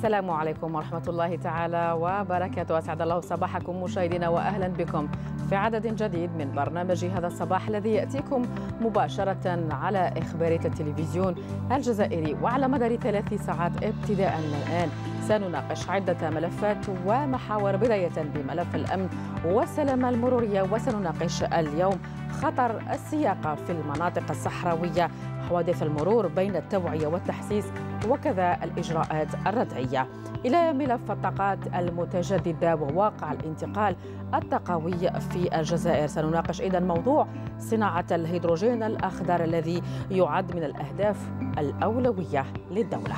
السلام عليكم ورحمة الله تعالى وبركاته أسعد الله صباحكم مشاهدينا وأهلا بكم في عدد جديد من برنامج هذا الصباح الذي يأتيكم مباشرة على إخبارية التلفزيون الجزائري وعلى مدار ثلاث ساعات ابتداء من الآن سنناقش عدة ملفات ومحاور بداية بملف الأمن والسلامة المرورية وسنناقش اليوم خطر السياقة في المناطق الصحراوية حوادث المرور بين التوعية والتحسيس وكذا الإجراءات الردعية إلى ملف الطاقات المتجددة وواقع الانتقال الطاقوي في الجزائر سنناقش إذن موضوع صناعة الهيدروجين الأخضر الذي يعد من الأهداف الأولوية للدولة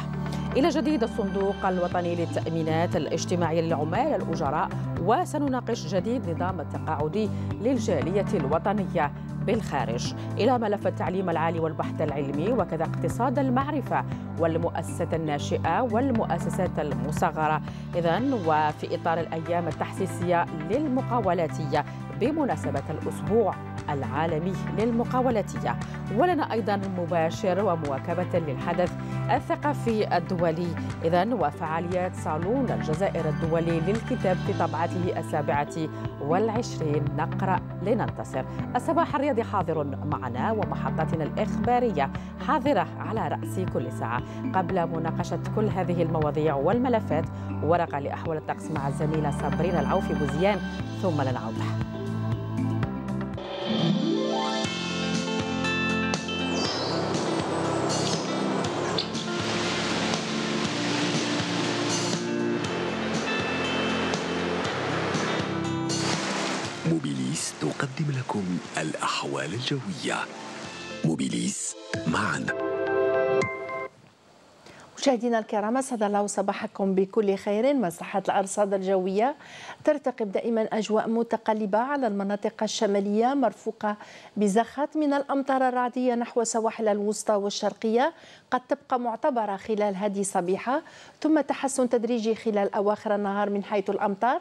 إلى جديد الصندوق الوطني للتأمينات الاجتماعية للعمال الأجراء وسنناقش جديد نظام التقاعدي للجالية الوطنية بالخارج إلى ملف التعليم العالي والبحث العلمي وكذا اقتصاد المعرفة والمؤ... المؤسسات الناشئة والمؤسسات المصغرة إذا وفي إطار الأيام التحسيسية للمقاولاتية بمناسبة الأسبوع العالمي للمقاولة ولنا أيضا مباشر ومواكبة للحدث الثقافي الدولي إذا وفعاليات صالون الجزائر الدولي للكتاب في طبعته السابعة والعشرين نقرأ لننتصر الصباح الرياضي حاضر معنا ومحطتنا الإخبارية حاضرة على رأس كل ساعة قبل مناقشة كل هذه المواضيع والملفات ورقة لأحوال الطقس مع الزميلة صابرين العوفي بوزيان ثم لنعود لكم الأحوال الجوية موبيليس معنا مشاهدينا الكرام اسعد الله صباحكم بكل خير مساحات الارصاد الجويه ترتقب دائما اجواء متقلبه على المناطق الشماليه مرفوقه بزخات من الامطار الرعديه نحو السواحل الوسطى والشرقيه قد تبقى معتبره خلال هذه الصبيحه ثم تحسن تدريجي خلال اواخر النهار من حيث الامطار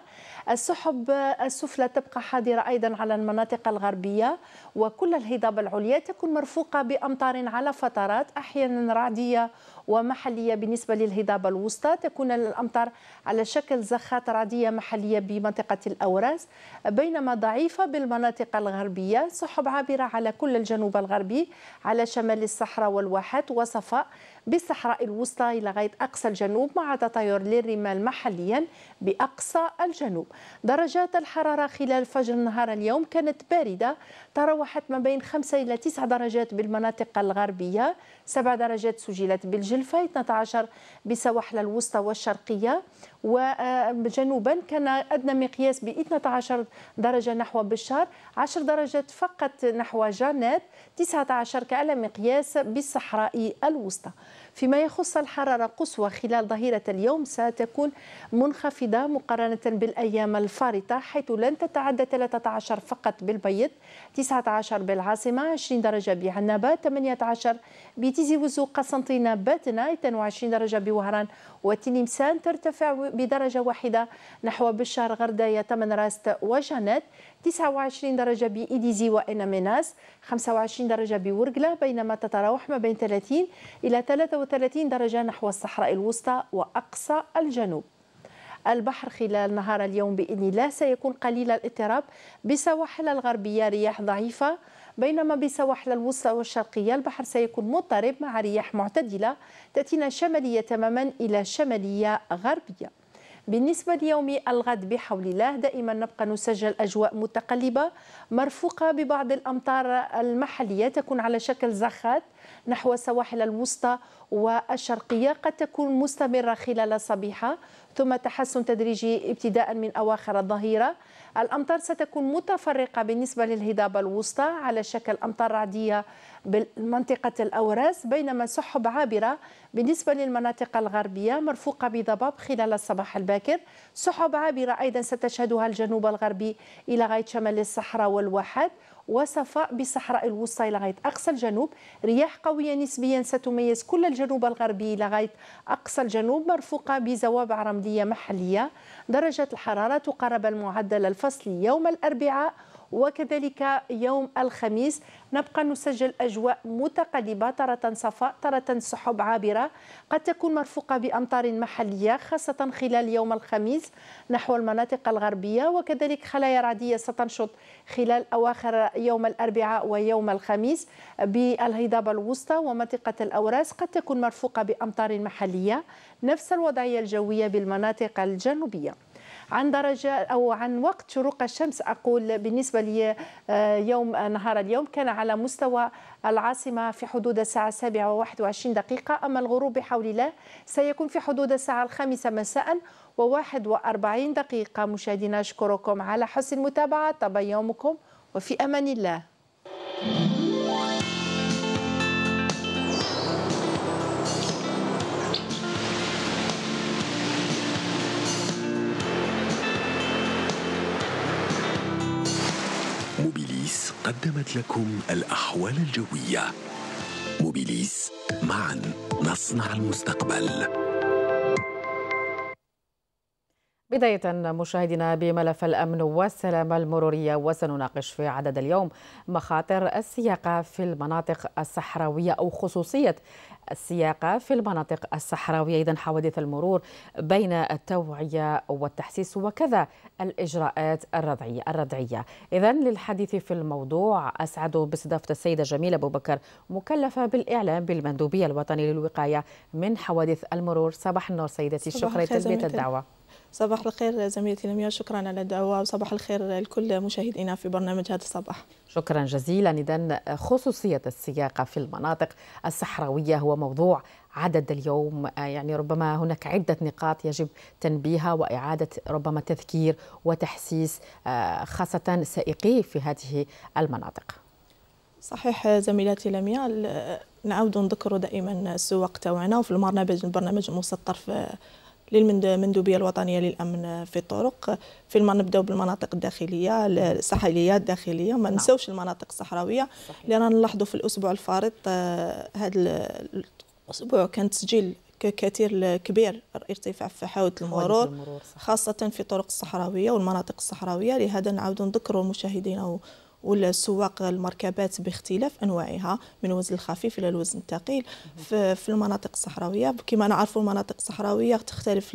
السحب السفلى تبقى حاضرة أيضا على المناطق الغربية وكل الهضاب العليا تكون مرفوقة بأمطار على فترات أحيانا رعدية ومحلية بالنسبة للهضاب الوسطى تكون الأمطار على شكل زخات رعدية محلية بمنطقة الأوراس بينما ضعيفة بالمناطق الغربية سحب عابرة على كل الجنوب الغربي على شمال الصحراء والواحات وصفاء بالصحراء الوسطى إلى غاية أقصى الجنوب مع تطاير للرمال محليا بأقصى الجنوب درجات الحرارة خلال فجر نهار اليوم كانت باردة تراوحت ما بين 5 إلى 9 درجات بالمناطق الغربية 7 درجات سجلت بالجلفة 12 بسواحل الوسطى والشرقية وجنوبا كان أدنى مقياس ب 12 درجة نحو بشار 10 درجات فقط نحو جانات 19 كأعلى مقياس بالصحراء الوسطى فيما يخص الحرارة القصوى خلال ظهيرة اليوم ستكون منخفضة مقارنة بالأيام الفارطة حيث لن تتعدى 13 فقط بالبيض 19 بالعاصمة 20 درجة بعنابة 18 بتيزي وزو قسنطينة باتنا 22 درجة بوهران وتنمسان ترتفع بدرجة واحدة نحو بشار غرداية 8 راست وجنات 29 درجة بإيديزي وإناميناس 25 درجة بورقلة بينما تتراوح ما بين 30 إلى 33 درجة نحو الصحراء الوسطى وأقصى الجنوب البحر خلال نهار اليوم بإذن الله سيكون قليل الاضطراب بسواحل الغربية رياح ضعيفة بينما بسواحل الوسطى والشرقية البحر سيكون مضطرب مع رياح معتدلة تأتينا شمالية تماما إلى شمالية غربية بالنسبة ليوم الغد بحول الله دائما نبقى نسجل أجواء متقلبة مرفوقة ببعض الأمطار المحلية تكون على شكل زخات نحو السواحل الوسطى والشرقية قد تكون مستمرة خلال الصبيحة ثم تحسن تدريجي ابتداء من أواخر الظهيرة الأمطار ستكون متفرقة بالنسبة للهضاب الوسطى على شكل أمطار رعدية بمنطقة الأوراس بينما سحب عابرة بالنسبة للمناطق الغربية مرفوقة بضباب خلال الصباح الباكر سحب عابرة أيضا ستشهدها الجنوب الغربي إلى غاية شمال الصحراء والواحد وصفاء بالصحراء الوسطى الى غايه أقصى الجنوب رياح قوية نسبيا ستميز كل الجنوب الغربي الى غايه أقصى الجنوب مرفوقة بزوابع رملية محلية درجة الحرارة تقارب المعدل الفصلي يوم الأربعاء وكذلك يوم الخميس نبقى نسجل أجواء متقلبة تارة صفاء تارة سحب عابرة قد تكون مرفوقة بأمطار محلية خاصة خلال يوم الخميس نحو المناطق الغربية وكذلك خلايا رعدية ستنشط خلال أواخر يوم الأربعاء ويوم الخميس بالهضاب الوسطى ومنطقة الأوراس قد تكون مرفوقة بأمطار محلية نفس الوضعية الجوية بالمناطق الجنوبية عن درجة أو عن وقت شروق الشمس أقول بالنسبة لي آه، يوم آه، نهار اليوم كان على مستوى العاصمة في حدود الساعة السابعة وواحد وعشرين دقيقة أما الغروب بحول الله سيكون في حدود الساعة الخامسة مساء وواحد وأربعين دقيقة مشاهدينا أشكركم على حسن المتابعة طب يومكم وفي أمان الله قدمت لكم الأحوال الجوية موبيليس معا نصنع المستقبل بداية مشاهدينا بملف الأمن والسلامة المرورية وسنناقش في عدد اليوم مخاطر السياقة في المناطق الصحراوية أو خصوصية السياقة في المناطق الصحراوية إذا حوادث المرور بين التوعية والتحسيس وكذا الإجراءات الرضعية الردعية إذا للحديث في الموضوع أسعد باستضافة السيدة جميلة أبو بكر مكلفة بالإعلام بالمندوبية الوطنية للوقاية من حوادث المرور صباح النور سيدتي شكرا لتلبية الدعوة صباح الخير زميلتي لميا شكرا على الدعوه وصباح الخير لكل مشاهدينا في برنامج هذا الصباح شكرا جزيلا اذا خصوصيه السياقه في المناطق الصحراويه هو موضوع عدد اليوم آه، يعني ربما هناك عدة نقاط يجب تنبيهها وإعادة ربما تذكير وتحسيس آه، خاصة سائقي في هذه المناطق صحيح زميلتي لميا نعود نذكر دائما السواق تاعنا وفي المرنبج البرنامج المسطر في للمندوبيه الوطنيه للامن في الطرق في نبداو بالمناطق الداخليه الساحليه الداخليه ما نعم. نساوش المناطق الصحراويه لان نلاحظوا في الاسبوع الفارط هذا آه، الاسبوع كان تسجيل كثير كبير ارتفاع في حوادث المرور خاصه في الطرق الصحراويه والمناطق الصحراويه لهذا نعاود نذكروا المشاهدين والسواق المركبات باختلاف انواعها من وزن الخفيف الى الوزن الثقيل في المناطق الصحراويه كما نعرفوا المناطق الصحراويه تختلف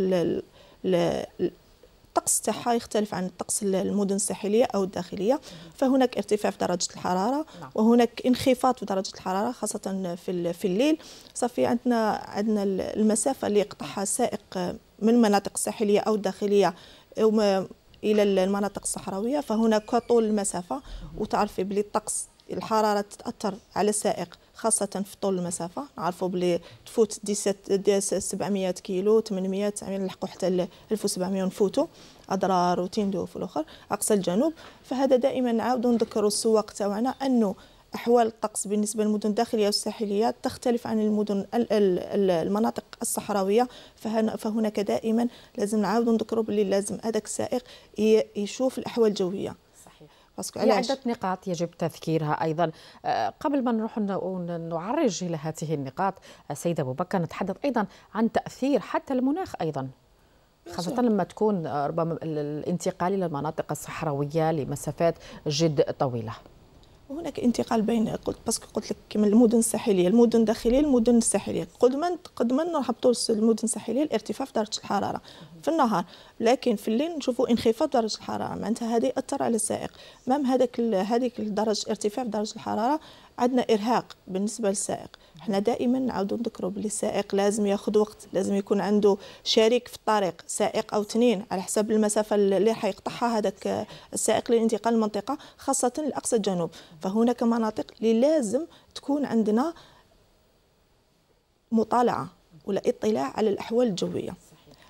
الطقس تاعها يختلف عن الطقس المدن الساحليه او الداخليه فهناك ارتفاع في درجه الحراره نعم. وهناك انخفاض في درجه الحراره خاصه في في الليل صافي عندنا عندنا المسافه اللي يقطعها سائق من المناطق الساحليه او الداخليه الى المناطق الصحراويه فهناك طول المسافه وتعرفي بلي الطقس الحراره تتاثر على السائق خاصه في طول المسافه نعرفوا بلي تفوت دي, دي ست ست 700 كيلو 800 900 يعني نلحقوا حتى 1700 نفوتوا اضرار وتندوف والاخر اقصى الجنوب فهذا دائما نعاودوا نذكروا السواق تاعنا انه أحوال الطقس بالنسبة للمدن الداخلية والساحلية تختلف عن المدن المناطق الصحراوية فهناك دائما لازم نعاود نذكروا باللي لازم هذاك السائق يشوف الأحوال الجوية باسكو عدة نقاط يجب تذكيرها أيضا آه، قبل ما نروح نعرج إلى هذه النقاط آه، سيدة أبو بكر نتحدث أيضا عن تأثير حتى المناخ أيضا خاصة لما تكون آه، ربما الانتقال إلى المناطق الصحراوية لمسافات جد طويلة هناك انتقال بين قلت باسكو قلت لك كما المدن الساحليه المدن الداخليه المدن الساحليه قد ما قد ما نهبطوا المدن الساحليه الارتفاع في درجه الحراره في النهار لكن في الليل نشوفوا انخفاض درجه الحراره معناتها هذا اثر على السائق مام هذاك هذيك الدرجه ارتفاع في درجه الحراره عندنا ارهاق بالنسبه للسائق احنا دائما نعاودوا نذكروا بلي السائق لازم ياخذ وقت لازم يكون عنده شريك في الطريق سائق او اثنين على حسب المسافه اللي حيقطعها هذاك السائق للانتقال المنطقه خاصه لاقصى الجنوب فهناك مناطق اللي لازم تكون عندنا مطالعه ولا اطلاع على الاحوال الجويه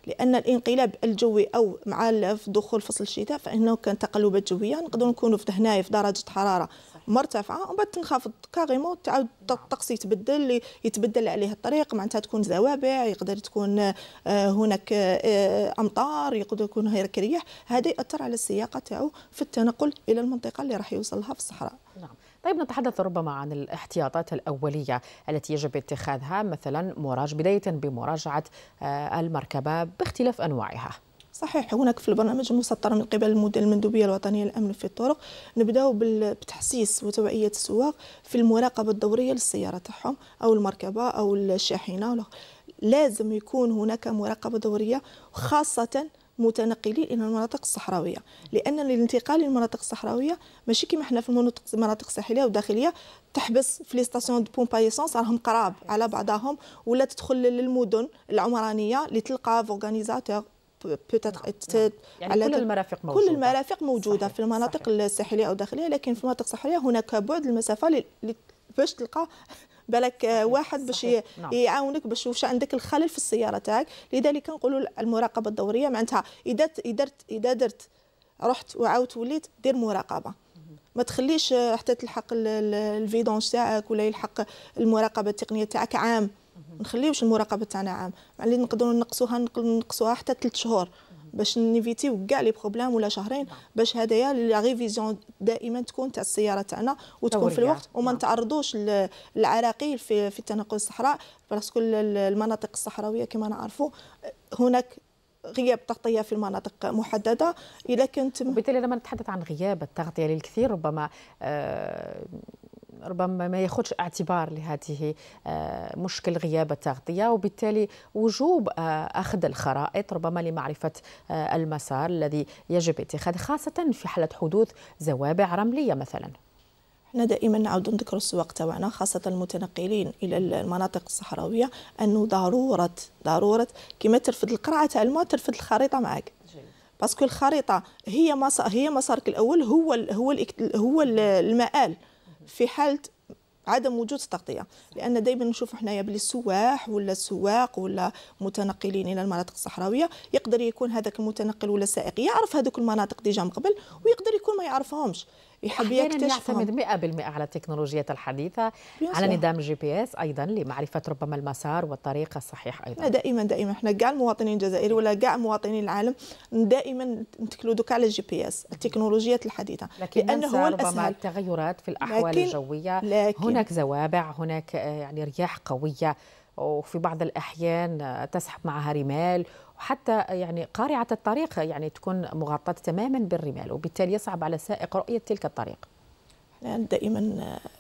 لان الانقلاب الجوي او مع دخول فصل الشتاء فانه كان تقلبات جويه نقدر نكونوا في هنايا في درجه حراره مرتفعه ومن بعد تنخفض كاريمون تعاود الطقس نعم. يتبدل يتبدل عليه الطريق معناتها تكون زوابع يقدر تكون آه، هناك آه، امطار يقدر يكون هناك رياح هذا ياثر على السياقه تاعو في التنقل الى المنطقه اللي راح يوصلها في الصحراء نعم طيب نتحدث ربما عن الاحتياطات الأولية التي يجب اتخاذها مثلا مراج بداية بمراجعة آه، المركبة باختلاف أنواعها صحيح هناك في البرنامج المسطر من قبل المدير المندوبيه الوطنيه للامن في الطرق نبداو بالتحسيس وتوعيه السواق في المراقبه الدوريه للسياره تاعهم او المركبه او الشاحنه لازم يكون هناك مراقبه دوريه خاصه متنقلين الى المناطق الصحراويه لان الانتقال للمناطق الصحراويه ماشي كيما حنا في المناطق المناطق الساحليه والداخليه تحبس في لي ستاسيون دو بومبايسونس راهم قراب على بعضهم ولا تدخل للمدن العمرانيه اللي تلقى فورغانيزاتور بوتيتر نعم، نعم. يعني كل المرافق موجوده كل المرافق موجوده صحيح. في المناطق صحيح. الساحليه او الداخليه لكن في المناطق الصحراويه هناك بعد المسافه باش تلقى بالك واحد باش نعم. يعاونك باش واش عندك الخلل في السياره تاعك لذلك نقولوا المراقبه الدوريه معناتها اذا درت اذا درت رحت وعاودت وليت دير مراقبه ما تخليش حتى تلحق الفيدونج تاعك ولا يلحق المراقبه التقنيه تاعك عام ما نخليوش المراقبه تاعنا عام مع اللي نقدروا نقصوها نقصوها حتى 3 شهور باش نيفيتيو كاع لي بروبليم ولا شهرين باش هذايا لا ريفيزيون دائما تكون تاع السياره تاعنا وتكون في الوقت وما نعم. نتعرضوش للعراقيل في, في التنقل الصحراء باسكو المناطق الصحراويه كما نعرفوا هناك غياب تغطيه في المناطق محدده اذا كنت وبالتالي لما نتحدث عن غياب التغطيه للكثير ربما آه ربما ما ياخذش اعتبار لهذه آه، مشكل غياب التغطيه وبالتالي وجوب آه، اخذ الخرائط ربما لمعرفه آه، المسار الذي يجب اتخاذه خاصه في حاله حدوث زوابع رمليه مثلا. احنا دائما نعاود نذكر السواق تاعنا خاصه المتنقلين الى المناطق الصحراويه انه ضروره ضروره كما ترفد القرعه تاع الماء ترفد الخريطه معك باسكو الخريطه هي مسار هي مسارك الاول هو هو هو المآل في حاله عدم وجود التغطيه لان دائما نشوف حنايا بلي السواح ولا السواق ولا متنقلين الى المناطق الصحراويه يقدر يكون هذاك المتنقل ولا السائق يعرف هذوك المناطق ديجا من قبل ويقدر يكون ما يعرفهمش يحب يكتشفهم يعتمد 100% على التكنولوجيات الحديثة على نظام الجي بي اس أيضا لمعرفة ربما المسار والطريق الصحيح أيضا دائما دائما احنا كاع المواطنين الجزائري ولا كاع مواطنين العالم دائما نتكلوا دوكا على الجي بي اس التكنولوجيات الحديثة لكن لأنه هو الأسهل ربما التغيرات في الأحوال لكن الجوية لكن هناك زوابع هناك آه، يعني رياح قوية وفي بعض الأحيان آه، تسحب معها رمال وحتى يعني قارعة الطريق يعني تكون مغطاة تماما بالرمال وبالتالي يصعب على السائق رؤية تلك الطريق دائما آه،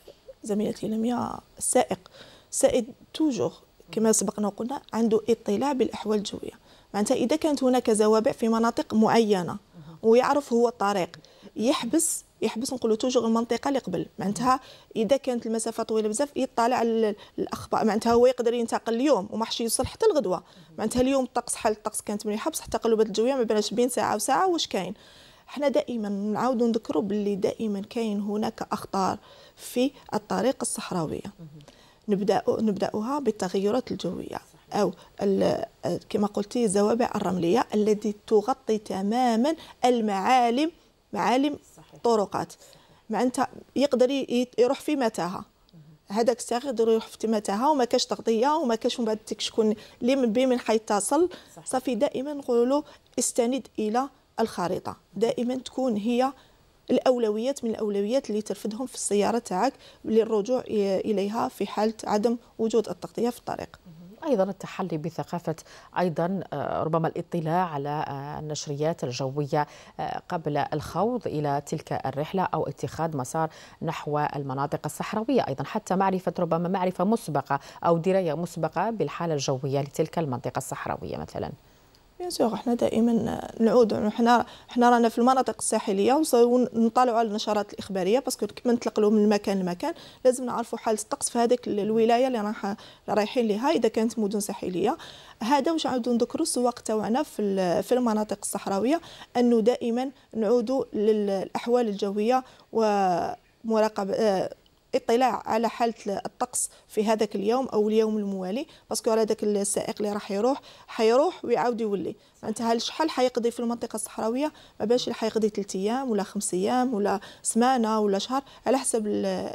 زميلتي لمياء السائق سائد توجور كما سبقنا وقلنا عنده اطلاع بالاحوال الجويه معناتها اذا كانت هناك زوابع في مناطق معينه ويعرف هو الطريق يحبس يحبس نقولوا توجور المنطقه اللي قبل معناتها اذا كانت المسافه طويله بزاف يطالع الاخبار معناتها هو يقدر ينتقل اليوم وما حش يوصل حتى الغدوه معناتها اليوم الطقس حال الطقس كانت مليحه بصح التقلبات الجويه ما بينش بين ساعه وساعه واش كاين حنا دائما نعاودوا نذكروا باللي دائما كاين هناك اخطار في الطريق الصحراويه نبدا نبداها بالتغيرات الجويه او كما قلتي الزوابع الرمليه التي تغطي تماما المعالم معالم الطرقات معناتها يقدر يروح في متاهه هذاك الساعه يقدر يروح في متاهه وما كاش تغطيه وما كاش من بعد شكون اللي من بين من حيتصل صافي دائما نقولوا له استند الى الخريطه دائما تكون هي الاولويات من الاولويات اللي ترفدهم في السياره تاعك للرجوع اليها في حاله عدم وجود التغطيه في الطريق أيضا التحلي بثقافة أيضا آه، ربما الاطلاع على آه، النشريات الجوية آه، قبل الخوض إلى تلك الرحلة أو اتخاذ مسار نحو المناطق الصحراوية أيضا حتى معرفة ربما معرفة مسبقة أو دراية مسبقة بالحالة الجوية لتلك المنطقة الصحراوية مثلا بيان سور احنا دائما نعود احنا احنا رانا في المناطق الساحليه ونطالعوا على النشرات الاخباريه باسكو كيما نتلقلوا من مكان لمكان لازم نعرفوا حاله الطقس في هذيك الولايه اللي راح رايحين لها اذا كانت مدن ساحليه هذا واش عاودوا نذكروا السواق تاعنا في في المناطق الصحراويه انه دائما نعودوا للاحوال الجويه ومراقبه آه، اطلاع على حاله الطقس في هذاك اليوم او اليوم الموالي باسكو على ذاك السائق اللي راح يروح حيروح ويعاود يولي معناتها شحال حيقضي في المنطقه الصحراويه ما باش حيقضي ثلاث ايام ولا خمس ايام ولا سمانه ولا شهر على حسب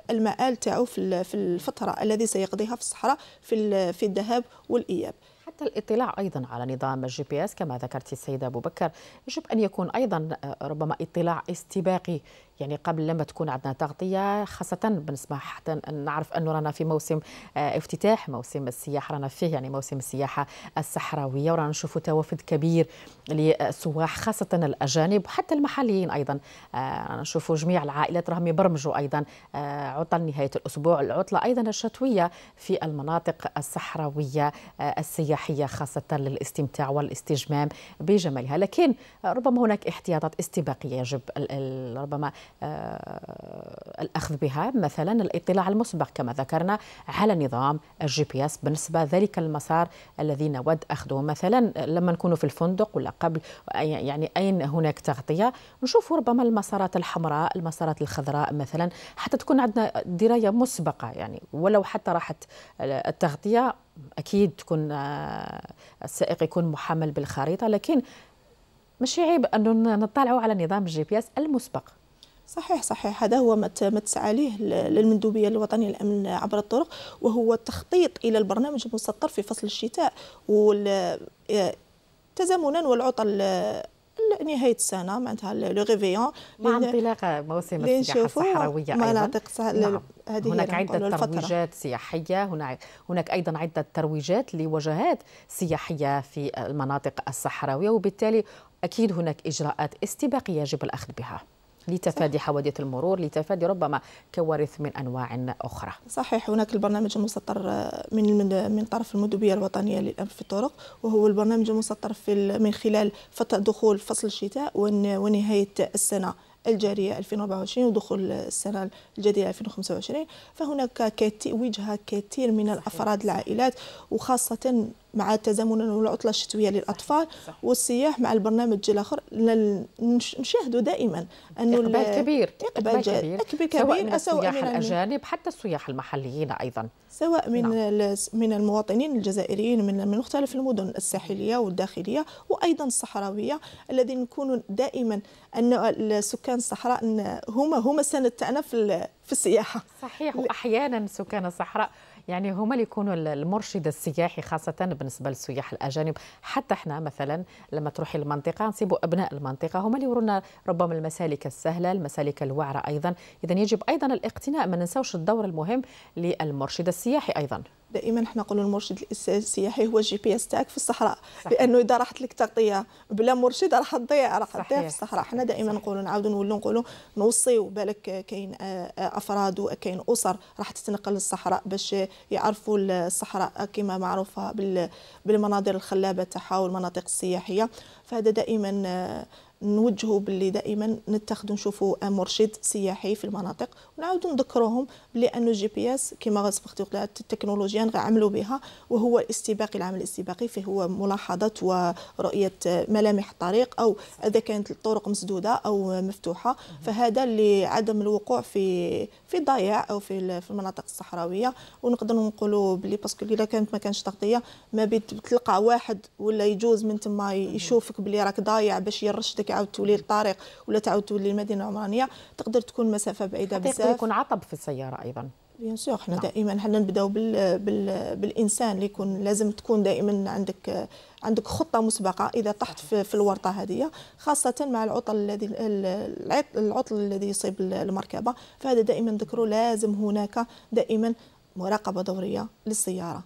المآل تاعو في الفتره الذي سيقضيها في الصحراء في في الذهاب والاياب حتى الاطلاع ايضا على نظام الجي بي اس كما ذكرت السيده ابو بكر يجب ان يكون ايضا آه، ربما اطلاع استباقي يعني قبل لما تكون عندنا تغطيه خاصه بالنسبه حتى نعرف انه رانا في موسم آه، افتتاح موسم السياحه رانا فيه يعني موسم السياحه الصحراويه ورانا نشوفوا توافد كبير للسواح خاصه الاجانب وحتى المحليين ايضا آه، رانا نشوفوا جميع العائلات راهم يبرمجوا ايضا آه، عطل نهايه الاسبوع العطله ايضا الشتويه في المناطق الصحراويه السياحيه خاصه للاستمتاع والاستجمام بجمالها لكن ربما هناك احتياطات استباقيه يجب ربما آه، الأخذ بها مثلا الاطلاع المسبق كما ذكرنا على نظام الجي بي اس بالنسبة ذلك المسار الذي نود أخذه مثلا لما نكون في الفندق ولا قبل يعني أين هناك تغطية نشوف ربما المسارات الحمراء المسارات الخضراء مثلا حتى تكون عندنا دراية مسبقة يعني ولو حتى راحت التغطية أكيد تكون آه، السائق يكون محمل بالخريطة لكن مش عيب أنه نطلعوا على نظام الجي بي اس المسبق صحيح صحيح هذا هو ما تسعى ليه للمندوبيه الوطنيه للامن عبر الطرق وهو التخطيط الى البرنامج المسطر في فصل الشتاء تزامنا والعطل نهايه السنه معناتها لو ريفيون مع انطلاق موسم السياحه الصحراويه ايضا مناطق نعم. هذه هناك عده ترويجات سياحيه هناك هناك ايضا عده ترويجات لوجهات سياحيه في المناطق الصحراويه وبالتالي اكيد هناك اجراءات استباقيه يجب الاخذ بها لتفادي حوادث المرور لتفادي ربما كوارث من انواع اخرى صحيح هناك البرنامج المسطر آه، من من, من طرف المدوبيه الوطنيه للامن في الطرق وهو البرنامج المسطر في من خلال فتره دخول فصل الشتاء ونهايه السنه الجارية 2024 ودخول السنة الجديدة 2025 فهناك كتير وجهة كثير من الأفراد العائلات وخاصة مع تزامنا والعطله الشتويه للاطفال صح. والسياح مع البرنامج الاخر نشاهدوا دائما انه اقبال كبير اقبال كبير كبير, كبير سواء من السياح الاجانب حتى السياح المحليين ايضا سواء من نعم. من المواطنين الجزائريين من من مختلف المدن الساحليه والداخليه وايضا الصحراويه الذين نكون دائما ان سكان الصحراء هما هما سندتنا في في السياحه صحيح واحيانا سكان الصحراء يعني هما اللي يكونوا المرشد السياحي خاصة بالنسبة للسياح الأجانب حتى احنا مثلا لما تروحي المنطقة نصيبوا أبناء المنطقة هما اللي يورونا ربما المسالك السهلة المسالك الوعرة أيضا إذا يجب أيضا الاقتناء ما ننساوش الدور المهم للمرشد السياحي أيضا دائما احنا نقولوا المرشد السياحي هو الجي بي اس تاعك في الصحراء صحيح. لانه اذا راحت لك تغطيه بلا مرشد راح تضيع راح تضيع في الصحراء احنا دائما نقولوا نعاودوا نولوا نقولوا نوصيو بالك كاين آه، آه، افراد وكاين اسر راح تتنقل للصحراء باش يعرفوا الصحراء كما معروفه بالمناظر الخلابه تاعها والمناطق السياحيه فهذا دائما آه، نوجهوا باللي دائما نتخذوا نشوفوا مرشد سياحي في المناطق ونعاودوا نذكروهم بلي انه جي بي اس كما سبقت قلت التكنولوجيا غنعملوا بها وهو الاستباقي العمل الاستباقي فيه هو ملاحظه ورؤيه ملامح الطريق او اذا كانت الطرق مسدوده او مفتوحه فهذا اللي عدم الوقوع في في ضياع او في المناطق الصحراويه ونقدروا نقولوا بلي باسكو الا كانت ما كانش تغطيه ما بتلقى تلقى واحد ولا يجوز من تما يشوفك بلي راك ضايع باش يرشدك تعاود تولي للطريق ولا تعاود تولي للمدينه العمرانيه تقدر تكون مسافه بعيده بزاف يكون عطب في السياره ايضا بيان سور حنا دائما حنا نبداو بال بال بالانسان اللي يكون لازم تكون دائما عندك عندك خطه مسبقه اذا طحت في, في الورطه هذه خاصه مع العطل الذي العطل الذي يصيب المركبه فهذا دائما ذكروا لازم هناك دائما مراقبه دوريه للسياره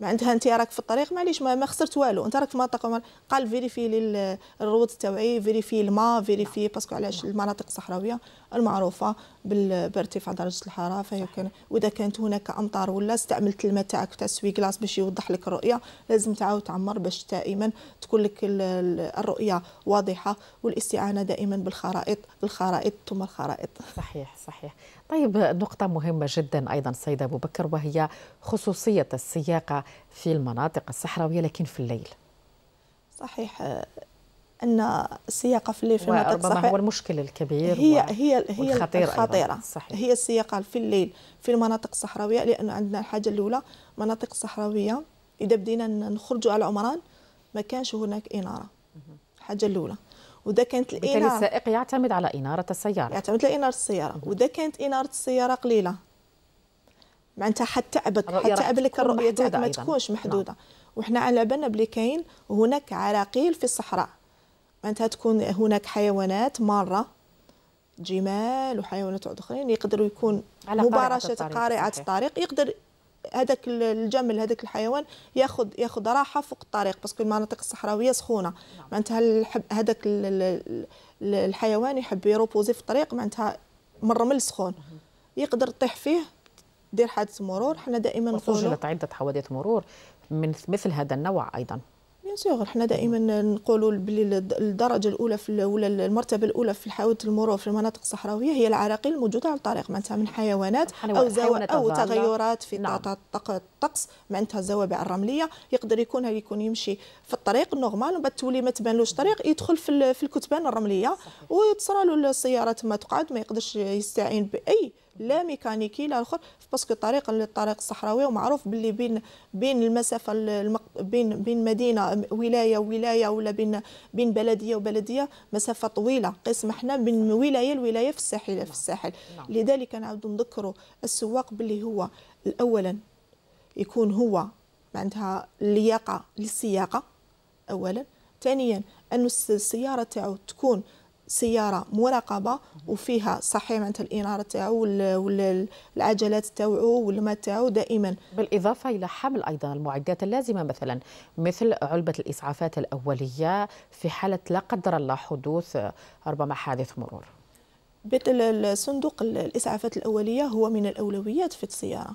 معناتها انت راك في الطريق معليش ما, ما خسرت والو انت راك في منطقه قال فيريفي لي الروت تاعي فيريفي الماء فيريفي باسكو علاش المناطق الصحراويه المعروفه بارتفاع درجه الحراره فهي كان واذا كانت هناك امطار ولا استعملت الماء تاعك تاع سوي كلاس باش يوضح لك الرؤيه لازم تعاود تعمر باش دائما تكون لك الرؤيه واضحه والاستعانه دائما بالخرائط الخرائط ثم الخرائط صحيح صحيح طيب نقطه مهمه جدا ايضا سيده ابو بكر وهي خصوصيه السياره السياقة في المناطق الصحراوية لكن في الليل صحيح ان السياقه في الليل في المناطق الصحراوية هو المشكل الكبير هي و... هي هي الخطيره صحيح. هي السياقه في الليل في المناطق الصحراويه لان عندنا الحاجه الاولى مناطق صحراويه اذا بدينا نخرجوا على عمران ما كانش هناك اناره الحاجه الاولى وده كانت الاناره السائق يعتمد على اناره السياره يعتمد على اناره السياره وده كانت اناره السياره قليله معناتها حتى أبد حتى أبد الرؤية تاعك ما تكونش نعم. محدودة نعم. وحنا على بالنا بلي كاين هناك عراقيل في الصحراء معناتها تكون هناك حيوانات مارة جمال وحيوانات أخرين يقدروا يكون مباراه قارعة الطريق, الطريق يقدر هذاك الجمل هذاك الحيوان ياخذ ياخذ راحه فوق الطريق باسكو المناطق الصحراويه سخونه نعم. معناتها هذاك الحيوان يحب يروبوزي في الطريق معناتها من السخون سخون يقدر طيح فيه دير حادث مرور حنا دائما نقولوا سجلت عده حوادث مرور من مثل هذا النوع ايضا بيان سيغ حنا دائما نقولوا بلي الدرجه الاولى في ولا المرتبه الاولى في الحوادث المرور في المناطق الصحراويه هي العراقيل الموجوده على الطريق معناتها من حيوانات او زو او تغيرات في نعم. الطقس معناتها الزوابع الرمليه يقدر يكون يكون يمشي في الطريق نورمال ومن بعد تولي ما تبانلوش طريق يدخل في الكتبان الرمليه ويتصرى له السياره تما تقعد ما يقدرش يستعين باي لا ميكانيكي لا اخر باسكو الطريق الطريق الصحراوي ومعروف باللي بين بين المسافه المق... بين بين مدينه ولايه ولايه ولا بين بين بلديه وبلديه مسافه طويله قسم احنا من ولايه لولايه في الساحل في الساحل نعم. نعم. لذلك نعاود نذكروا السواق باللي هو اولا يكون هو عندها اللياقه للسياقه اولا ثانيا ان السياره تاعو تكون سياره مراقبه وفيها صحيح معناتها الاناره تاعو ولا العجلات تاعو والماء تاعو دائما بالاضافه الى حمل ايضا المعدات اللازمه مثلا مثل علبه الاسعافات الاوليه في حاله لا قدر الله حدوث ربما حادث مرور صندوق الاسعافات الاوليه هو من الاولويات في السياره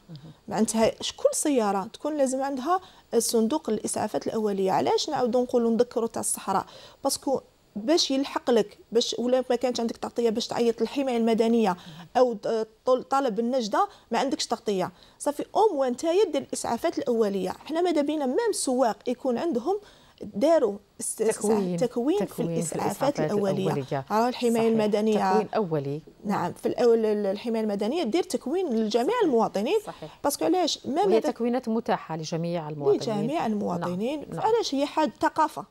معناتها شكون سياره تكون لازم عندها صندوق الاسعافات الاوليه علاش نعاودو نقولوا نذكروا تاع الصحراء باسكو باش يلحق لك باش ولا ما كانت عندك تغطيه باش تعيط للحمايه المدنيه او طالب النجده ما عندكش تغطيه صافي او موان نتايا دير الاسعافات الاوليه حنا ماذا بينا ميم سواق يكون عندهم داروا تكوين, تكوين, تكوين في الاسعافات الاوليه, على الحمايه صحيح. المدنيه تكوين اولي نعم في الاول الحمايه المدنيه دير تكوين لجميع المواطنين صحيح باسكو علاش ما هي تكوينات متاحه لجميع المواطنين لجميع المواطنين نعم. علاش هي حاجه ثقافه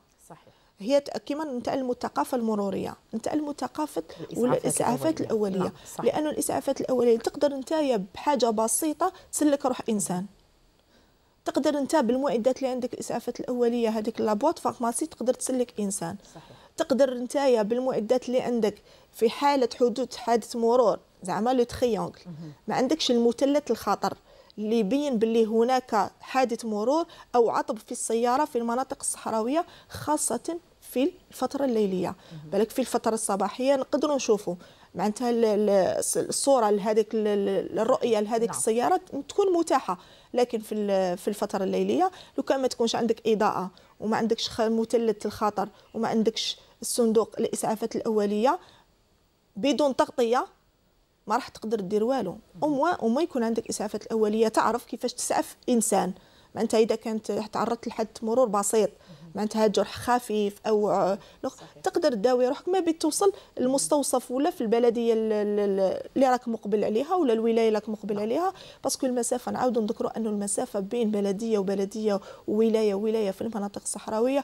هي كما نتعلموا الثقافه المروريه نتعلموا ثقافه والاسعافات الاوليه, الأولية. نعم، لانه الاسعافات الاوليه تقدر انت بحاجه بسيطه تسلك روح انسان تقدر انت بالمعدات اللي عندك الاسعافات الاوليه هذيك لابوات فارماسي تقدر تسلك انسان صحيح. تقدر انت بالمعدات اللي عندك في حاله حدوث حادث مرور زعما لو تريونكل ما عندكش المثلث الخطر اللي يبين باللي هناك حادث مرور او عطب في السياره في المناطق الصحراويه خاصه في الفتره الليليه بالك في الفتره الصباحيه نقدروا نشوفوا معناتها الصوره لهذيك الرؤيه لهذيك نعم. السياره تكون متاحه لكن في في الفتره الليليه لو كان ما تكونش عندك اضاءه وما عندكش مثلث الخطر وما عندكش الصندوق الاسعافات الاوليه بدون تغطيه ما راح تقدر دير والو وما وما يكون عندك اسعافات الاوليه تعرف كيفاش تسعف انسان معناتها اذا كانت تعرضت لحد مرور بسيط معناتها جرح خفيف او لغ... تقدر تداوي روحك ما بيت توصل المستوصف ولا في البلديه اللي راك مقبل عليها ولا الولايه اللي راك مقبل نعم. عليها باسكو المسافه نعاودوا نذكروا انه المسافه بين بلديه وبلديه وولايه وولايه في المناطق الصحراويه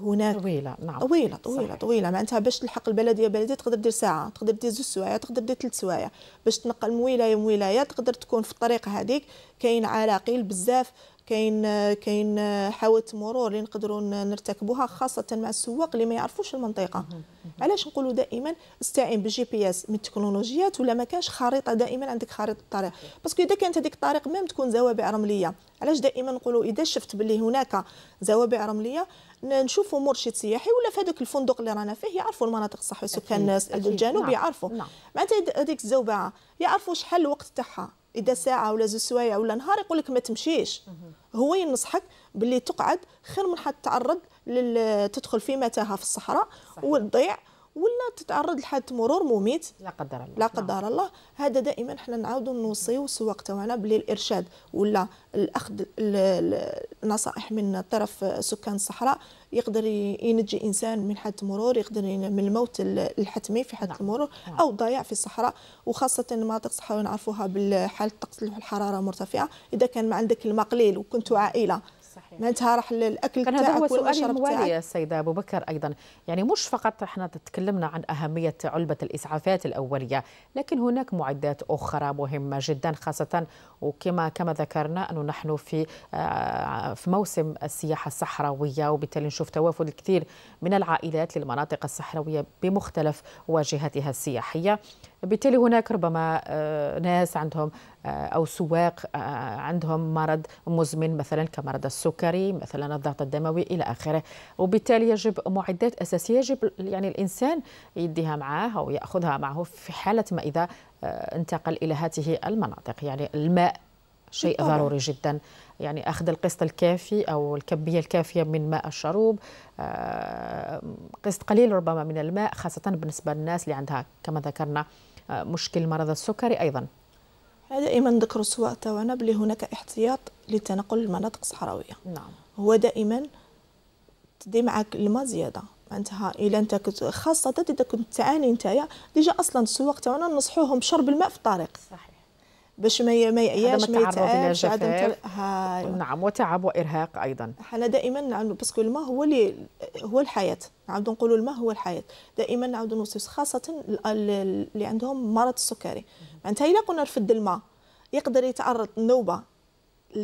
هناك طويله نعم طويله طويله صحيح. طويله معناتها باش تلحق البلديه بلديه تقدر دير ساعه تقدر دير زوج سوايع تقدر دير ثلاث سوايع باش تنقل من ولايه ولايه تقدر تكون في الطريق هذيك كاين عراقيل بزاف كاين كاين حوادث مرور اللي نقدروا نرتكبوها خاصه مع السواق اللي ما يعرفوش المنطقه علاش نقولوا دائما استعين بالجي بي اس من التكنولوجيات ولا ما كانش خريطه دائما عندك خريطه الطريق باسكو اذا كانت هذيك الطريق ميم تكون زوابع رمليه علاش دائما نقولوا اذا شفت باللي هناك زوابع رمليه نشوفوا مرشد سياحي ولا في هذاك الفندق اللي رانا فيه يعرفوا المناطق الصح سكان الجنوب نعم. يعرفوا نعم. معناتها هذيك الزوبعه يعرفوا شحال الوقت تاعها اذا ساعه ولا زوج سوايع ولا نهار يقول لك ما تمشيش هو ينصحك باللي تقعد خير من حتى تعرض تدخل في متاهه في الصحراء وتضيع ولا تتعرض لحادث مرور مميت لا قدر الله لا نعم. قدر الله هذا دائما حنا نعاودوا نوصيو السواق تاعنا بلي الارشاد ولا الاخذ النصائح من طرف سكان الصحراء يقدر ينجي انسان من حادث مرور يقدر من الموت الحتمي في حادث المرور نعم. نعم. او ضياع في الصحراء وخاصه مناطق الصحراء نعرفوها بالحاله الطقس الحراره مرتفعه اذا كان ما عندك المقليل قليل وكنتوا عائله معناتها راح الاكل كان هذا هو سؤالي الموالي السيده ابو بكر ايضا يعني مش فقط احنا تكلمنا عن اهميه علبه الاسعافات الاوليه لكن هناك معدات اخرى مهمه جدا خاصه وكما كما ذكرنا انه نحن في آه، في موسم السياحه الصحراويه وبالتالي نشوف توافد الكثير من العائلات للمناطق الصحراويه بمختلف واجهتها السياحيه بالتالي هناك ربما آه، ناس عندهم آه، أو سواق آه، عندهم مرض مزمن مثلا كمرض السكري مثلا الضغط الدموي إلى آخره وبالتالي يجب معدات أساسية يجب يعني الإنسان يديها معه أو يأخذها معه في حالة ما إذا انتقل إلى هذه المناطق يعني الماء شيء طبعا. ضروري جدا يعني أخذ القسط الكافي أو الكمية الكافية من ماء الشروب قسط قليل ربما من الماء خاصة بالنسبة للناس اللي عندها كما ذكرنا مشكل مرض السكري أيضا دائما ذكر السواء بلي هناك احتياط لتنقل المناطق الصحراوية نعم. هو دائما تدي معك الماء زيادة معناتها الا انت كنت خاصه اذا كنت تعاني نتايا ديجا اصلا السواق تاعنا نصحوهم بشرب الماء في الطريق صحيح. باش ما ما يأياش ما يتعبش عدم تل... نعم وتعب وارهاق ايضا حنا دائما نعاودوا باسكو الماء هو اللي هو الحياه نعاودوا نقولوا الماء هو الحياه دائما نعاودوا نوصيو خاصه اللي عندهم مرض السكري معناتها الا قلنا رفد الماء يقدر يتعرض نوبه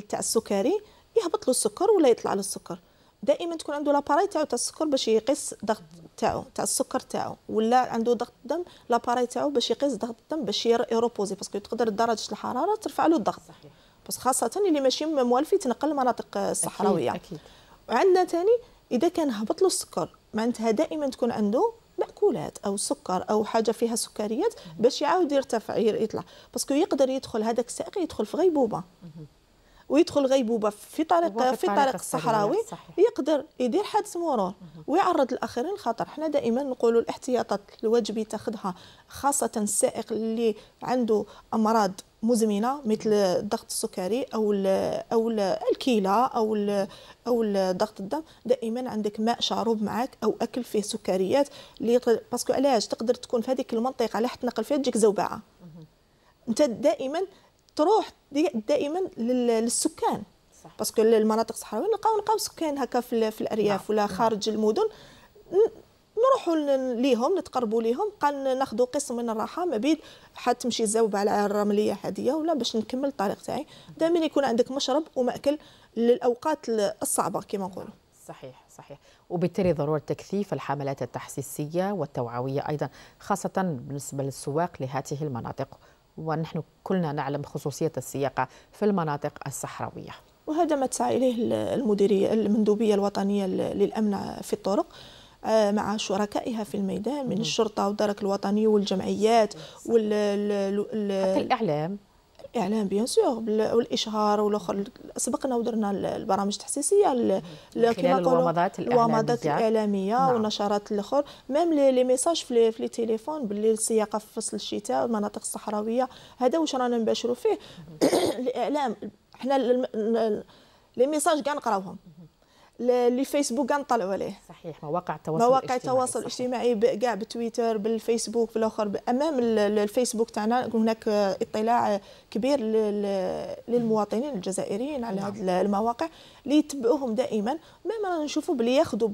تاع السكري يهبط له السكر ولا يطلع له السكر دائما تكون عنده لاباراي تاعو تاع السكر باش يقيس ضغط تاعو تاع السكر تاعو ولا عنده ضغط الدم لاباراي تاعو باش يقيس ضغط الدم باش يروبوزي باسكو تقدر درجه الحراره ترفع له الضغط صحيح بس خاصه اللي ماشي موالف يتنقل المناطق الصحراويه اكيد, أكيد. وعندنا ثاني اذا كان هبط له السكر معناتها دائما تكون عنده ماكولات او سكر او حاجه فيها سكريات باش يعاود يرتفع يطلع باسكو يقدر يدخل هذاك السائق يدخل في غيبوبه ويدخل غيبوبه في طريق في طريق الصحراوي يقدر يدير حادث مرور ويعرض الاخرين للخطر حنا دائما نقولوا الاحتياطات الواجب يتخذها خاصه السائق اللي عنده امراض مزمنه مثل الضغط السكري او الـ او الـ الكلى او الـ او ضغط الدم دائما عندك ماء شارب معك او اكل فيه سكريات اللي باسكو علاش تقدر تكون في هذيك المنطقه اللي حتنقل فيها تجيك زوبعه انت دائما تروح دائما للسكان باسكو المناطق الصحراويه نلقاو نلقاو سكان هكا في, في الارياف نعم. ولا نعم. خارج المدن نروحوا ليهم نتقربوا ليهم قال ناخذوا قسم من الراحه ما بين حتى تمشي تزاوب على الرمليه هذه ولا باش نكمل الطريق تاعي دائما يكون عندك مشرب وماكل للاوقات الصعبه كما نقولوا صحيح صحيح وبالتالي ضروره تكثيف الحملات التحسيسيه والتوعويه ايضا خاصه بالنسبه للسواق لهذه المناطق ونحن كلنا نعلم خصوصية السياقة في المناطق الصحراوية وهذا ما تسعى إليه المديرية المندوبية الوطنية للأمن في الطرق آه، مع شركائها في الميدان من الشرطه والدرك الوطني والجمعيات وال الاعلام الاعلام بيان سور والاشهار والاخر سبقنا ودرنا البرامج التحسيسيه كما الومضات الومضات الاعلاميه نعم. والنشرات الاخر ميم لي ميساج في لي تيليفون باللي السياقه في فصل الشتاء والمناطق الصحراويه هذا واش رانا نباشروا فيه الاعلام حنا لي ميساج كاع نقراوهم اللي فيسبوك نطلعوا عليه صحيح مواقع التواصل مواقع التواصل الاجتماعي كاع بالتويتر بالفيسبوك بالاخر امام الفيسبوك تاعنا هناك اطلاع كبير للمواطنين الجزائريين على نعم. هذه المواقع اللي يتبعوهم دائما ما نشوفوا بلي ياخذوا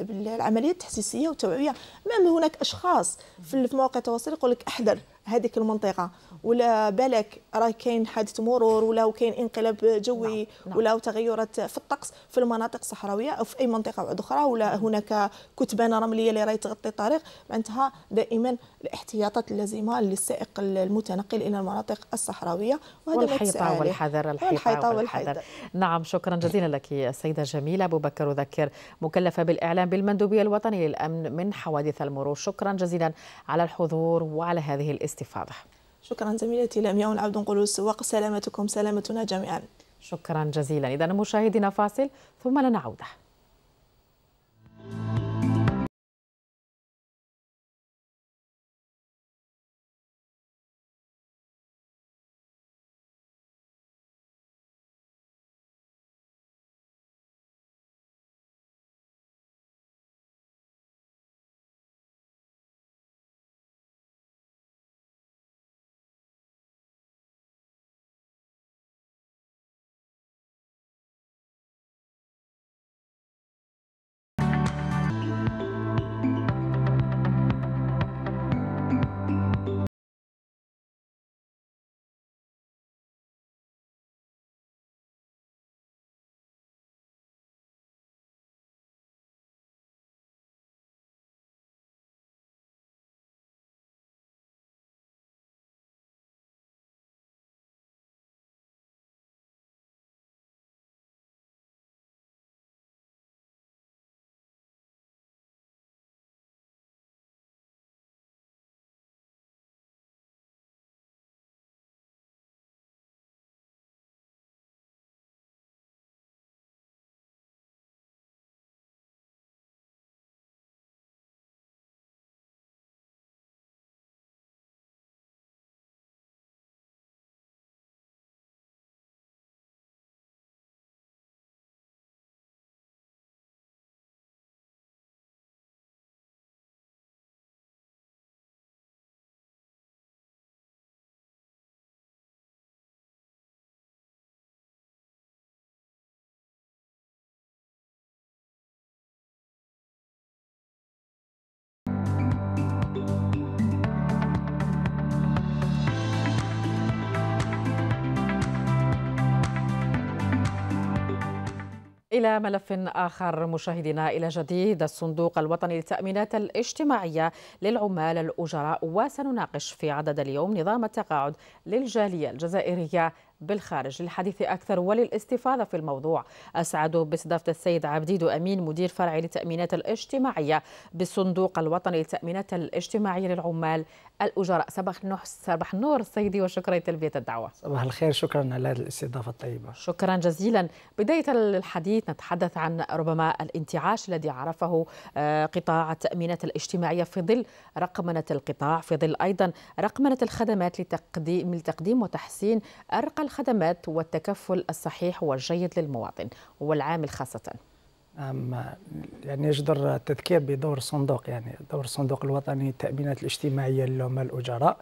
بالعمليه التحسيسيه والتوعيه مام هناك اشخاص في مواقع التواصل يقول لك احذر هذيك المنطقه ولا بالك راه كاين حادث مرور ولا كاين انقلاب جوي نعم، نعم. ولا تغيرات في الطقس في المناطق الصحراويه او في اي منطقه اخرى ولا هناك كتبان رمليه اللي راهي تغطي الطريق معناتها دائما الاحتياطات اللازمه للسائق المتنقل الى المناطق الصحراويه وهذا الحيطه والحذر الحيطه والحذر نعم شكرا جزيلا لك السيده جميله ابو بكر ذكر مكلفه بالاعلام بالمندوبيه الوطنيه للامن من حوادث المرور شكرا جزيلا على الحضور وعلى هذه الاستفاضه شكرا زميلتي لمياء العبد نقول السواق سلامتكم سلامتنا جميعا شكرا جزيلا إذا مشاهدينا فاصل ثم لنعود إلى ملف آخر مشاهدينا إلى جديد الصندوق الوطني للتأمينات الاجتماعية للعمال الأجراء وسنناقش في عدد اليوم نظام التقاعد للجالية الجزائرية بالخارج للحديث أكثر وللاستفاضة في الموضوع أسعد باستضافة السيد عبديد أمين مدير فرع للتأمينات الاجتماعية بالصندوق الوطني للتأمينات الاجتماعية للعمال الأجراء صباح النور صباح سيدي وشكرا لتلبية الدعوة صباح الخير شكرا على هذه الاستضافة الطيبة شكرا جزيلا بداية الحديث نتحدث عن ربما الانتعاش الذي عرفه آه، قطاع التأمينات الاجتماعية في ظل رقمنة القطاع في ظل أيضا رقمنة الخدمات لتقديم لتقديم وتحسين أرقى الخدمات والتكفل الصحيح والجيد للمواطن والعامل خاصة أما يعني يجدر التذكير بدور الصندوق يعني دور الصندوق الوطني للتأمينات الاجتماعية للعمال الأجراء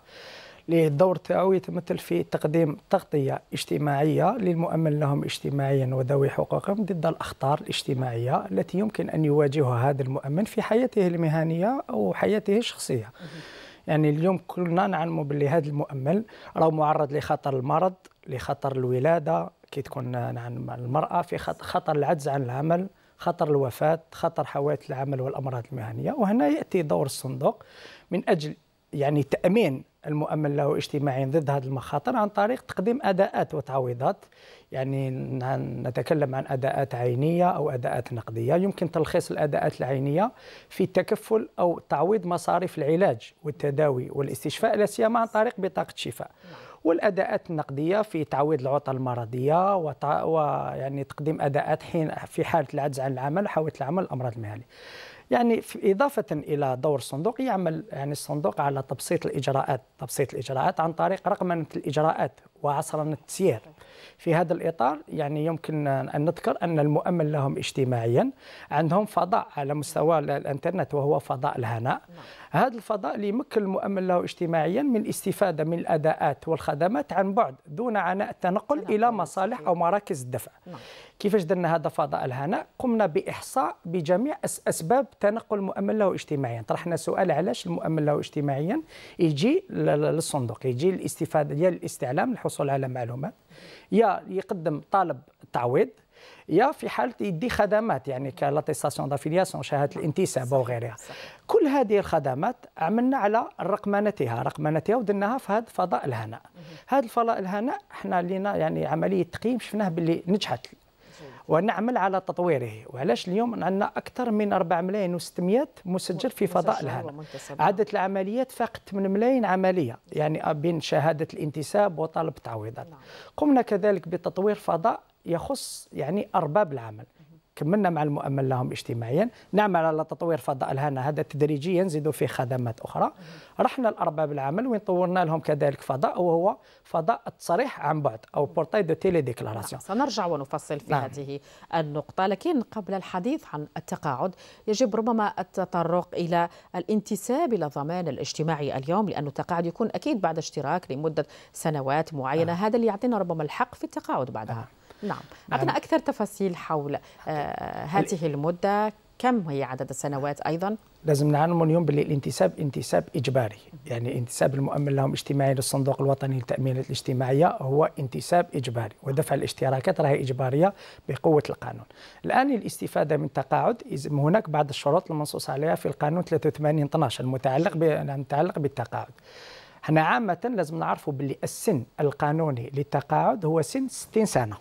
اللي الدور تاعو يتمثل في تقديم تغطية اجتماعية للمؤمن لهم اجتماعيا وذوي حقوقهم ضد الأخطار الاجتماعية التي يمكن أن يواجهها هذا المؤمن في حياته المهنية أو حياته الشخصية يعني اليوم كلنا نعلموا باللي هذا المؤمن راه معرض لخطر المرض لخطر الولاده كي تكون عن نعم المراه في خطر العجز عن العمل خطر الوفاه خطر حوادث العمل والامراض المهنيه وهنا ياتي دور الصندوق من اجل يعني تامين المؤمن له اجتماعيا ضد هذه المخاطر عن طريق تقديم اداءات وتعويضات يعني نعم نتكلم عن اداءات عينيه او اداءات نقديه يمكن تلخيص الاداءات العينيه في التكفل او تعويض مصاريف العلاج والتداوي والاستشفاء لا سيما عن طريق بطاقه شفاء والاداءات النقديه في تعويض العطل المرضيه ويعني تقديم اداءات حين في حاله العجز عن العمل وحاوله العمل الامراض المهنيه. يعني في إضافة إلى دور الصندوق يعمل يعني الصندوق على تبسيط الإجراءات تبسيط الإجراءات عن طريق رقمنة الإجراءات وعصر التسيير في هذا الإطار يعني يمكن أن نذكر أن المؤمن لهم اجتماعيا عندهم فضاء على مستوى الإنترنت وهو فضاء الهناء نعم. هذا الفضاء اللي يمكن المؤمن له اجتماعيا من الاستفادة من الأداءات والخدمات عن بعد دون عناء التنقل نعم. إلى نعم، مصالح أو مراكز الدفع نعم. كيفاش درنا هذا فضاء الهناء قمنا بإحصاء بجميع أسباب تنقل المؤمن له اجتماعيا طرحنا سؤال علاش المؤمن له اجتماعيا يجي للصندوق يجي الاستفادة ديال الاستعلام الحصول الحصول على معلومات يا يقدم طالب تعويض يا في حاله يدي خدمات يعني كلاتيستاسيون دافيلياسيون شهاده الانتساب وغيرها كل هذه الخدمات عملنا على رقمنتها رقمنتها ودرناها في هذا الفضاء الهناء هذا الفضاء الهناء احنا لينا يعني عمليه تقييم شفناه باللي نجحت ونعمل على تطويره وعلاش اليوم عندنا أكثر من 4 ملايين و600 مسجل في فضاء الهنا عدد العمليات فاقت 8 ملايين عملية يعني بين شهادة الانتساب وطلب تعويضات نعم. قمنا كذلك بتطوير فضاء يخص يعني أرباب العمل كملنا مع المؤمن لهم اجتماعيا نعمل على تطوير فضاء الهنا هذا تدريجيا نزيدوا فيه خدمات أخرى رحنا لأرباب العمل وين طورنا لهم كذلك فضاء وهو فضاء التصريح عن بعد أو بورتاي دو تيلي ديكلاراسيون سنرجع ونفصل في نعم. هذه النقطة لكن قبل الحديث عن التقاعد يجب ربما التطرق إلى الانتساب إلى الضمان الاجتماعي اليوم لانه التقاعد يكون أكيد بعد اشتراك لمدة سنوات معينة آه. هذا اللي يعطينا ربما الحق في التقاعد بعدها آه. نعم أعطنا نعم. أكثر تفاصيل آه، حول هذه المدة كم هي عدد السنوات أيضا؟ لازم نعلم اليوم باللي الانتساب انتساب اجباري يعني انتساب المؤمن لهم اجتماعي للصندوق الوطني للتامينات الاجتماعيه هو انتساب اجباري ودفع الاشتراكات راهي اجباريه بقوه القانون الان الاستفاده من التقاعد هناك بعض الشروط المنصوص عليها في القانون 83 12 المتعلق المتعلق بالتقاعد احنا عامه لازم نعرفوا باللي السن القانوني للتقاعد هو سن 60 سنه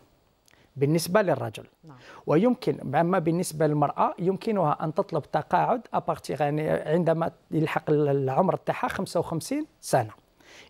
بالنسبة للرجل نعم. ويمكن أما بالنسبة للمرأة يمكنها أن تطلب تقاعد يعني عندما يلحق العمر تاعها 55 سنة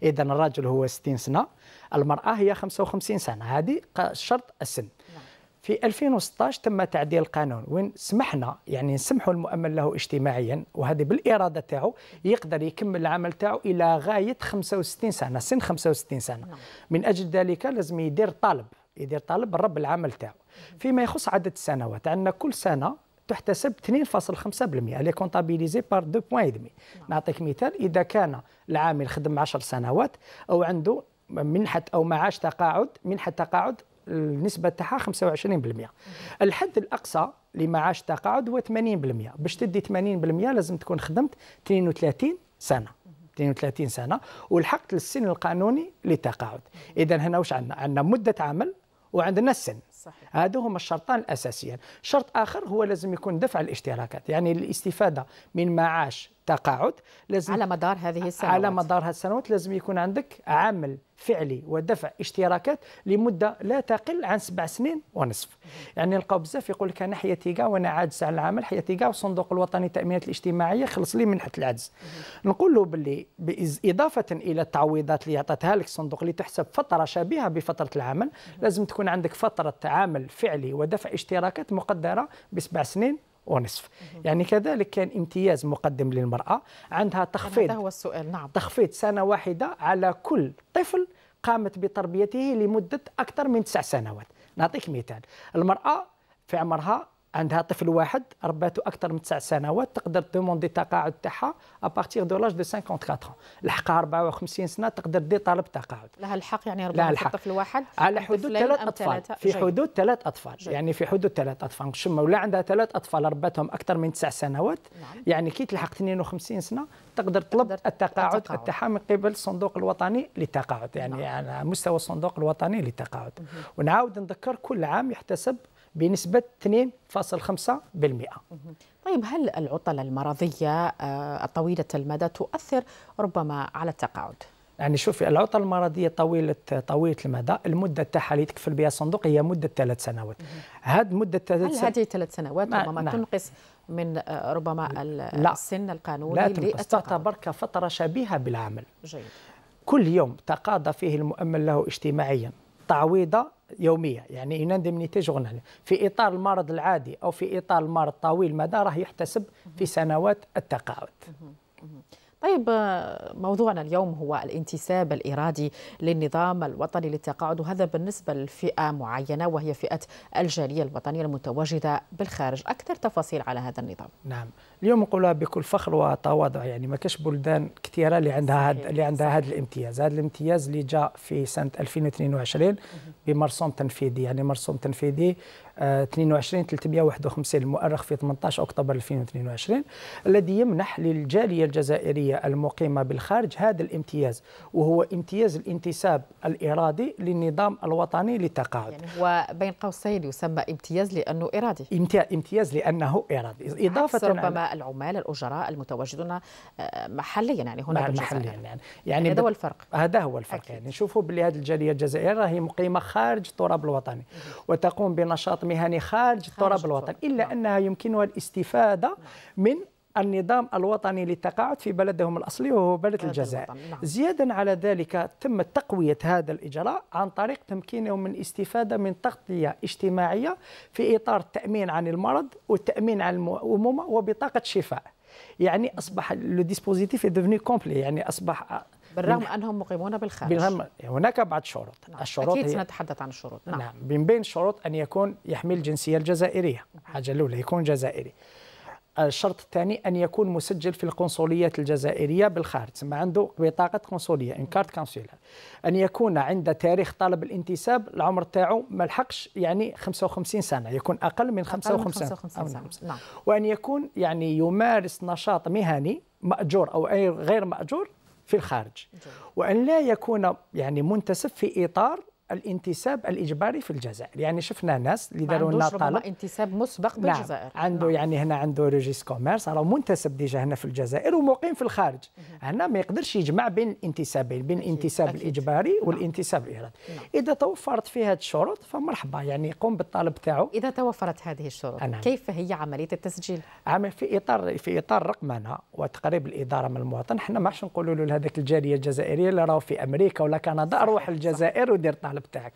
إذا الرجل هو 60 سنة المرأة هي 55 سنة هذه شرط السن نعم. في 2016 تم تعديل القانون وين سمحنا يعني نسمحوا المؤمن له اجتماعيا وهذه بالاراده تاعو يقدر يكمل العمل تاعو الى غايه 65 سنه سن 65 سنه نعم. من اجل ذلك لازم يدير طالب يدير طالب بالرب العمل تاعو فيما يخص عدد السنوات عندنا كل سنه تحتسب 2.5% اللي كونطابيليزي بار 2.5 نعطيك مثال اذا كان العامل خدم 10 سنوات او عنده منحه او معاش تقاعد منحه تقاعد النسبة تاعها 25% نعم. الحد الأقصى لمعاش تقاعد هو 80% باش تدي 80% لازم تكون خدمت 32 سنة 32 سنة ولحقت للسن القانوني للتقاعد إذا هنا واش عندنا عندنا مدة عمل وعندنا السن صحيح. هذا هما الشرطان الاساسيان شرط اخر هو لازم يكون دفع الاشتراكات يعني الاستفاده من معاش تقاعد لازم على مدار هذه السنوات على مدار هذه السنوات لازم يكون عندك عامل فعلي ودفع اشتراكات لمده لا تقل عن سبع سنين ونصف يعني نلقاو بزاف يقول لك انا حياتي كاع وانا عاجز على العمل حياتي كاع والصندوق الوطني للتامينات الاجتماعيه خلص لي منحه العجز نقول له باللي اضافه الى التعويضات اللي عطاتها لك الصندوق اللي تحسب فتره شبيهه بفتره العمل لازم تكون عندك فتره عمل فعلي ودفع اشتراكات مقدره بسبع سنين ونصف يعني كذلك كان امتياز مقدم للمرأة عندها تخفيض هذا هو السؤال نعم تخفيض سنة واحدة على كل طفل قامت بتربيته لمدة أكثر من تسع سنوات نعطيك مثال المرأة في عمرها عندها طفل واحد رباته اكثر من تسع سنوات تقدر دوموندي التقاعد تاعها ابارتيغ دو لاج دو 54 لحقها 54 سنه تقدر دير طلب تقاعد لها الحق يعني ربما الحق. طفل واحد على حدود ثلاث اطفال في حدود ثلاث اطفال جي. يعني في حدود ثلاث اطفال شما ولا عندها ثلاث اطفال رباتهم اكثر من تسع سنوات نعم. يعني كي تلحق 52 سنه تقدر تطلب التقاعد تاعها من قبل الصندوق الوطني للتقاعد يعني نعم. على مستوى الصندوق الوطني للتقاعد ونعاود نذكر كل عام يحتسب بنسبة 2.5% طيب هل العطل المرضية آه، طويلة المدى تؤثر ربما على التقاعد؟ يعني شوفي العطل المرضيه طويله طويله المدى المده تاعها اللي تكفل بها الصندوق هي مده ثلاث سنوات هاد مده ثلاث سنوات هذه ثلاث سنوات ربما نعم. تنقص من آه، ربما لا. السن القانوني لا تنقص تعتبر كفتره شبيهه بالعمل جيد كل يوم تقاضى فيه المؤمن له اجتماعيا تعويضه يوميه يعني ينندم نتاج غنى في اطار المرض العادي او في اطار المرض طويل المدى راه يحتسب في سنوات التقاعد طيب موضوعنا اليوم هو الانتساب الإرادي للنظام الوطني للتقاعد وهذا بالنسبة لفئة معينة وهي فئة الجالية الوطنية المتواجدة بالخارج أكثر تفاصيل على هذا النظام نعم اليوم نقولها بكل فخر وتواضع يعني ما كاش بلدان كثيرة اللي عندها هذا اللي عندها هذا الامتياز هذا الامتياز اللي جاء في سنة 2022 بمرسوم تنفيذي يعني مرسوم تنفيذي 22 آه، 351 المؤرخ في 18 أكتوبر 2022 الذي يمنح للجالية الجزائرية المقيمة بالخارج هذا الامتياز وهو امتياز الانتساب الإرادي للنظام الوطني للتقاعد يعني هو بين قوسين يسمى امتياز لأنه إرادي امتياز لأنه إرادي إضافة ربما العمال الأجراء المتواجدون آه، محليا يعني هنا محليا يعني, يعني, يعني هذا هو الفرق هذا هو الفرق أكيد. يعني نشوفوا بلي هذه الجالية الجزائرية راهي مقيمة خارج التراب الوطني وتقوم بنشاط المهني خارج التراب الوطني إلا نعم. أنها يمكنها الاستفادة من النظام الوطني للتقاعد في بلدهم الاصلي وهو بلد الجزائر نعم. زيادا على ذلك تم تقويه هذا الاجراء عن طريق تمكينهم من الاستفاده من تغطيه اجتماعيه في اطار التامين عن المرض والتامين عن الامومه وبطاقه شفاء يعني اصبح لو ديسبوزيتيف ديفني كومبلي يعني اصبح بالرغم أنهم مقيمون بالخارج هناك بعض شروط نعم. الشروط أكيد هي... سنتحدث عن الشروط نعم. نعم من بين الشروط أن يكون يحمل الجنسية الجزائرية حاجة الأولى يكون جزائري الشرط الثاني أن يكون مسجل في القنصلية الجزائرية بالخارج ما عنده بطاقة قنصلية إن كارت كونسولير أن يكون عند تاريخ طلب الانتساب العمر تاعو ما لحقش يعني 55 سنة يكون أقل من 55, أقل من 55 سنة, سنة. نعم. نعم. وأن يكون يعني يمارس نشاط مهني مأجور أو غير مأجور في الخارج وأن لا يكون يعني منتسب في إطار الانتساب الاجباري في الجزائر يعني شفنا ناس اللي داروا لنا طلب انتساب مسبق نعم. بالجزائر نعم. عنده نعم. يعني هنا عنده ريجيس كوميرس راه منتسب ديجا هنا في الجزائر ومقيم في الخارج هنا ما يقدرش يجمع بين الانتسابين بين الانتساب الاجباري نعم. والانتساب الارادي نعم. اذا توفرت فيه هذه الشروط فمرحبا يعني يقوم بالطلب تاعو اذا توفرت هذه الشروط نعم. كيف هي عمليه التسجيل عمل في اطار في اطار رقمنه وتقريب الاداره من المواطن حنا ما نقولوا له لهذاك الجاليه الجزائريه اللي راهو في امريكا ولا كندا اروح الجزائر ودير طلب بتاعك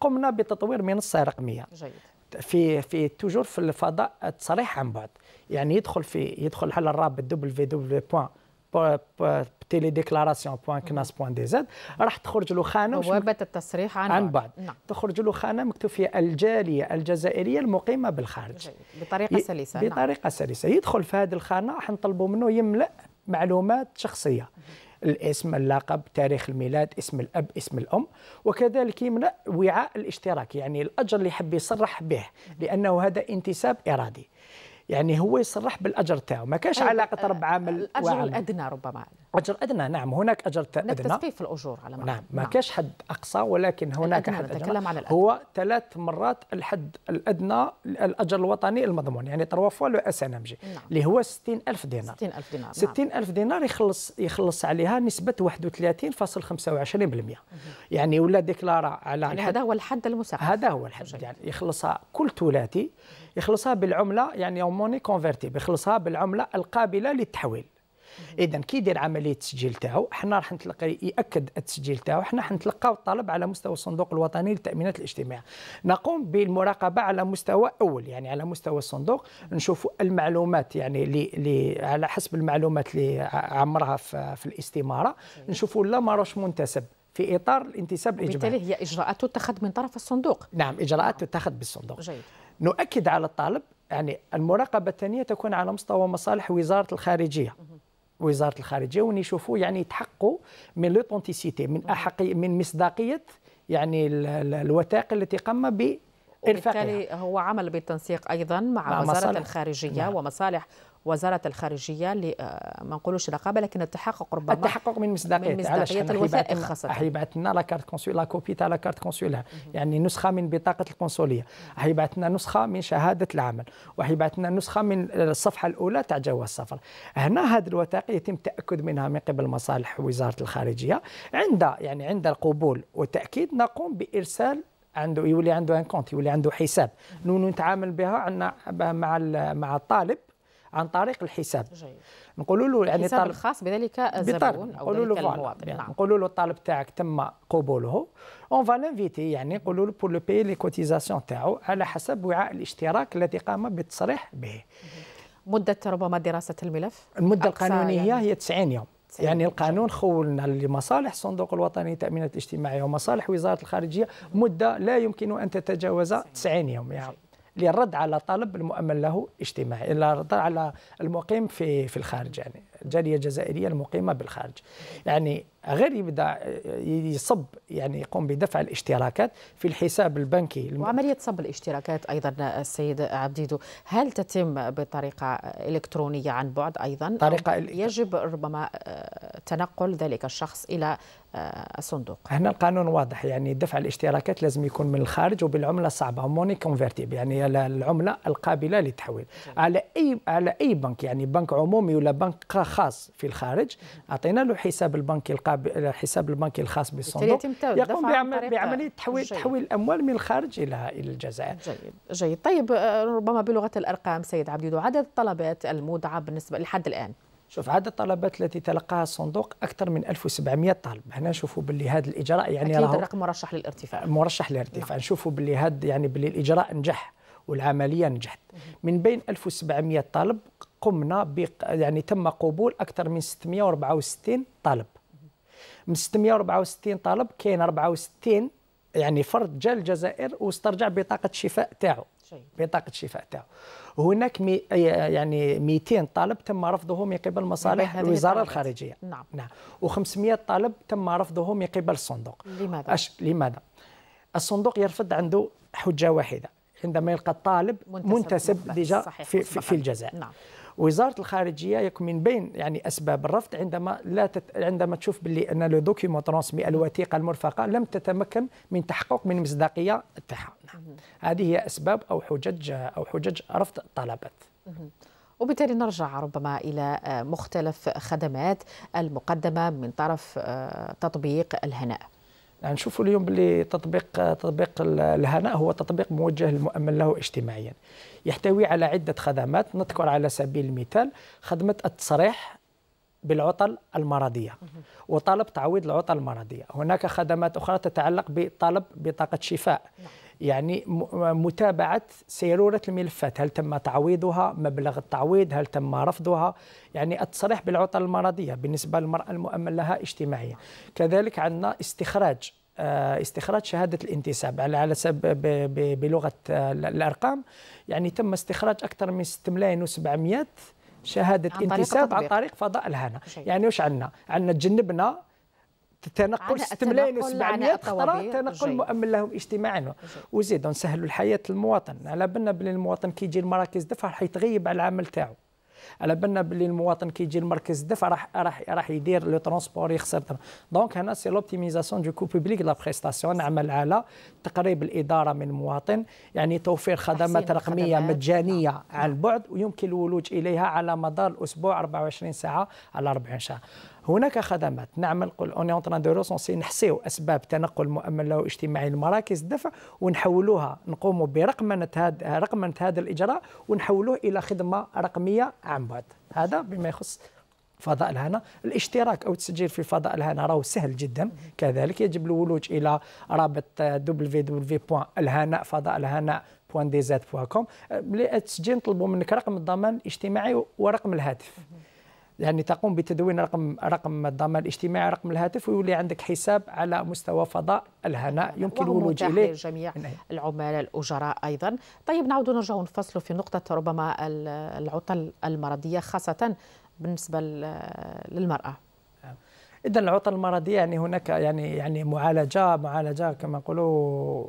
قمنا بتطوير منصه رقميه جيد في في توجور في الفضاء التصريح عن بعد يعني يدخل في يدخل على الرابط www.teledeclaration.knas.dz راح تخرج له خانه بوابه التصريح عن, عن بعد نعم. تخرج له خانه مكتوب فيها الجاليه الجزائريه المقيمه بالخارج جيد. بطريقه سلسه نعم. بطريقه نعم. سلسه يدخل في هذه الخانه حنطلبوا منه يملا معلومات شخصيه الاسم اللقب تاريخ الميلاد اسم الاب اسم الام وكذلك يمنع وعاء الاشتراك يعني الاجر اللي يحب يصرح به لانه هذا انتساب ارادي يعني هو يصرح بالاجر تاعو ما كانش علاقه رب آه، عامل الاجر الادنى ربما اجر ادنى نعم هناك اجر ادنى تسقيف الاجور على ما نعم ما نعم. كانش حد اقصى ولكن هناك حد أدنى. على الأدنى. هو ثلاث مرات الحد الادنى الاجر الوطني المضمون يعني تروا فوا لو اس ان ام جي اللي هو 60000 دينار 60000 دينار 60000 نعم. دينار يخلص يخلص عليها نسبه 31.25% يعني ولا ديكلارا على يعني هذا هو الحد المساعد هذا هو الحد يعني يخلصها كل ثلاثي يخلصها بالعمله يعني موني كونفيرتي يخلصها بالعمله القابله للتحويل اذا كي يدير عمليه التسجيل تاعو حنا راح نتلقى ياكد التسجيل تاعو حنا حنتلقاو الطلب على مستوى الصندوق الوطني للتامينات الاجتماعيه نقوم بالمراقبه على مستوى اول يعني على مستوى الصندوق نشوفوا المعلومات يعني لي لي على حسب المعلومات اللي عمرها في, في الاستماره نشوفوا لا ماروش منتسب في اطار الانتساب الاجباري وبالتالي هي اجراءات تتخذ من طرف الصندوق نعم اجراءات تتخذ بالصندوق جيد نؤكد على الطالب يعني المراقبه الثانيه تكون على مستوى مصالح وزاره الخارجيه وزاره الخارجيه وين يشوفوا يعني يتحققوا من لوتونتيسيتي من احقي من مصداقيه يعني الوثائق التي قام ب وبالتالي هو عمل بالتنسيق ايضا مع, مع وزاره مصالح. الخارجيه نعم. ومصالح وزاره الخارجيه اللي آه، ما نقولوش رقابه لكن التحقق ربما التحقق من مصداقيه من مصداقيه الوثائق خاصه حيبعث لنا لا كارت كونسول لا كوبي تاع لا كارت كونسول يعني نسخه من بطاقه القنصليه حيبعث لنا نسخه من شهاده العمل وحيبعث لنا نسخه من الصفحه الاولى تاع جواز السفر هنا هذه الوثائق يتم التاكد منها من قبل مصالح وزاره الخارجيه عند يعني عند القبول والتاكيد نقوم بارسال عنده يولي عنده ان كونت يولي عنده حساب نتعامل بها عندنا مع مع الطالب عن طريق الحساب جيد. نقولوا له يعني الحساب الخاص بذلك الزبون او ذلك المواطن نعم. نعم. نقولوا له الطالب تاعك تم قبوله اون فا لانفيتي يعني نقولوا له بور لو بي لي كوتيزاسيون تاعو على حسب وعاء الاشتراك الذي قام بالتصريح به مده ربما دراسه الملف المده القانونيه يعني. هي 90 يوم يعني القانون خولنا لمصالح الصندوق الوطني للتامينات الاجتماعيه ومصالح وزاره الخارجيه مده لا يمكن ان تتجاوز 90 يوم يعني للرد على طلب المؤمن له اجتماعي الرد على المقيم في في الخارج يعني الجاليه الجزائريه المقيمه بالخارج يعني غير يبدا يصب يعني يقوم بدفع الاشتراكات في الحساب البنكي الم... وعمليه صب الاشتراكات ايضا السيد عبديدو هل تتم بطريقه الكترونيه عن بعد ايضا طريقه يجب ربما تنقل ذلك الشخص الى آه، الصندوق هنا القانون واضح يعني دفع الاشتراكات لازم يكون من الخارج وبالعمله الصعبه موني كونفيرتيبل يعني العمله القابله للتحويل على اي على اي بنك يعني بنك عمومي ولا بنك خاص في الخارج اعطينا له حساب البنكي القابل حساب البنكي الخاص بالصندوق يقوم بعمل بعمليه تحويل تحويل الاموال من الخارج الى الى الجزائر جيد جيد طيب آه، ربما بلغه الارقام سيد عبد عدد الطلبات المودعه بالنسبه لحد الان شوف عدد الطلبات التي تلقاها الصندوق اكثر من 1700 طالب هنا نشوفوا باللي هذا الاجراء يعني اكيد الرقم مرشح للارتفاع مرشح للارتفاع نشوفوا نعم. باللي هذا يعني باللي الاجراء نجح والعمليه نجحت من بين 1700 طالب قمنا ب يعني تم قبول اكثر من 664 طالب من 664 طالب كاين 64 يعني فرد جا الجزائر واسترجع بطاقه الشفاء تاعو بطاقه الشفاء تاعو هناك مي يعني 200 طالب تم رفضه من قبل مصالح الوزاره الخارجيه نعم نعم و500 طالب تم رفضه من قبل الصندوق لماذا أش... لماذا الصندوق يرفض عنده حجه واحده عندما يلقى الطالب منتسب, منتسب ديجا في, في, في الجزائر نعم وزاره الخارجيه يكون من بين يعني اسباب الرفض عندما لا تت... عندما تشوف باللي ان لو دوكيومون ترونسمي الوثيقه المرفقه لم تتمكن من تحقق من مصداقيه تاعها نعم. هذه هي اسباب او حجج او حجج رفض الطلبات وبالتالي نرجع ربما الى آه، مختلف خدمات المقدمه من طرف آه، تطبيق الهناء نعم، نشوفوا اليوم باللي تطبيق تطبيق الهناء هو تطبيق موجه للمؤمن له اجتماعيا يحتوي على عدة خدمات نذكر على سبيل المثال خدمة التصريح بالعطل المرضية وطلب تعويض العطل المرضية هناك خدمات أخرى تتعلق بطلب بطاقة شفاء يعني متابعة سيرورة الملفات هل تم تعويضها مبلغ التعويض هل تم رفضها يعني التصريح بالعطل المرضية بالنسبة للمرأة المؤمن لها اجتماعيا كذلك عندنا استخراج آه، استخراج شهادة الانتساب على سبب بلغة آه، الأرقام يعني تم استخراج أكثر من 6 ملايين و700 شهادة عن انتساب عن طريق فضاء الهنا شيء. يعني واش عندنا عندنا تجنبنا تنقل 6 ملايين و700 خطره تنقل مؤمن لهم اجتماعا وزيد نسهلوا الحياه للمواطن على بالنا بلي المواطن كيجي المراكز دفع راح يتغيب على العمل تاعو على بالنا باللي المواطن كيجي لمركز الدفع راح راح راح يدير لو ترونسبور يخسر دونك هنا سي لوبتيميزاسيون دو كو بوبليك لا بريستاسيون نعمل على تقريب الاداره من المواطن يعني توفير خدمات رقميه مجانيه آه. عن بعد ويمكن الولوج اليها على مدار الاسبوع 24 ساعه على 40 ساعه هناك خدمات نعمل قل اوني اون تران دو نحسيو اسباب تنقل مؤمن له اجتماعي لمراكز الدفع ونحولوها نقوموا برقمنه هاد رقمنه هذا الاجراء ونحولوه الى خدمه رقميه عن بعد هذا بما يخص فضاء الهنا الاشتراك او التسجيل في فضاء الهنا راهو سهل جدا كذلك يجب الولوج الى رابط www.الهناء.فضاء للتسجيل نطلبوا منك رقم الضمان الاجتماعي ورقم الهاتف يعني تقوم بتدوين رقم رقم الضمان الاجتماعي رقم الهاتف ويولي عندك حساب على مستوى فضاء الهناء نعم، يمكن الولوج اليه جميع نعم. العمال الاجراء ايضا طيب نعود نرجع ونفصل في نقطه ربما العطل المرضيه خاصه بالنسبه للمراه اذا العطل المرضيه يعني هناك يعني يعني معالجه معالجه كما نقولوا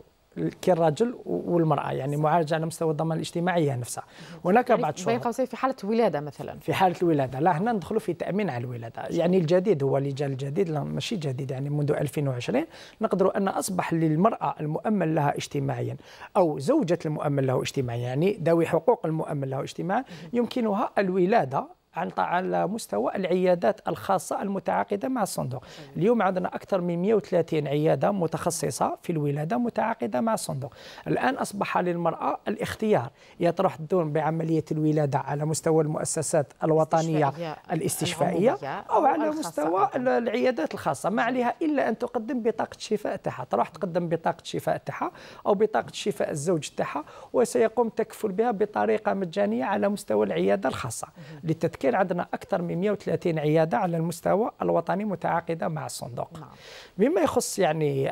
كي الرجل والمراه يعني معالجه على مستوى الضمان الاجتماعي هي يعني نفسها هناك يعني بعض الشروط بين قوسين في حاله ولاده مثلا في حاله الولاده لا هنا ندخلوا في تامين على الولاده يعني الجديد هو اللي جاء الجديد لا ماشي جديد يعني منذ 2020 نقدر ان اصبح للمراه المؤمن لها اجتماعيا او زوجة المؤمن له اجتماعيا يعني ذوي حقوق المؤمن له اجتماعيا يمكنها الولاده على على مستوى العيادات الخاصه المتعاقده مع الصندوق اليوم عندنا اكثر من 130 عياده متخصصه في الولاده متعاقده مع الصندوق الان اصبح للمراه الاختيار يا تروح تدور بعمليه الولاده على مستوى المؤسسات الوطنيه الاستشفائيه او على مستوى العيادات الخاصه ما عليها الا ان تقدم بطاقه شفاء تاعها تروح تقدم بطاقه شفاء تاعها او بطاقه شفاء الزوج تاعها وسيقوم تكفل بها بطريقه مجانيه على مستوى العياده الخاصه للتذكير بالتأثير عندنا أكثر من 130 عيادة على المستوى الوطني متعاقدة مع الصندوق نعم. مما يخص يعني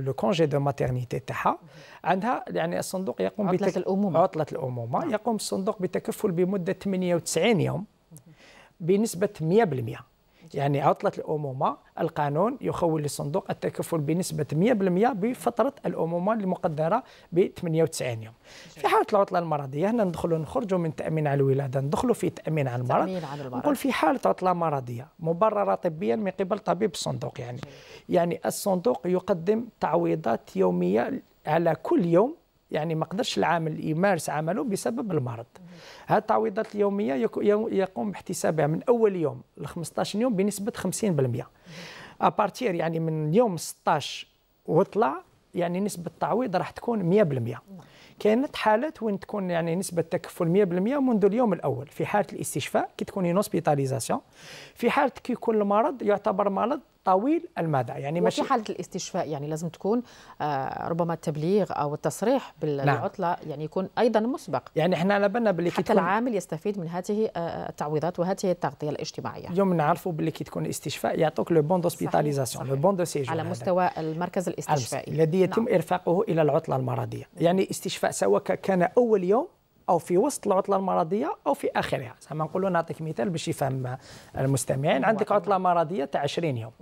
لو كونجي دو ماتيرنيتي تاعها عندها يعني الصندوق يقوم عطلة بتك... الأمومة عطلة الأمومة نعم. يقوم الصندوق بتكفل بمدة 98 يوم بنسبة 100% يعني عطلة الأمومة القانون يخول للصندوق التكفل بنسبة 100% بفترة الأمومة المقدرة ب 98 يوم في حالة العطلة المرضية هنا ندخلوا نخرجوا من تأمين على الولادة ندخلوا في تأمين على المرض نقول في حالة عطلة مرضية مبررة طبيا من قبل طبيب الصندوق يعني يعني الصندوق يقدم تعويضات يومية على كل يوم يعني ما قدرش العامل يمارس عمله بسبب المرض هذه التعويضات اليوميه يقوم باحتسابها من اول يوم ل 15 يوم بنسبه 50% ابارتير يعني من يوم 16 وطلع يعني نسبه التعويض راح تكون 100% كانت حالات وين تكون يعني نسبه التكفل 100% منذ اليوم الاول في حاله الاستشفاء كي تكون في حاله كي يكون المرض يعتبر مرض طويل المدى يعني مش حاله الاستشفاء يعني لازم تكون آه، ربما التبليغ او التصريح نعم. بالعطله نعم. يعني يكون ايضا مسبق يعني احنا على بالنا باللي حتى العامل يستفيد من هذه آه، التعويضات وهذه التغطيه الاجتماعيه اليوم نعرفوا باللي كي تكون استشفاء يعطوك لو بون دوسبيتاليزاسيون لو بون دو سيجور على مستوى المركز الاستشفائي الذي يتم نعم. ارفاقه الى العطله المرضيه يعني استشفاء سواء كان اول يوم او في وسط العطله المرضيه او في اخرها زعما نقولوا نعطيك مثال باش يفهم المستمعين عندك عطله مرضيه تاع 20 يوم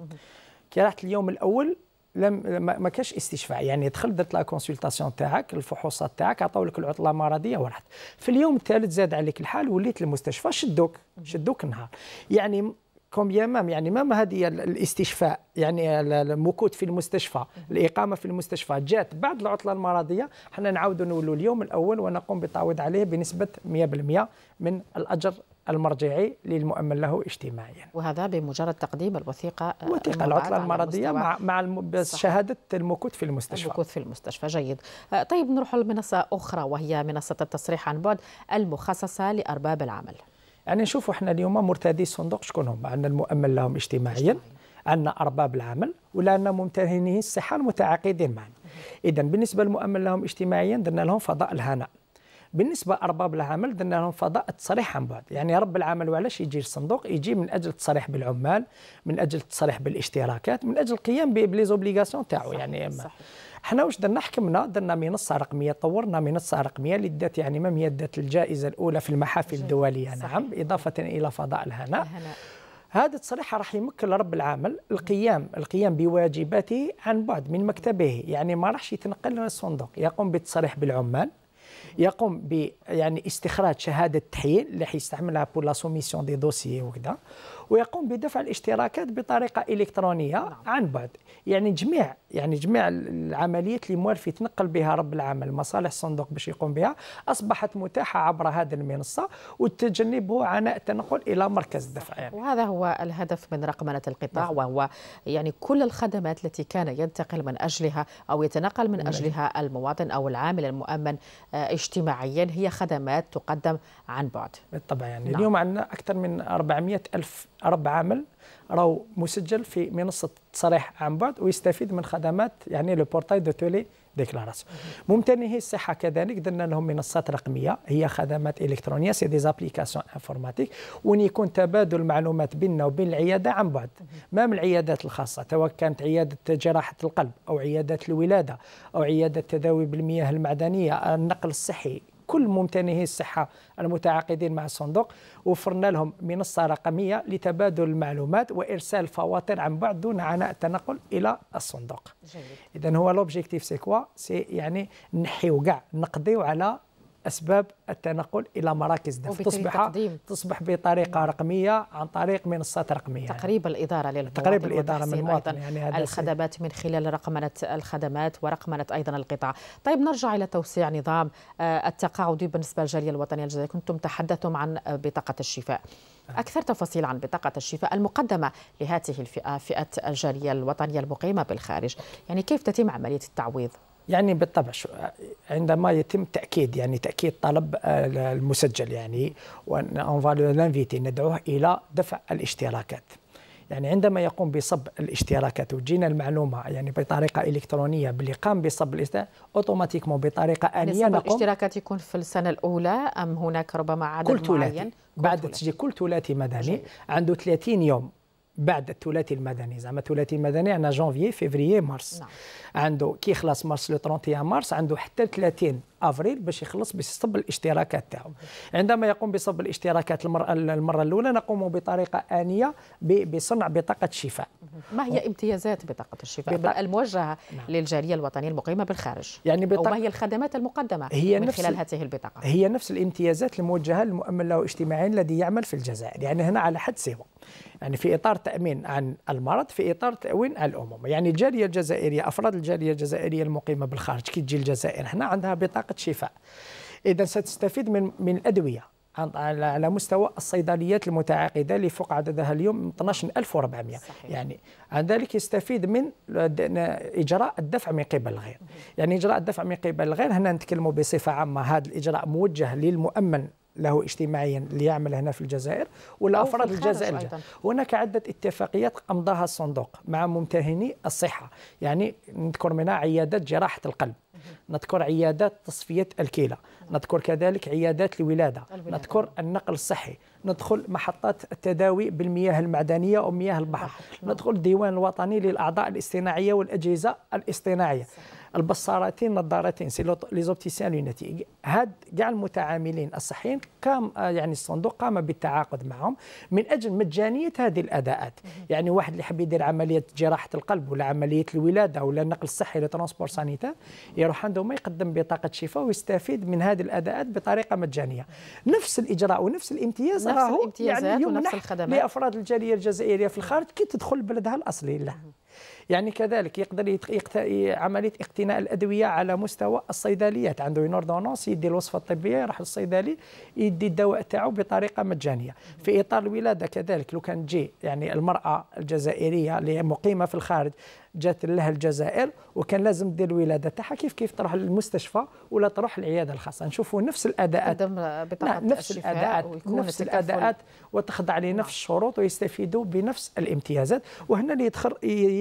كي رحت اليوم الاول لم ما كاش استشفاء يعني دخلت درت لا كونسلطاسيون تاعك الفحوصات تاعك عطاو لك العطله المرضيه ورحت في اليوم الثالث زاد عليك الحال وليت المستشفى شدوك شدوك النهار يعني كومبيان مام يعني مام هذه الاستشفاء يعني المكوت في المستشفى الاقامه في المستشفى جات بعد العطله المرضيه حنا نعاودوا نولوا اليوم الاول ونقوم بالتعويض عليه بنسبه 100% من الاجر المرجعي للمؤمن له اجتماعيا وهذا بمجرد تقديم الوثيقه آه، وثيقه العطله المرضيه مع مع شهاده المكوث في المستشفى المكوث في المستشفى جيد آه، طيب نروح لمنصه اخرى وهي منصه التصريح عن بعد المخصصه لارباب العمل يعني نشوفوا احنا اليوم مرتدي الصندوق شكون هم عندنا المؤمن لهم اجتماعيا عندنا ارباب العمل ولا عندنا ممتهني الصحه المتعاقدين معنا اذا بالنسبه للمؤمن لهم اجتماعيا درنا لهم فضاء الهناء بالنسبه لارباب العمل درنا لهم فضاء التصريح عن بعد يعني رب العمل وعلاش يجي الصندوق يجي من اجل التصريح بالعمال من اجل التصريح بالاشتراكات من اجل القيام بليزوبليغاسيون تاعو يعني صح. حنا واش درنا حكمنا درنا منصه رقميه طورنا منصه رقميه اللي دات يعني ما دات الجائزه الاولى في المحافل الدوليه صحيح. نعم اضافه الى فضاء الهناء هذا التصريح راح يمكن رب العمل القيام القيام بواجباته عن بعد من مكتبه يعني ما راحش يتنقل للصندوق يقوم بالتصريح بالعمال يقوم ب يعني استخراج شهاده تحيين اللي حيستعملها بور لا سوميسيون دي دوسيي وكذا ويقوم بدفع الاشتراكات بطريقه الكترونيه نعم. عن بعد يعني جميع يعني جميع العمليات اللي موالف يتنقل بها رب العمل مصالح الصندوق باش يقوم بها اصبحت متاحه عبر هذه المنصه وتجنبه عناء التنقل الى مركز الدفع يعني. وهذا هو الهدف من رقمنه القطاع نعم. وهو يعني كل الخدمات التي كان ينتقل من اجلها او يتنقل من نعم. اجلها المواطن او العامل المؤمن آه، اجتماعيا هي خدمات تقدم عن بعد بالطبع يعني نعم. اليوم عندنا اكثر من 400 الف رب عامل راهو مسجل في منصه تصريح عن بعد ويستفيد من خدمات يعني لو بورتاي دو تولي ديكلاراسيون هي الصحه كذلك درنا لهم منصات رقميه هي خدمات الكترونيه سي دي زابليكاسيون انفورماتيك وين يكون تبادل معلومات بيننا وبين العياده عن بعد مام العيادات الخاصه سواء كانت عياده جراحه القلب او عيادات الولاده او عياده تداوي بالمياه المعدنيه النقل الصحي كل ممتنهي الصحة المتعاقدين مع الصندوق وفرنا لهم منصة رقمية لتبادل المعلومات وإرسال فواتير عن بعد دون عناء التنقل إلى الصندوق إذا هو لوبجيكتيف سي كوا سي يعني نحيو كاع نقضيو على اسباب التنقل الى مراكز دفع تصبح تقديم. تصبح بطريقه رقميه عن طريق منصات رقميه تقريب يعني. الاداره للمواطن تقريب الاداره من المواطن يعني هذا الخدمات سي. من خلال رقمنه الخدمات ورقمنه ايضا القطاع طيب نرجع الى توسيع نظام آه، التقاعدي بالنسبه للجاليه الوطنيه الجزائريه كنتم تحدثتم عن بطاقه الشفاء آه. أكثر تفاصيل عن بطاقة الشفاء المقدمة لهذه الفئة فئة الجالية الوطنية المقيمة بالخارج يعني كيف تتم عملية التعويض يعني بالطبع عندما يتم تاكيد يعني تاكيد طلب آه، المسجل يعني وان اون لانفيتي ندعوه الى دفع الاشتراكات يعني عندما يقوم بصب الاشتراكات وتجينا المعلومه يعني بطريقه الكترونيه باللي قام بصب الاشتراكات اوتوماتيكمون بطريقه انيه نقوم الاشتراكات يكون في السنه الاولى ام هناك ربما عدد كل معين كل بعد تسجيل كل ثلاثي مدني عنده 30 يوم بعد الثلاثي المدني زعما الثلاثي المدني عندنا جانفيي فيفريي مارس نعم. عنده كي يخلص مارس لو 31 مارس عنده حتى 30 افريل باش يخلص بصب الاشتراكات تاعو عندما يقوم بصب الاشتراكات المره المره الاولى نقوم بطريقه انيه بصنع بطاقه شفاء ما هي امتيازات بطاقه الشفاء بطاق... الموجهه نعم. للجاليه الوطنيه المقيمه بالخارج يعني بطاق... وما هي الخدمات المقدمه هي من نفس... خلال هذه البطاقه هي نفس الامتيازات الموجهه للمؤمن له اجتماعيا الذي يعمل في الجزائر يعني هنا على حد سواء يعني في اطار تامين عن المرض في اطار تامين عن الامومه يعني الجاليه الجزائريه افراد الجاليه الجزائريه المقيمه بالخارج كي تجي الجزائر هنا عندها بطاقه منطقه شفاء اذا ستستفيد من من الادويه على مستوى الصيدليات المتعاقده اللي فوق عددها اليوم 12400 يعني عن ذلك يستفيد من اجراء الدفع من قبل الغير يعني اجراء الدفع من قبل الغير هنا نتكلم بصفه عامه هذا الاجراء موجه للمؤمن له اجتماعيا ليعمل هنا في الجزائر والافراد الجزائر هناك عده اتفاقيات امضاها الصندوق مع ممتهني الصحه يعني نذكر منها عيادات جراحه القلب نذكر عيادات تصفيه الكلى نذكر كذلك عيادات الولاده نذكر النقل الصحي ندخل محطات التداوي بالمياه المعدنيه ومياه البحر ندخل الديوان الوطني للاعضاء الاصطناعيه والاجهزه الاصطناعيه صح. البصارتين نظارتين سي لي زوبتيسيان لوناتيك هاد كاع المتعاملين الصحيين قام آه، يعني الصندوق قام بالتعاقد معهم من اجل مجانيه هذه الاداءات يعني واحد اللي حاب يدير عمليه جراحه القلب ولا عمليه الولاده ولا النقل الصحي لترونسبور ترونسبور سانيتا يروح عندهم يقدم بطاقه شفاء ويستفيد من هذه الاداءات بطريقه مجانيه نفس الاجراء ونفس الامتياز راهو يعني يمنح لافراد الجاليه الجزائريه في الخارج كي تدخل بلدها الاصلي له يعني كذلك يقدر عمليه اقتناء الادويه على مستوى الصيدليات عنده ينوردونونس يدي الوصفه الطبيه يروح للصيدلي يدي الدواء تاعو بطريقه مجانيه في اطار الولاده كذلك لو كان جي يعني المراه الجزائريه اللي مقيمه في الخارج جات لها الجزائر وكان لازم دير الولاده تاعها كيف كيف تروح للمستشفى ولا تروح العياده الخاصه نشوفوا نفس الاداءات نفس الاداءات نفس الاداءات وتخضع لنفس نعم. الشروط ويستفيدوا بنفس الامتيازات وهنا اللي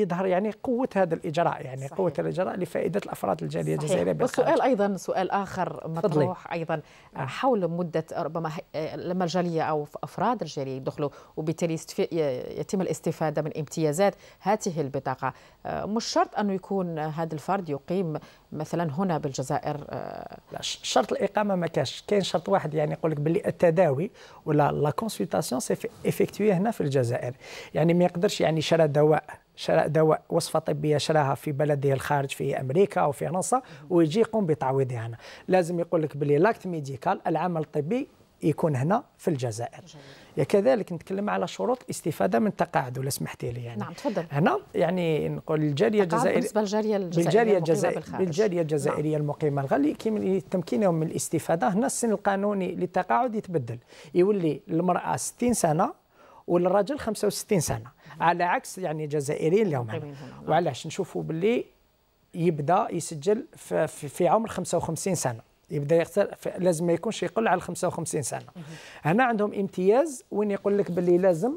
يظهر يعني قوه هذا الاجراء يعني صحيح. قوه الاجراء لفائده الافراد الجاليه الجزائريه والسؤال ايضا سؤال اخر مطروح ايضا آه. حول مده ربما آه، لما الجاليه او افراد الجاليه يدخلوا وبالتالي يتم الاستفاده من امتيازات هذه البطاقه آه، مش شرط أنه يكون هذا الفرد يقيم مثلا هنا بالجزائر آه. لا شرط الإقامة ما كاش كاين شرط واحد يعني يقول لك باللي التداوي ولا لا كونسلتاسيون سي افيكتوي هنا في الجزائر يعني ما يقدرش يعني شرى دواء شراء دواء وصفة طبية شراها في بلده الخارج في أمريكا أو في فرنسا ويجي يقوم بتعويضها هنا لازم يقول لك بلي لاكت ميديكال العمل الطبي يكون هنا في الجزائر جميل. كذلك نتكلم على شروط الاستفاده من التقاعد ولا سمحتي لي يعني نعم تفضل هنا يعني نقول الجاليه الجزائريه بالنسبه للجاليه الجزائريه الجزائريه بالجاليه نعم. الجزائريه نعم. المقيمه الغالي كي تمكينهم من الاستفاده هنا السن القانوني للتقاعد يتبدل يولي المراه 60 سنه والراجل 65 سنه نعم. على عكس يعني الجزائريين اليوم نعم. وعلاش نشوفوا باللي يبدا يسجل في, في عمر 55 سنه يبدا يختار لازم ما يكونش يقل على 55 سنه هنا عندهم امتياز وين يقول لك باللي لازم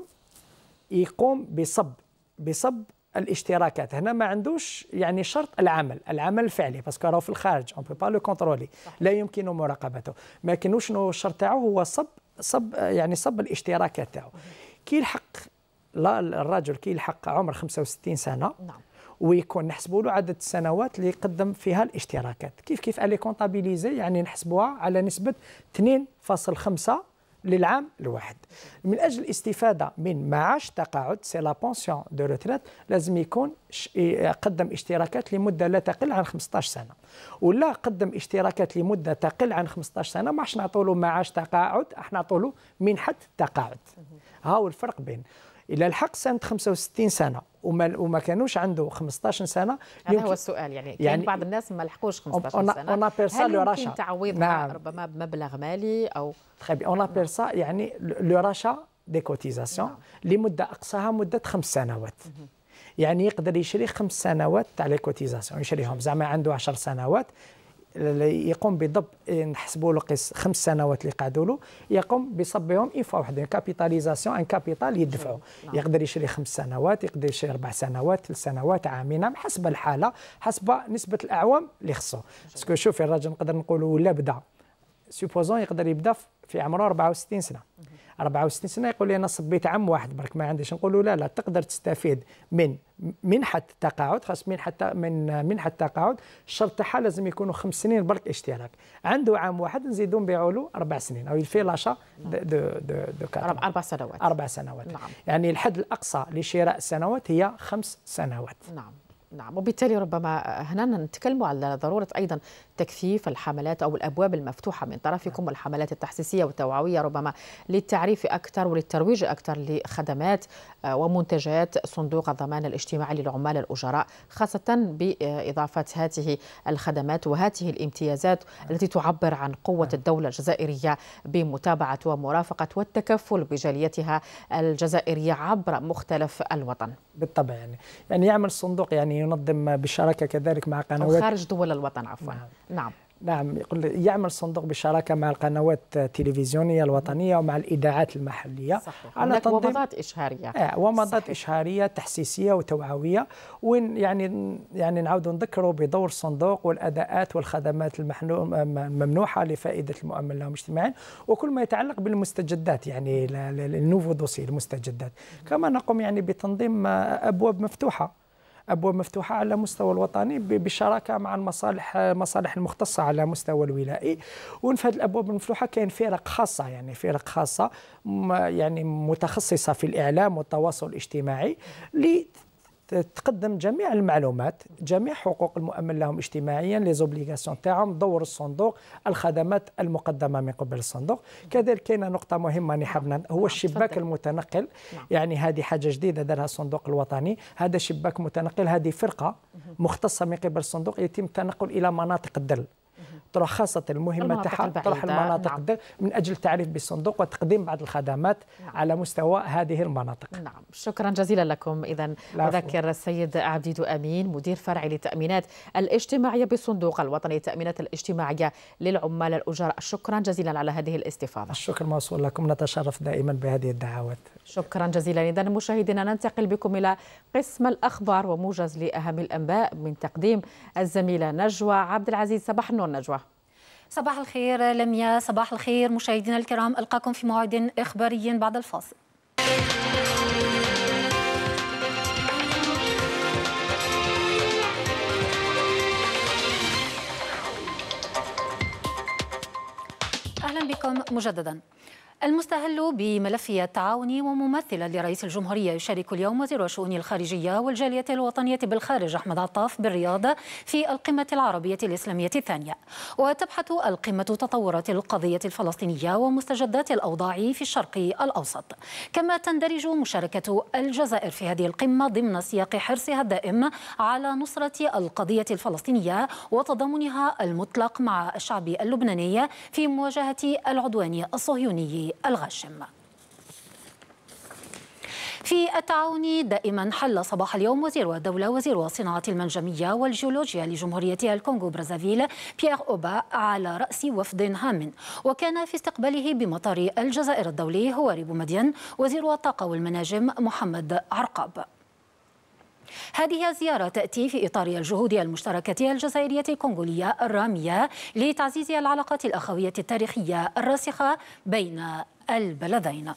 يقوم بصب بصب الاشتراكات هنا ما عندوش يعني شرط العمل العمل الفعلي باسكو راهو في الخارج اون بي با لو كونترولي لا يمكن مراقبته ما شنو الشرط تاعو هو صب صب يعني صب الاشتراكات تاعو كي لا الرجل كي الحق عمر 65 سنه نعم ويكون نحسبوا له عدد السنوات اللي قدم فيها الاشتراكات كيف كيف الي كونطابيليزي يعني نحسبوها على نسبه 2.5 للعام الواحد من اجل الاستفاده من معاش تقاعد سي لا بونسيون دو روتريت لازم يكون قدم اشتراكات لمده لا تقل عن 15 سنه ولا قدم اشتراكات لمده تقل عن 15 سنه ما نعطوا له معاش تقاعد احنا نعطوا له منحه تقاعد ها هو الفرق بين الى الحق سنه 65 سنه وما وما كانوش عنده 15 سنه هذا هو السؤال يعني يعني بعض الناس ما لحقوش 15 سنه أنا هل يمكن تعويض نعم. ربما بمبلغ مالي او تخيل اون ابيل سا يعني لو راشا دي كوتيزاسيون نعم. لمده اقصاها مده خمس سنوات يعني يقدر يشري خمس سنوات تاع لي كوتيزاسيون يشريهم زعما عنده 10 سنوات يقوم بضب نحسبوا له قيس خمس سنوات اللي قعدوا له يقوم بصبهم فوا وحده كابيتاليزاسيون ان كابيتال يدفعوا نعم. يقدر يشري خمس سنوات يقدر يشري اربع سنوات ثلاث سنوات عامين حسب الحاله حسب نسبه الاعوام اللي خصو باسكو شوفي الراجل نقدر نقولوا ولا بدا سوبوزون يقدر يبدا في عمره 64 سنه 64 سنه يقول لي انا صبيت عام واحد برك ما عنديش نقول له لا لا تقدر تستفيد من منحه التقاعد خاص منحه من منحه التقاعد الشرط تاعها لازم يكونوا خمس سنين برك اشتراك عنده عام واحد نزيدوا نبيعوا له اربع سنين او في لاشا دو دو دو اربع سنوات اربع سنوات نعم. يعني الحد الاقصى لشراء سنوات هي خمس سنوات نعم نعم وبالتالي ربما هنا نتكلم على ضرورة أيضا تكثيف الحملات أو الأبواب المفتوحة من طرفكم والحملات التحسيسية والتوعوية ربما للتعريف أكثر وللترويج أكثر لخدمات آه، ومنتجات صندوق الضمان الاجتماعي للعمال الأجراء خاصة بإضافة هذه الخدمات وهذه الامتيازات التي تعبر عن قوة نعم. الدولة الجزائرية بمتابعة ومرافقة والتكفل بجاليتها الجزائرية عبر مختلف الوطن بالطبع يعني يعني يعمل الصندوق يعني ينظم بالشراكه كذلك مع قنوات خارج دول الوطن عفوا نعم, نعم. نعم يقول يعمل صندوق بالشراكه مع القنوات التلفزيونيه الوطنيه ومع الاذاعات المحليه صحيح. على تنظيم ومضات اشهاريه آه ومضات صحيح. اشهاريه تحسيسيه وتوعويه وين يعني يعني نعاود نذكروا بدور الصندوق والاداءات والخدمات الممنوحه لفائده المؤمن لهم اجتماعيا وكل ما يتعلق بالمستجدات يعني النوفو دوسي المستجدات كما نقوم يعني بتنظيم ابواب مفتوحه ابواب مفتوحه على مستوى الوطني بالشراكه مع المصالح المصالح المختصه على مستوى الولائي وان في هذه الابواب المفتوحه كاين فرق خاصه يعني فرق خاصه يعني متخصصه في الاعلام والتواصل الاجتماعي تقدم جميع المعلومات جميع حقوق المؤمن لهم اجتماعيا لي زوبليغاسيون تاعهم دور الصندوق الخدمات المقدمه من قبل الصندوق كذلك كاينه نقطه مهمه اللي حبنا هو نعم، الشباك المتنقل نعم. يعني هذه حاجه جديده دارها الصندوق الوطني هذا شباك متنقل هذه فرقه مختصه من قبل الصندوق يتم التنقل الى مناطق الدل طرح خاصة المهمة تحت طرح المناطق نعم. من أجل التعريف بالصندوق وتقديم بعض الخدمات نعم. على مستوى هذه المناطق نعم شكرا جزيلا لكم إذا أذكر السيد عبديد أمين مدير فرع للتأمينات الاجتماعية بالصندوق الوطني للتأمينات الاجتماعية للعمال الأجراء شكرا جزيلا على هذه الاستفاضة الشكر موصول لكم نتشرف دائما بهذه الدعوات شكرا جزيلا إذا مشاهدينا ننتقل بكم إلى قسم الأخبار وموجز لأهم الأنباء من تقديم الزميلة نجوى عبد العزيز صباح النور نجوى صباح الخير لميا صباح الخير مشاهدينا الكرام ألقاكم في موعد إخباري بعد الفاصل أهلا بكم مجددا المستهل بملف التعاوني وممثلا لرئيس الجمهورية يشارك اليوم وزير الشؤون الخارجية والجالية الوطنية بالخارج أحمد عطاف بالرياض في القمة العربية الإسلامية الثانية وتبحث القمة تطورات القضية الفلسطينية ومستجدات الأوضاع في الشرق الأوسط كما تندرج مشاركة الجزائر في هذه القمة ضمن سياق حرصها الدائم على نصرة القضية الفلسطينية وتضامنها المطلق مع الشعب اللبناني في مواجهة العدوان الصهيوني الغاشم في التعاون دائما حل صباح اليوم وزير الدولة وزير الصناعة المنجمية والجيولوجيا لجمهورية الكونغو برازافيل بيير أوبا على رأس وفد هام وكان في استقباله بمطار الجزائر الدولي هواري بومدين وزير الطاقة والمناجم محمد عرقاب هذه الزيارة تأتي في إطار الجهود المشتركة الجزائرية الكونغولية الرامية لتعزيز العلاقات الأخوية التاريخية الراسخة بين البلدين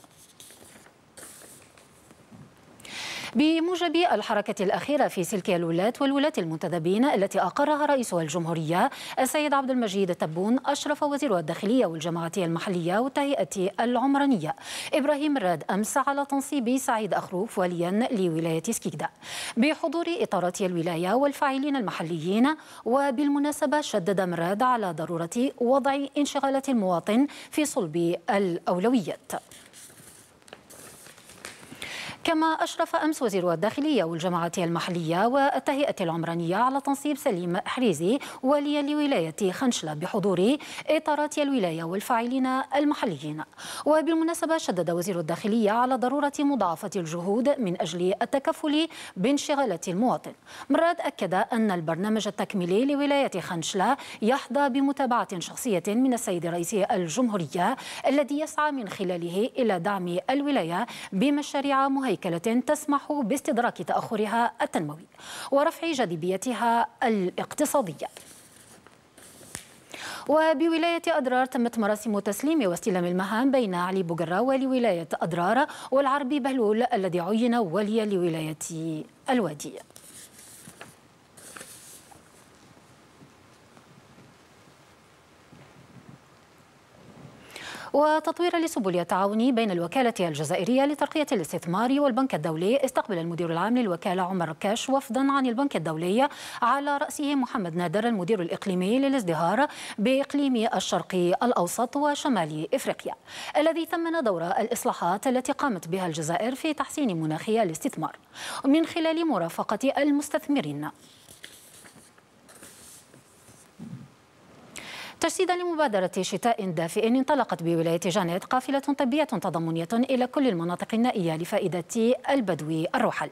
بموجب الحركة الأخيرة في سلك الولاة والولاة المنتدبين التي أقرها رئيسها الجمهورية السيد عبد المجيد التبون أشرف وزير الداخلية والجماعات المحلية والتهيئة العمرانية إبراهيم راد أمس على تنصيب سعيد أخروف وليا لولاية سكيكدا بحضور إطارات الولاية والفاعلين المحليين وبالمناسبة شدد مراد على ضرورة وضع انشغالات المواطن في صلب الأولويات كما أشرف أمس وزير الداخلية والجماعة المحلية والتهيئة العمرانية على تنصيب سليم حريزي واليا لولاية خنشلة بحضور إطارات الولاية والفاعلين المحليين وبالمناسبة شدد وزير الداخلية على ضرورة مضاعفة الجهود من أجل التكفل بانشغالات المواطن مراد أكد أن البرنامج التكميلي لولاية خنشلة يحظى بمتابعة شخصية من السيد رئيس الجمهورية الذي يسعى من خلاله إلى دعم الولاية بمشاريع مهيئة هيكلة تسمح باستدراك تأخرها التنموي ورفع جاذبيتها الاقتصادية وبولاية أدرار تمت مراسم تسليم واستلام المهام بين علي بوغرا ولولاية أدرار والعربي بهلول الذي عين وليا لولاية الوادي وتطويرا لسبل التعاون بين الوكالة الجزائرية لترقية الاستثمار والبنك الدولي استقبل المدير العام للوكالة عمر ركاش وفدا عن البنك الدولي على رأسه محمد نادر المدير الإقليمي للازدهار بإقليم الشرق الأوسط وشمال إفريقيا الذي ثمن دور الإصلاحات التي قامت بها الجزائر في تحسين مناخ الاستثمار من خلال مرافقة المستثمرين تجسيدا لمبادرة شتاء دافئ انطلقت بولاية جانيت قافلة طبية تضامنية إلى كل المناطق النائية لفائدة البدو الرحل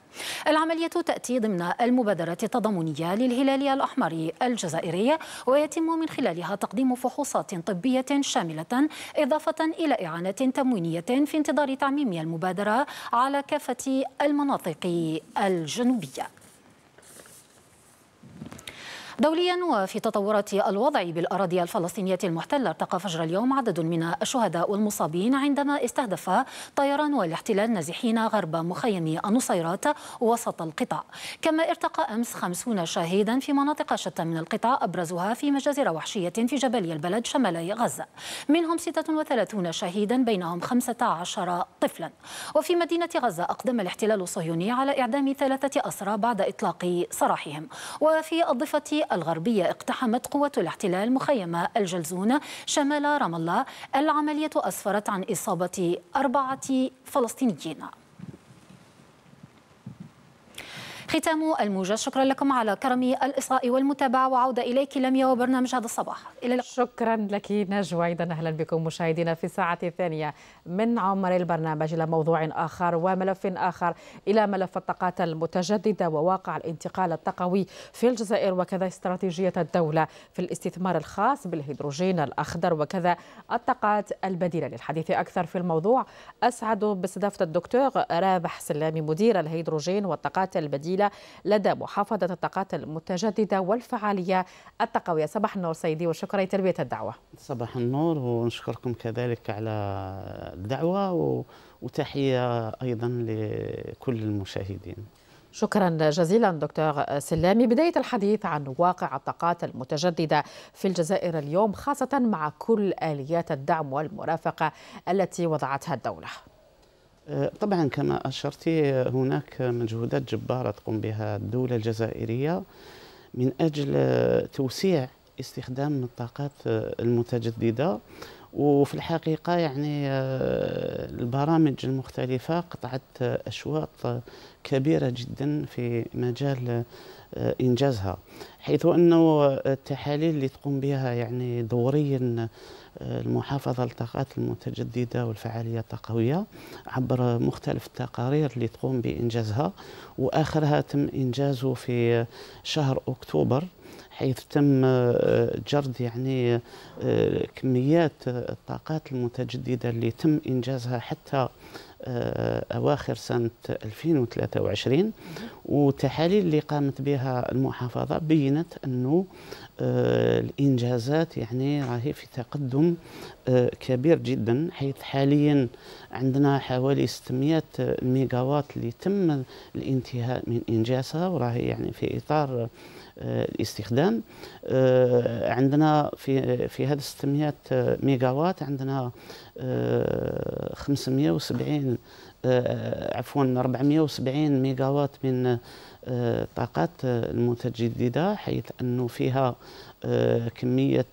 العملية تأتي ضمن المبادرة التضامنية للهلال الأحمر الجزائري ويتم من خلالها تقديم فحوصات طبية شاملة إضافة إلى إعانات تموينية في انتظار تعميم المبادرة على كافة المناطق الجنوبية دوليا وفي تطورات الوضع بالأراضي الفلسطينية المحتلة ارتقى فجر اليوم عدد من الشهداء والمصابين عندما استهدف طيران والاحتلال نازحين غرب مخيم النصيرات وسط القطاع كما ارتقى أمس خمسون شهيدا في مناطق شتى من القطاع أبرزها في مجازر وحشية في جبلي البلد شمال غزة منهم 36 شهيدا بينهم 15 طفلا وفي مدينة غزة أقدم الاحتلال الصهيوني على إعدام ثلاثة أسرى بعد إطلاق سراحهم وفي الضفة الغربية اقتحمت قوة الاحتلال مخيم الجلزون شمال رام الله العملية أسفرت عن إصابة أربعة فلسطينيين ختام الموجز شكرا لكم على كرم الإصاء والمتابعة وعودة إليك لميا وبرنامج هذا الصباح إلى اللقاء شكرا لك نجوى أيضا أهلا بكم مشاهدينا في الساعة الثانية من عمر البرنامج إلى موضوع آخر وملف آخر إلى ملف الطاقات المتجددة وواقع الانتقال الطاقوي في الجزائر وكذا استراتيجية الدولة في الاستثمار الخاص بالهيدروجين الأخضر وكذا الطاقات البديلة للحديث أكثر في الموضوع أسعد باستضافة الدكتور رابح سلامي مدير الهيدروجين والطاقات البديلة الطويلة لدى محافظة الطاقات المتجددة والفعالية التقوية صباح النور سيدي وشكرا لتلبية الدعوة صباح النور ونشكركم كذلك على الدعوة وتحية أيضا لكل المشاهدين شكرا جزيلا دكتور سلامي بداية الحديث عن واقع الطاقات المتجددة في الجزائر اليوم خاصة مع كل آليات الدعم والمرافقة التي وضعتها الدولة طبعا كما أشرت هناك مجهودات جبارة تقوم بها الدولة الجزائرية من أجل توسيع استخدام الطاقات المتجددة وفي الحقيقة يعني آه، البرامج المختلفة قطعت أشواط كبيرة جدا في مجال آه، إنجازها حيث أنه التحاليل اللي تقوم بها يعني دوريا المحافظة للطاقات المتجددة والفعالية الطاقوية عبر مختلف التقارير اللي تقوم بإنجازها وآخرها تم إنجازه في شهر أكتوبر حيث تم آه، جرد يعني آه، كميات الطاقات المتجددة اللي تم إنجازها حتى آه، أواخر سنة 2023 وتحاليل اللي قامت بها المحافظة بينت أنه آه، الانجازات يعني راهي في تقدم آه، كبير جدا حيث حاليا عندنا حوالي 600 ميجاوات اللي تم الانتهاء من انجازها وراهي يعني في اطار آه، الاستخدام عندنا في في هذه 600 ميجاوات عندنا 570 عفوا 470 ميجاوات من آه، طاقات آه، المتجددة حيث أنه فيها آه، كمية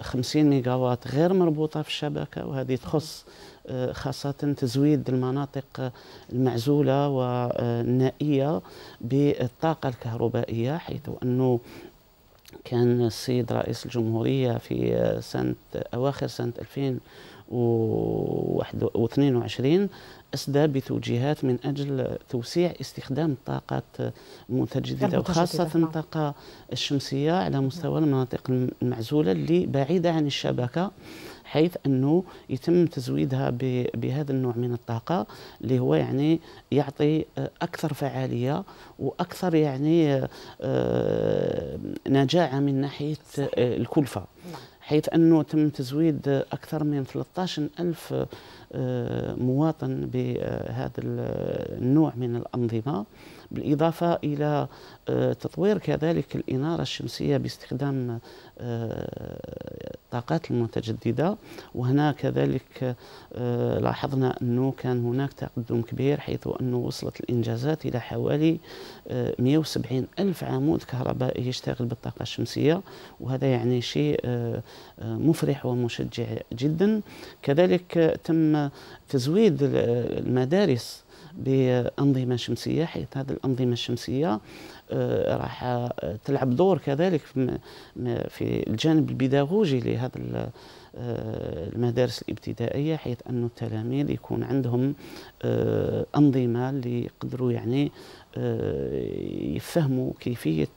50 ميجاوات غير مربوطة في الشبكة وهذه تخص خاصة تزويد المناطق المعزولة والنائية بالطاقة الكهربائية حيث أنه كان السيد رئيس الجمهورية في سنة أواخر سنة 2021 استثبت جهات من اجل توسيع استخدام الطاقات المتجدده وخاصه الطاقه الشمسيه على مستوى المناطق المعزوله اللي بعيده عن الشبكه حيث انه يتم تزويدها بهذا النوع من الطاقه اللي هو يعني يعطي اكثر فعاليه واكثر يعني آه، نجاعه من ناحيه الكلفه نعم. حيث أنه تم تزويد أكثر من 13 ألف آه، مواطن بهذا النوع من الأنظمة بالإضافة إلى آه، تطوير كذلك الإنارة الشمسية باستخدام الطاقات آه، المتجددة وهنا كذلك آه، لاحظنا أنه كان هناك تقدم كبير حيث أنه وصلت الإنجازات إلى حوالي 170 ألف عمود كهربائي يشتغل بالطاقة الشمسية وهذا يعني شيء مفرح ومشجع جدا كذلك تم تزويد المدارس بأنظمة شمسية حيث هذه الأنظمة الشمسية آه، راح آه، تلعب دور كذلك في الجانب البيداغوجي لهذا آه، المدارس الابتدائية حيث أن التلاميذ يكون عندهم أنظمة اللي يقدروا يعني يفهموا كيفية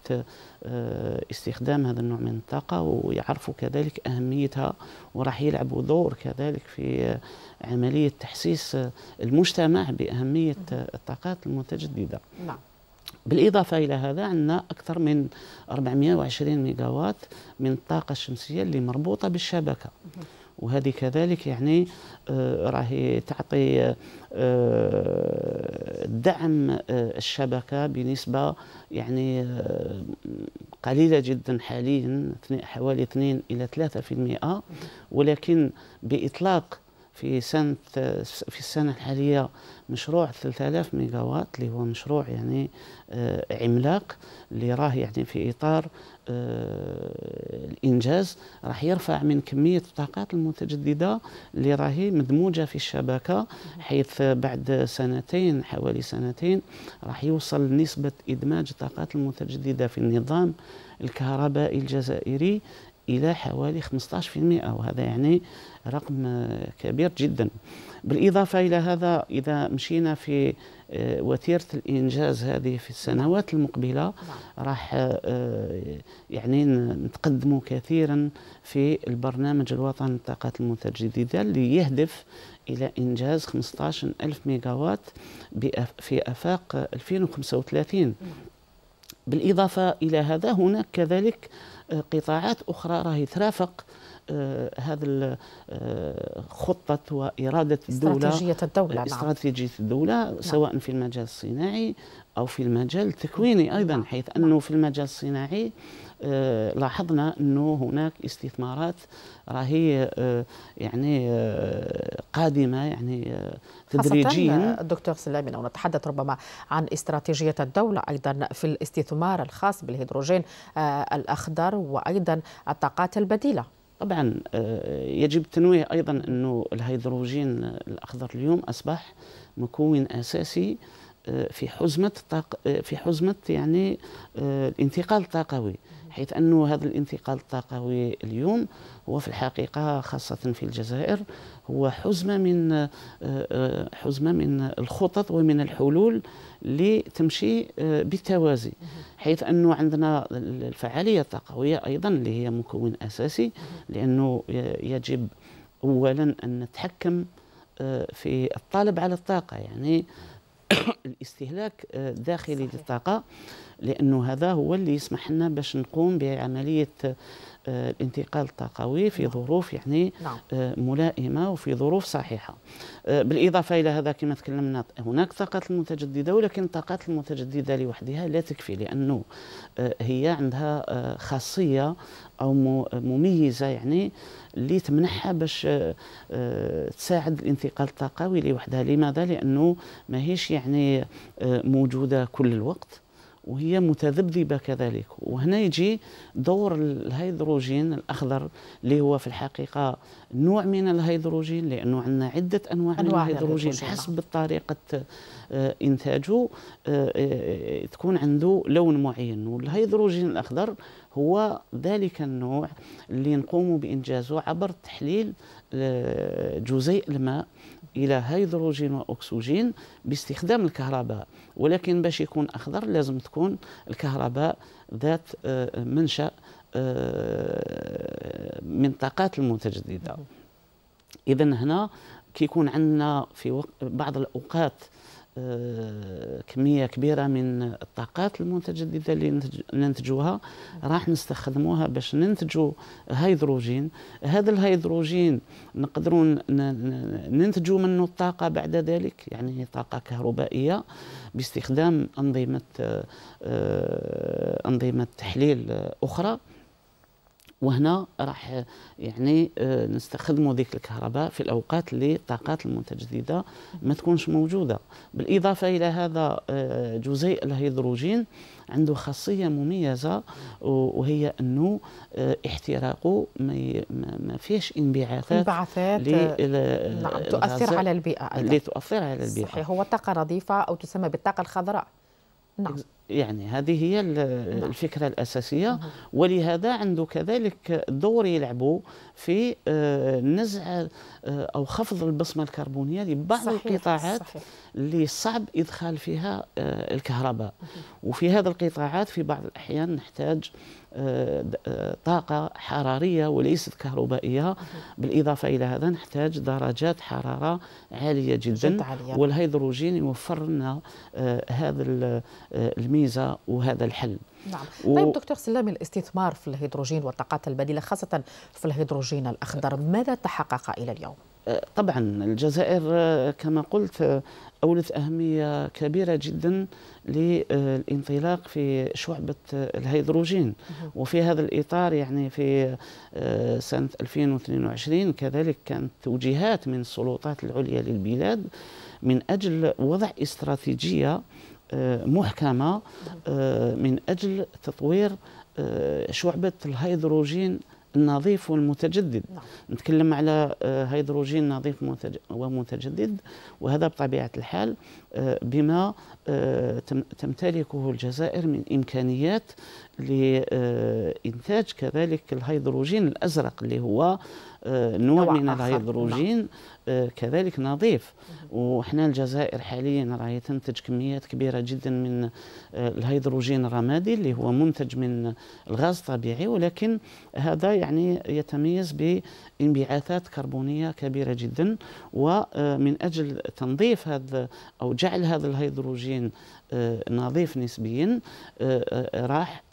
استخدام هذا النوع من الطاقة ويعرفوا كذلك أهميتها وراح يلعبوا دور كذلك في عملية تحسيس المجتمع بأهمية الطاقات المتجددة نعم بالإضافة إلى هذا عندنا أكثر من 420 ميجاوات من الطاقة الشمسية اللي مربوطة بالشبكة وهذه كذلك يعني آه، راهي تعطي آه، دعم آه، الشبكة بنسبة يعني قليلة جدا حاليا حوالي 2 إلى 3% ولكن بإطلاق في سنة في السنة الحالية مشروع 3000 ميجاوات اللي هو مشروع يعني آه، عملاق اللي راه يعني في إطار آه، الإنجاز راح يرفع من كمية الطاقات المتجددة اللي راهي مدموجة في الشبكة حيث بعد سنتين حوالي سنتين راح يوصل نسبة إدماج الطاقات المتجددة في النظام الكهربائي الجزائري إلى حوالي 15% وهذا يعني رقم كبير جدا بالإضافة إلى هذا إذا مشينا في آه، وتيرة الإنجاز هذه في السنوات المقبلة نعم. راح آه، يعني نتقدموا كثيرا في البرنامج الوطني للطاقات المتجددة اللي يهدف إلى إنجاز 15 ألف ميجاوات في آفاق 2035 نعم. بالإضافة إلى هذا هناك كذلك آه، قطاعات أخرى راهي ترافق آه، هذا آه، خطة وإرادة الدولة استراتيجية الدولة نعم. استراتيجية الدولة نعم. سواء في المجال الصناعي أو في المجال التكويني أيضا نعم. حيث أنه في المجال الصناعي آه، لاحظنا أنه هناك استثمارات راهي يعني قادمة يعني تدريجيا دكتور سلامي لو نتحدث ربما عن استراتيجية الدولة أيضا في الاستثمار الخاص بالهيدروجين الأخضر وأيضا الطاقات البديلة طبعا آه، يجب التنويه ايضا انه الهيدروجين الاخضر اليوم اصبح مكون اساسي آه، في حزمه آه، في حزمه يعني الانتقال الطاقوي حيث أنه هذا الانتقال الطاقوي اليوم هو في الحقيقة خاصة في الجزائر هو حزمة من آه، آه، حزمة من الخطط ومن الحلول لتمشي آه، بالتوازي حيث أنه عندنا الفعالية الطاقوية أيضا اللي هي مكون أساسي لأنه يجب أولا أن نتحكم في الطالب على الطاقة يعني الاستهلاك الداخلي آه، للطاقه لانه هذا هو اللي يسمح لنا باش نقوم بعمليه الانتقال الطاقوي في نعم. ظروف يعني نعم. آه، ملائمه وفي ظروف صحيحه آه، بالاضافه الى هذا كما تكلمنا هناك الطاقات المتجدده ولكن الطاقات المتجدده لوحدها لا تكفي لانه آه، هي عندها خاصيه او مميزه يعني اللي تمنحها باش تساعد الانتقال الطاقوي لوحدها لماذا لانه ماهيش يعني موجوده كل الوقت وهي متذبذبه كذلك وهنا يجي دور الهيدروجين الاخضر اللي هو في الحقيقه نوع من الهيدروجين لانه عندنا عده انواع, أنواع من الهيدروجين حسب طريقه آه، انتاجه آه، آه، تكون عنده لون معين والهيدروجين الاخضر هو ذلك النوع اللي نقوم بانجازه عبر تحليل جزيء الماء الى هيدروجين واكسجين باستخدام الكهرباء ولكن باش يكون اخضر لازم تكون الكهرباء ذات آه، منشا آه، من الطاقات المتجدده اذا هنا كيكون عندنا في بعض الاوقات آه، كميه كبيره من الطاقات المتجدده اللي ننتجوها راح نستخدموها باش ننتجوا هيدروجين هذا الهيدروجين نقدروا ننتجوا منه الطاقه بعد ذلك يعني طاقه كهربائيه باستخدام انظمه آه، آه، انظمه تحليل اخرى وهنا راح يعني آه، نستخدموا ذيك الكهرباء في الاوقات اللي الطاقات المتجدده ما تكونش موجوده بالاضافه الى هذا آه، جزيء الهيدروجين عنده خاصيه مميزه وهي انه آه، احتراقه ما فيهش انبعاثات انبعاثات نعم تؤثر على البيئه ايضا اللي تؤثر على البيئه صحيح هو طاقه نظيفه او تسمى بالطاقه الخضراء نعم. يعني هذه هي نعم. الفكرة الأساسية نعم. ولهذا عنده كذلك دور يلعبه في آه، نزع آه، أو خفض البصمة الكربونية لبعض صحيح القطاعات صحيح. اللي صعب إدخال فيها آه، الكهرباء وفي هذه القطاعات في بعض الأحيان نحتاج آه، آه، طاقة حرارية وليست كهربائية بالإضافة إلى هذا نحتاج درجات حرارة عالية جدا والهيدروجين يوفر لنا آه، هذا الميزة وهذا الحل نعم و... طيب دكتور سلامي الاستثمار في الهيدروجين والطاقات البديلة خاصة في الهيدروجين الأخضر ماذا تحقق إلى اليوم؟ طبعا الجزائر كما قلت أولت أهمية كبيرة جدا للانطلاق في شعبة الهيدروجين وفي هذا الإطار يعني في آه، سنة 2022 كذلك كانت توجيهات من السلطات العليا للبلاد من أجل وضع استراتيجية آه، محكمة آه، من أجل تطوير شعبة الهيدروجين النظيف والمتجدد نعم. نتكلم على آه، هيدروجين نظيف ومتجدد وهذا بطبيعة الحال آه، بما آه، تمتلكه الجزائر من إمكانيات لإنتاج كذلك الهيدروجين الأزرق اللي هو نوع, من نعم. الهيدروجين نعم. كذلك نظيف وحنا الجزائر حاليا راهي تنتج كميات كبيره جدا من آه، الهيدروجين الرمادي اللي هو منتج من الغاز الطبيعي ولكن هذا يعني يتميز بانبعاثات كربونيه كبيره جدا ومن اجل تنظيف هذا او جعل هذا الهيدروجين آه، نظيف نسبيا آه، آه، راح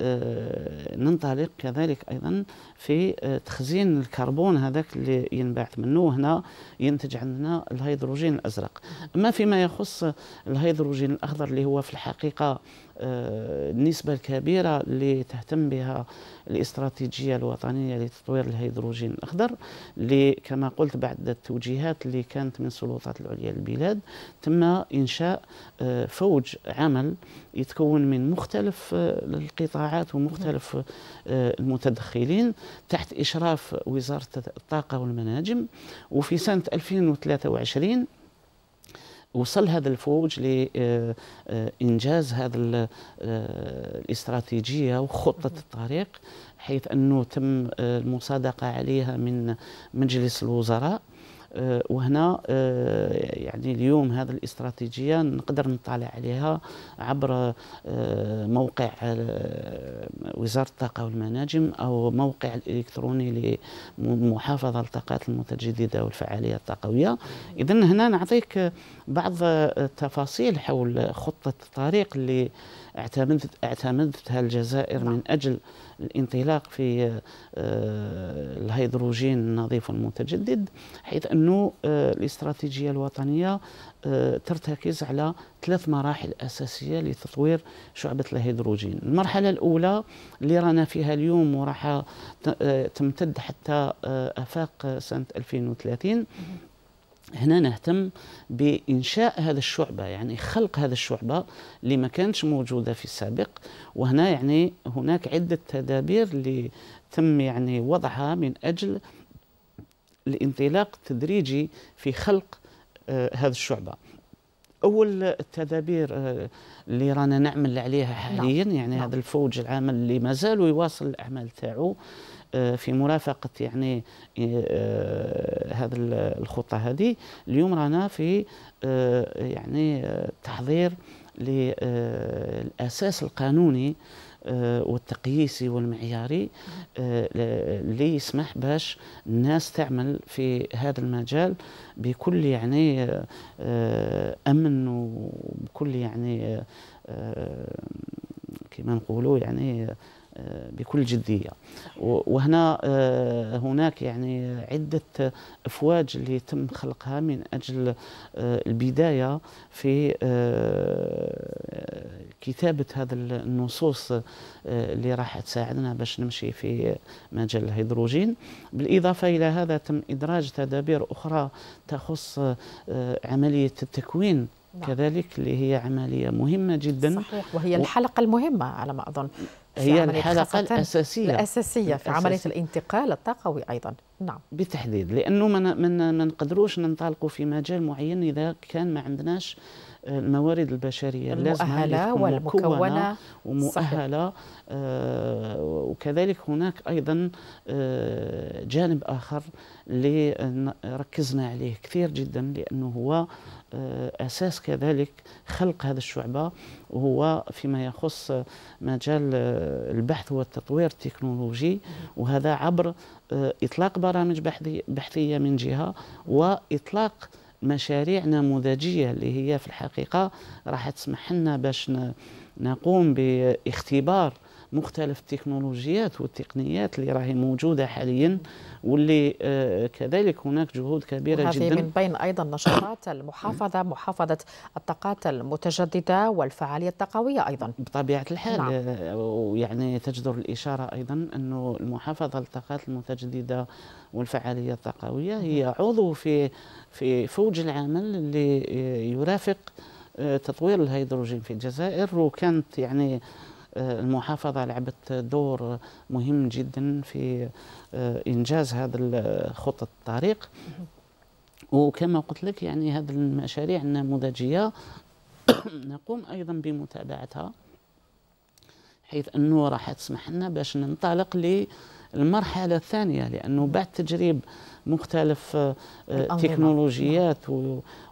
ننطلق كذلك ايضا في تخزين الكربون هذاك اللي ينبعث منه هنا ينتج عندنا الهيدروجين الازرق اما فيما يخص الهيدروجين الاخضر اللي هو في الحقيقه النسبة آه، الكبيرة اللي تهتم بها الاستراتيجية الوطنية لتطوير الهيدروجين الأخضر اللي كما قلت بعد التوجيهات اللي كانت من السلطات العليا للبلاد تم إنشاء آه، فوج عمل يتكون من مختلف آه، القطاعات ومختلف المتدخلين تحت إشراف وزارة الطاقة والمناجم وفي سنة 2023 وصل هذا الفوج لإنجاز آه، آه، هذا آه، الاستراتيجية وخطة الطريق حيث أنه تم المصادقة عليها من مجلس الوزراء آه، وهنا آه، يعني اليوم هذه الاستراتيجيه نقدر نطالع عليها عبر آه، موقع وزاره الطاقه والمناجم او موقع الالكتروني لمحافظه الطاقات المتجدده والفعاليه الطاقويه اذا هنا نعطيك بعض التفاصيل حول خطه الطريق اللي اعتمدتها الجزائر من نعم. اجل الانطلاق في آه، الهيدروجين النظيف المتجدد حيث أنه آه، الاستراتيجية الوطنية آه، ترتكز على ثلاث مراحل أساسية لتطوير شعبة الهيدروجين المرحلة الأولى اللي رانا فيها اليوم وراح تمتد حتى آفاق سنة 2030 هنا نهتم بإنشاء هذا الشعبة يعني خلق هذا الشعبة اللي ما كانش موجودة في السابق وهنا يعني هناك عدة تدابير اللي تم يعني وضعها من أجل الانطلاق تدريجي في خلق آه هذا الشعبة اول التدابير آه، اللي رانا نعمل عليها نعم. حاليا يعني لا. نعم. هذا الفوج العمل اللي مازالوا يواصل الاعمال تاعو آه، في مرافقه يعني آه، هذه الخطه هذه اليوم رانا في آه، يعني تحضير للاساس القانوني والتقييسي والمعياري اللي يسمح باش الناس تعمل في هذا المجال بكل يعني امن وبكل يعني كما نقولوا يعني بكل جدية وهنا آه، هناك يعني عدة أفواج اللي تم خلقها من أجل آه، البداية في آه، كتابة هذا النصوص اللي راح تساعدنا باش نمشي في مجال الهيدروجين بالإضافة إلى هذا تم إدراج تدابير أخرى تخص عملية التكوين نعم. كذلك اللي هي عملية مهمة جدا صحيح وهي الحلقة المهمة على ما أظن هي الحلقة الأساسية الأساسية في عملية الانتقال الطاقوي أيضا نعم بالتحديد لأنه ما من ما نقدروش ننطلقوا في مجال معين إذا كان ما عندناش آه، الموارد البشرية المؤهلة والمكونة ومؤهلة صحيح. آه، وكذلك هناك أيضا آه، جانب آخر اللي ركزنا عليه كثير جدا لأنه هو آه، أساس كذلك خلق هذا الشعبة وهو فيما يخص مجال آه، البحث والتطوير التكنولوجي وهذا عبر آه، إطلاق برامج بحثية من جهة وإطلاق مشاريع نموذجية اللي هي في الحقيقة راح تسمح لنا باش نقوم باختبار مختلف التكنولوجيات والتقنيات اللي راهي موجوده حاليا واللي آه، كذلك هناك جهود كبيره جدا جدا من بين ايضا نشاطات المحافظه محافظه الطاقات المتجدده والفعاليه التقويه ايضا بطبيعه الحال نعم. آه، ويعني تجدر الاشاره ايضا انه المحافظه للطاقات المتجدده والفعاليه التقويه هي عضو في في فوج العمل اللي آه، يرافق تطوير الهيدروجين في الجزائر وكانت يعني المحافظة لعبت دور مهم جدا في آه، إنجاز هذا خطة الطريق وكما قلت لك يعني هذه المشاريع النموذجية نقوم أيضا بمتابعتها حيث أنه راح تسمح لنا باش ننطلق للمرحلة الثانية لأنه بعد تجريب مختلف آه، آه، تكنولوجيات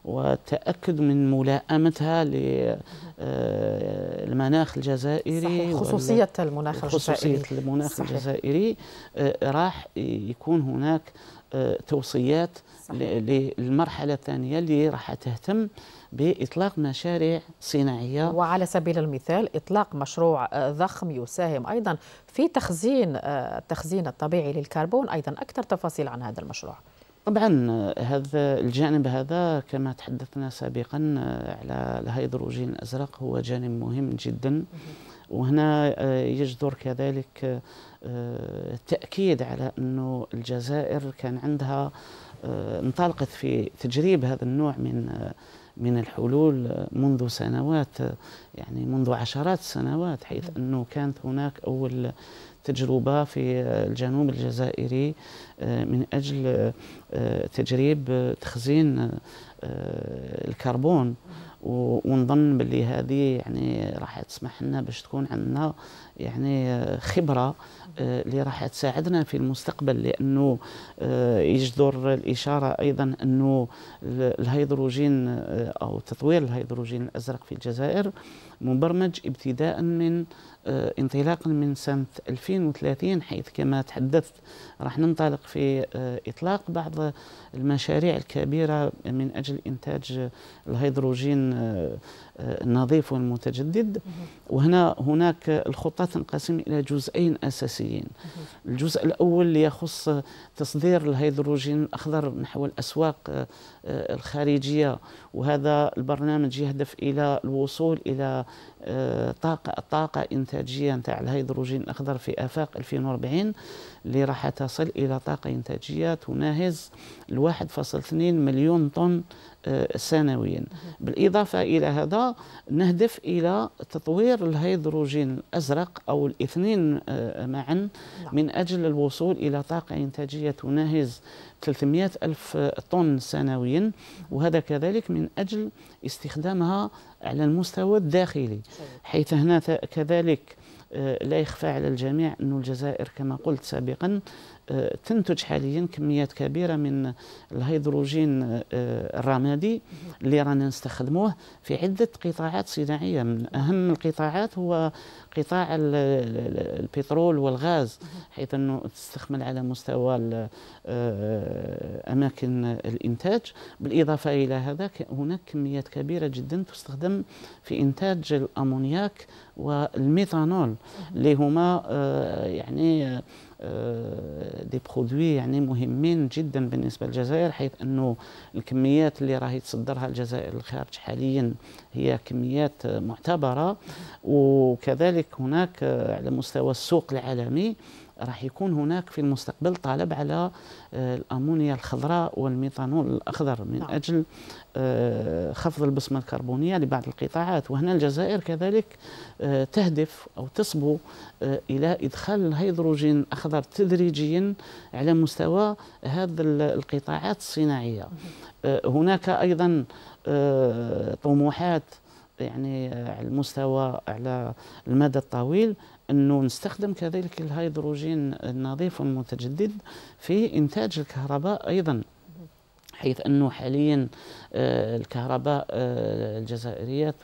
والتاكد من ملائمتها للمناخ نعم. آه، الجزائري صحيح. خصوصيه المناخ الجزائري خصوصيه المناخ صحيح. الجزائري راح يكون هناك توصيات صحيح. للمرحله الثانيه اللي راح تهتم باطلاق مشاريع صناعيه وعلى سبيل المثال اطلاق مشروع آه، ضخم يساهم ايضا في تخزين آه، التخزين الطبيعي للكربون ايضا اكثر تفاصيل عن هذا المشروع طبعا آه، هذا الجانب هذا كما تحدثنا سابقا على الهيدروجين الازرق هو جانب مهم جدا وهنا يجدر كذلك التاكيد على انه الجزائر كان عندها انطلقت في تجريب هذا النوع من من الحلول منذ سنوات يعني منذ عشرات السنوات حيث نعم. أنه كانت هناك أول تجربة في الجنوب الجزائري آه، من أجل آه، تجريب تخزين آه، الكربون نعم. ونظن باللي هذه يعني راح تسمح لنا باش تكون عندنا يعني خبره آه، اللي راح تساعدنا في المستقبل لانه آه، يجدر الاشاره ايضا انه الهيدروجين آه، او تطوير الهيدروجين الازرق في الجزائر مبرمج ابتداء من انطلاقا من سنه 2030 حيث كما تحدثت راح ننطلق في اطلاق بعض المشاريع الكبيره من اجل انتاج الهيدروجين النظيف والمتجدد وهنا هناك الخطة تنقسم إلى جزئين أساسيين الجزء الأول يخص تصدير الهيدروجين الأخضر نحو الأسواق آه، آه، الخارجية وهذا البرنامج يهدف إلى الوصول إلى آه، طاقة طاقة إنتاجية نتاع الهيدروجين الأخضر في آفاق 2040 اللي راح تصل إلى طاقة إنتاجية تناهز 1.2 مليون طن سنويا بالإضافة إلى هذا نهدف إلى تطوير الهيدروجين الأزرق أو الاثنين آه، معا نعم. من أجل الوصول إلى طاقة إنتاجية تناهز 300 ألف طن سنويا وهذا كذلك من أجل استخدامها على المستوى الداخلي حيث هنا كذلك آه، لا يخفى على الجميع أن الجزائر كما قلت سابقا أه، تنتج حاليا كميات كبيره من الهيدروجين أه، الرمادي اللي رانا نستخدموه في عده قطاعات صناعيه من اهم القطاعات هو قطاع البترول والغاز حيث انه تستخدم على مستوى أه، اماكن الانتاج بالاضافه الى هذا هناك كميات كبيره جدا تستخدم في انتاج الامونياك والميثانول اللي هما يعني آه، دي برودوي يعني مهمين جدا بالنسبه للجزائر حيث انه الكميات اللي راهي تصدرها الجزائر للخارج حاليا هي كميات معتبره وكذلك هناك على مستوى السوق العالمي راح يكون هناك في المستقبل طلب على آه، الأمونيا الخضراء والميثانول الأخضر من نعم. أجل آه، خفض البصمة الكربونية لبعض القطاعات وهنا الجزائر كذلك آه، تهدف أو تصبو إلى إدخال الهيدروجين الأخضر تدريجيا على مستوى هذه القطاعات الصناعية هناك أيضا طموحات يعني على المستوى على المدى الطويل أنه نستخدم كذلك الهيدروجين النظيف المتجدد في إنتاج الكهرباء أيضا حيث أنه حاليا آه، الكهرباء آه، الجزائرية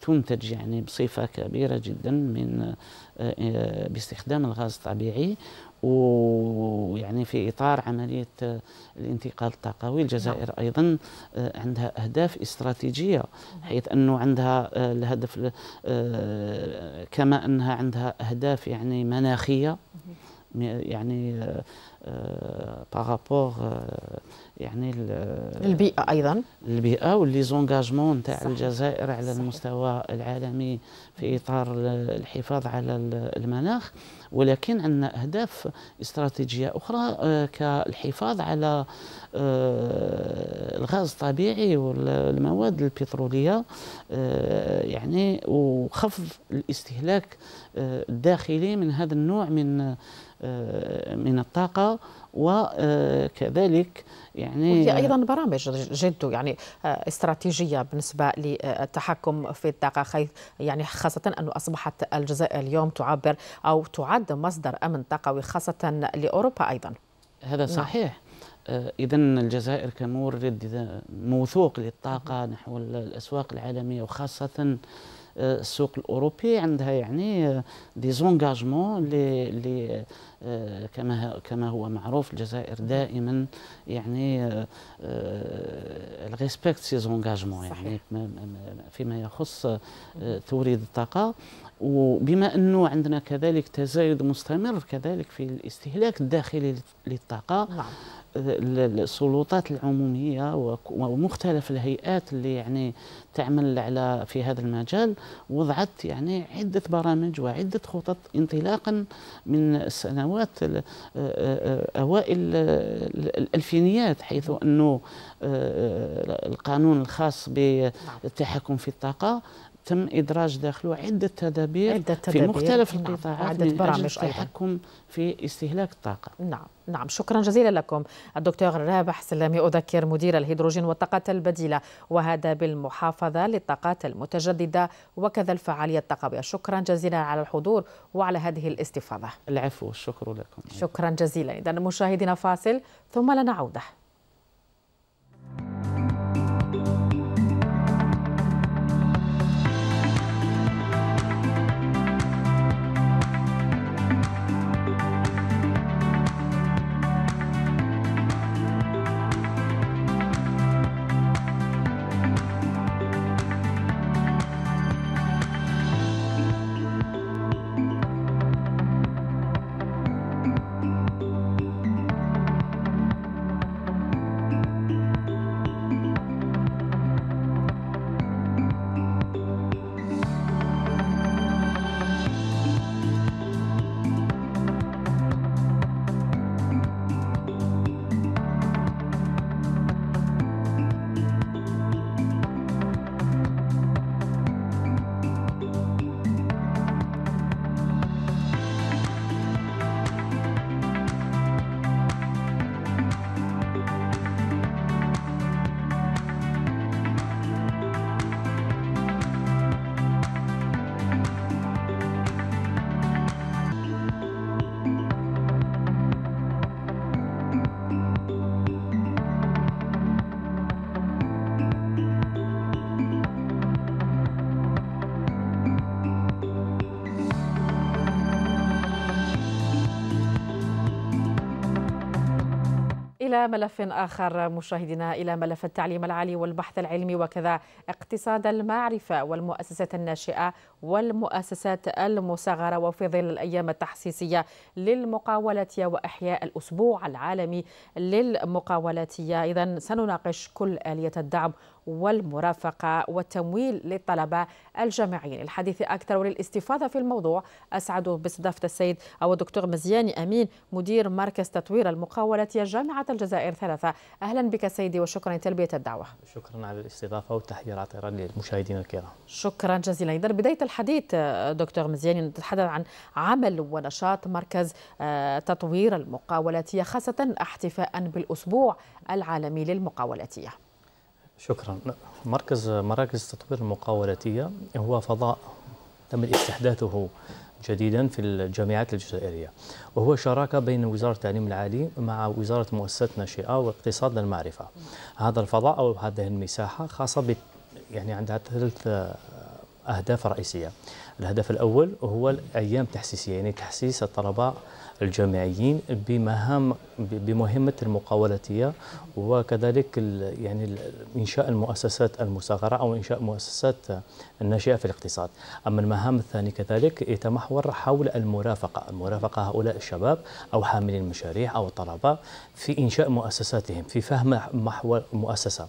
تنتج يعني بصفة كبيرة جدا من آه، باستخدام الغاز الطبيعي ويعني في إطار عملية آه، الانتقال الطاقوي الجزائر نعم. أيضا آه، عندها أهداف استراتيجية نعم. حيث أنه عندها آه، الهدف كما أنها عندها أهداف يعني مناخية يعني بارابور يعني البيئه ايضا البيئه واللي زونغاجمون تاع الجزائر على المستوى العالمي في اطار الحفاظ على المناخ ولكن عندنا اهداف استراتيجيه اخرى كالحفاظ على الغاز الطبيعي والمواد البتروليه يعني وخفض الاستهلاك الداخلي من هذا النوع من آه، من الطاقة وكذلك يعني وهي ايضا برامج جد يعني آه، استراتيجيه بالنسبه للتحكم في الطاقه حيث يعني خاصه انه اصبحت الجزائر اليوم تعبر او تعد مصدر امن طاقوي خاصه لاوروبا ايضا هذا نعم. صحيح آه، إذا الجزائر كمورد موثوق للطاقة نحو الأسواق العالمية وخاصة السوق euh, الاوروبي عندها يعني دي زونغاجمون اللي اللي كما كما هو معروف الجزائر دائما يعني الريسبكت سي زونغاجمون يعني فيما يخص euh, توريد الطاقه وبما انه عندنا كذلك تزايد مستمر كذلك في الاستهلاك الداخلي للطاقه نعم. السلطات العموميه ومختلف الهيئات اللي يعني تعمل على في هذا المجال وضعت يعني عده برامج وعده خطط انطلاقا من السنوات اوائل الالفينيات حيث انه القانون الخاص نعم. بالتحكم في الطاقه تم إدراج داخله عدة تدابير, عدة تدابير في مختلف نعم. القطاعات عدة برامج التحكم في استهلاك الطاقة نعم نعم شكرا جزيلا لكم الدكتور رابح سلامي أذكر مدير الهيدروجين والطاقات البديلة وهذا بالمحافظة للطاقات المتجددة وكذا الفعالية الطاقوية شكرا جزيلا على الحضور وعلى هذه الاستفاضة العفو الشكر لكم شكرا جزيلا إذا مشاهدينا فاصل ثم لنعوده إلى ملف آخر مشاهدينا إلى ملف التعليم العالي والبحث العلمي وكذا اقتصاد المعرفة والمؤسسات الناشئة والمؤسسات المصغرة وفي ظل الأيام التحسيسية للمقاولاتية وإحياء الأسبوع العالمي للمقاولاتية إذا سنناقش كل آلية الدعم والمرافقة والتمويل للطلبة الجامعيين الحديث أكثر وللاستفاضة في الموضوع أسعد باستضافة السيد أو الدكتور مزياني أمين مدير مركز تطوير المقاولة جامعة الجزائر ثلاثة أهلا بك سيدي وشكرا لتلبية الدعوة شكرا على الاستضافة والتحية العطرة للمشاهدين الكرام شكرا جزيلا إذا بداية الحديث دكتور مزياني نتحدث عن عمل ونشاط مركز آه، تطوير المقاولاتية خاصة احتفاء بالأسبوع العالمي للمقاولاتية شكرا مركز مراكز التطوير المقاولاتية هو فضاء تم استحداثه جديدا في الجامعات الجزائرية وهو شراكة بين وزارة التعليم العالي مع وزارة مؤسسة ناشئة واقتصاد المعرفة هذا الفضاء أو هذه المساحة خاصة ب يعني عندها ثلاث أهداف رئيسية الهدف الأول هو الأيام التحسيسية يعني تحسيس الطلبة الجامعيين بمهام بمهمه المقاولاتيه وكذلك يعني انشاء المؤسسات المصغره او انشاء مؤسسات الناشئه في الاقتصاد. اما المهام الثانيه كذلك يتمحور حول المرافقه، المرافقه هؤلاء الشباب او حاملي المشاريع او الطلبه في انشاء مؤسساتهم في فهم محور مؤسسه.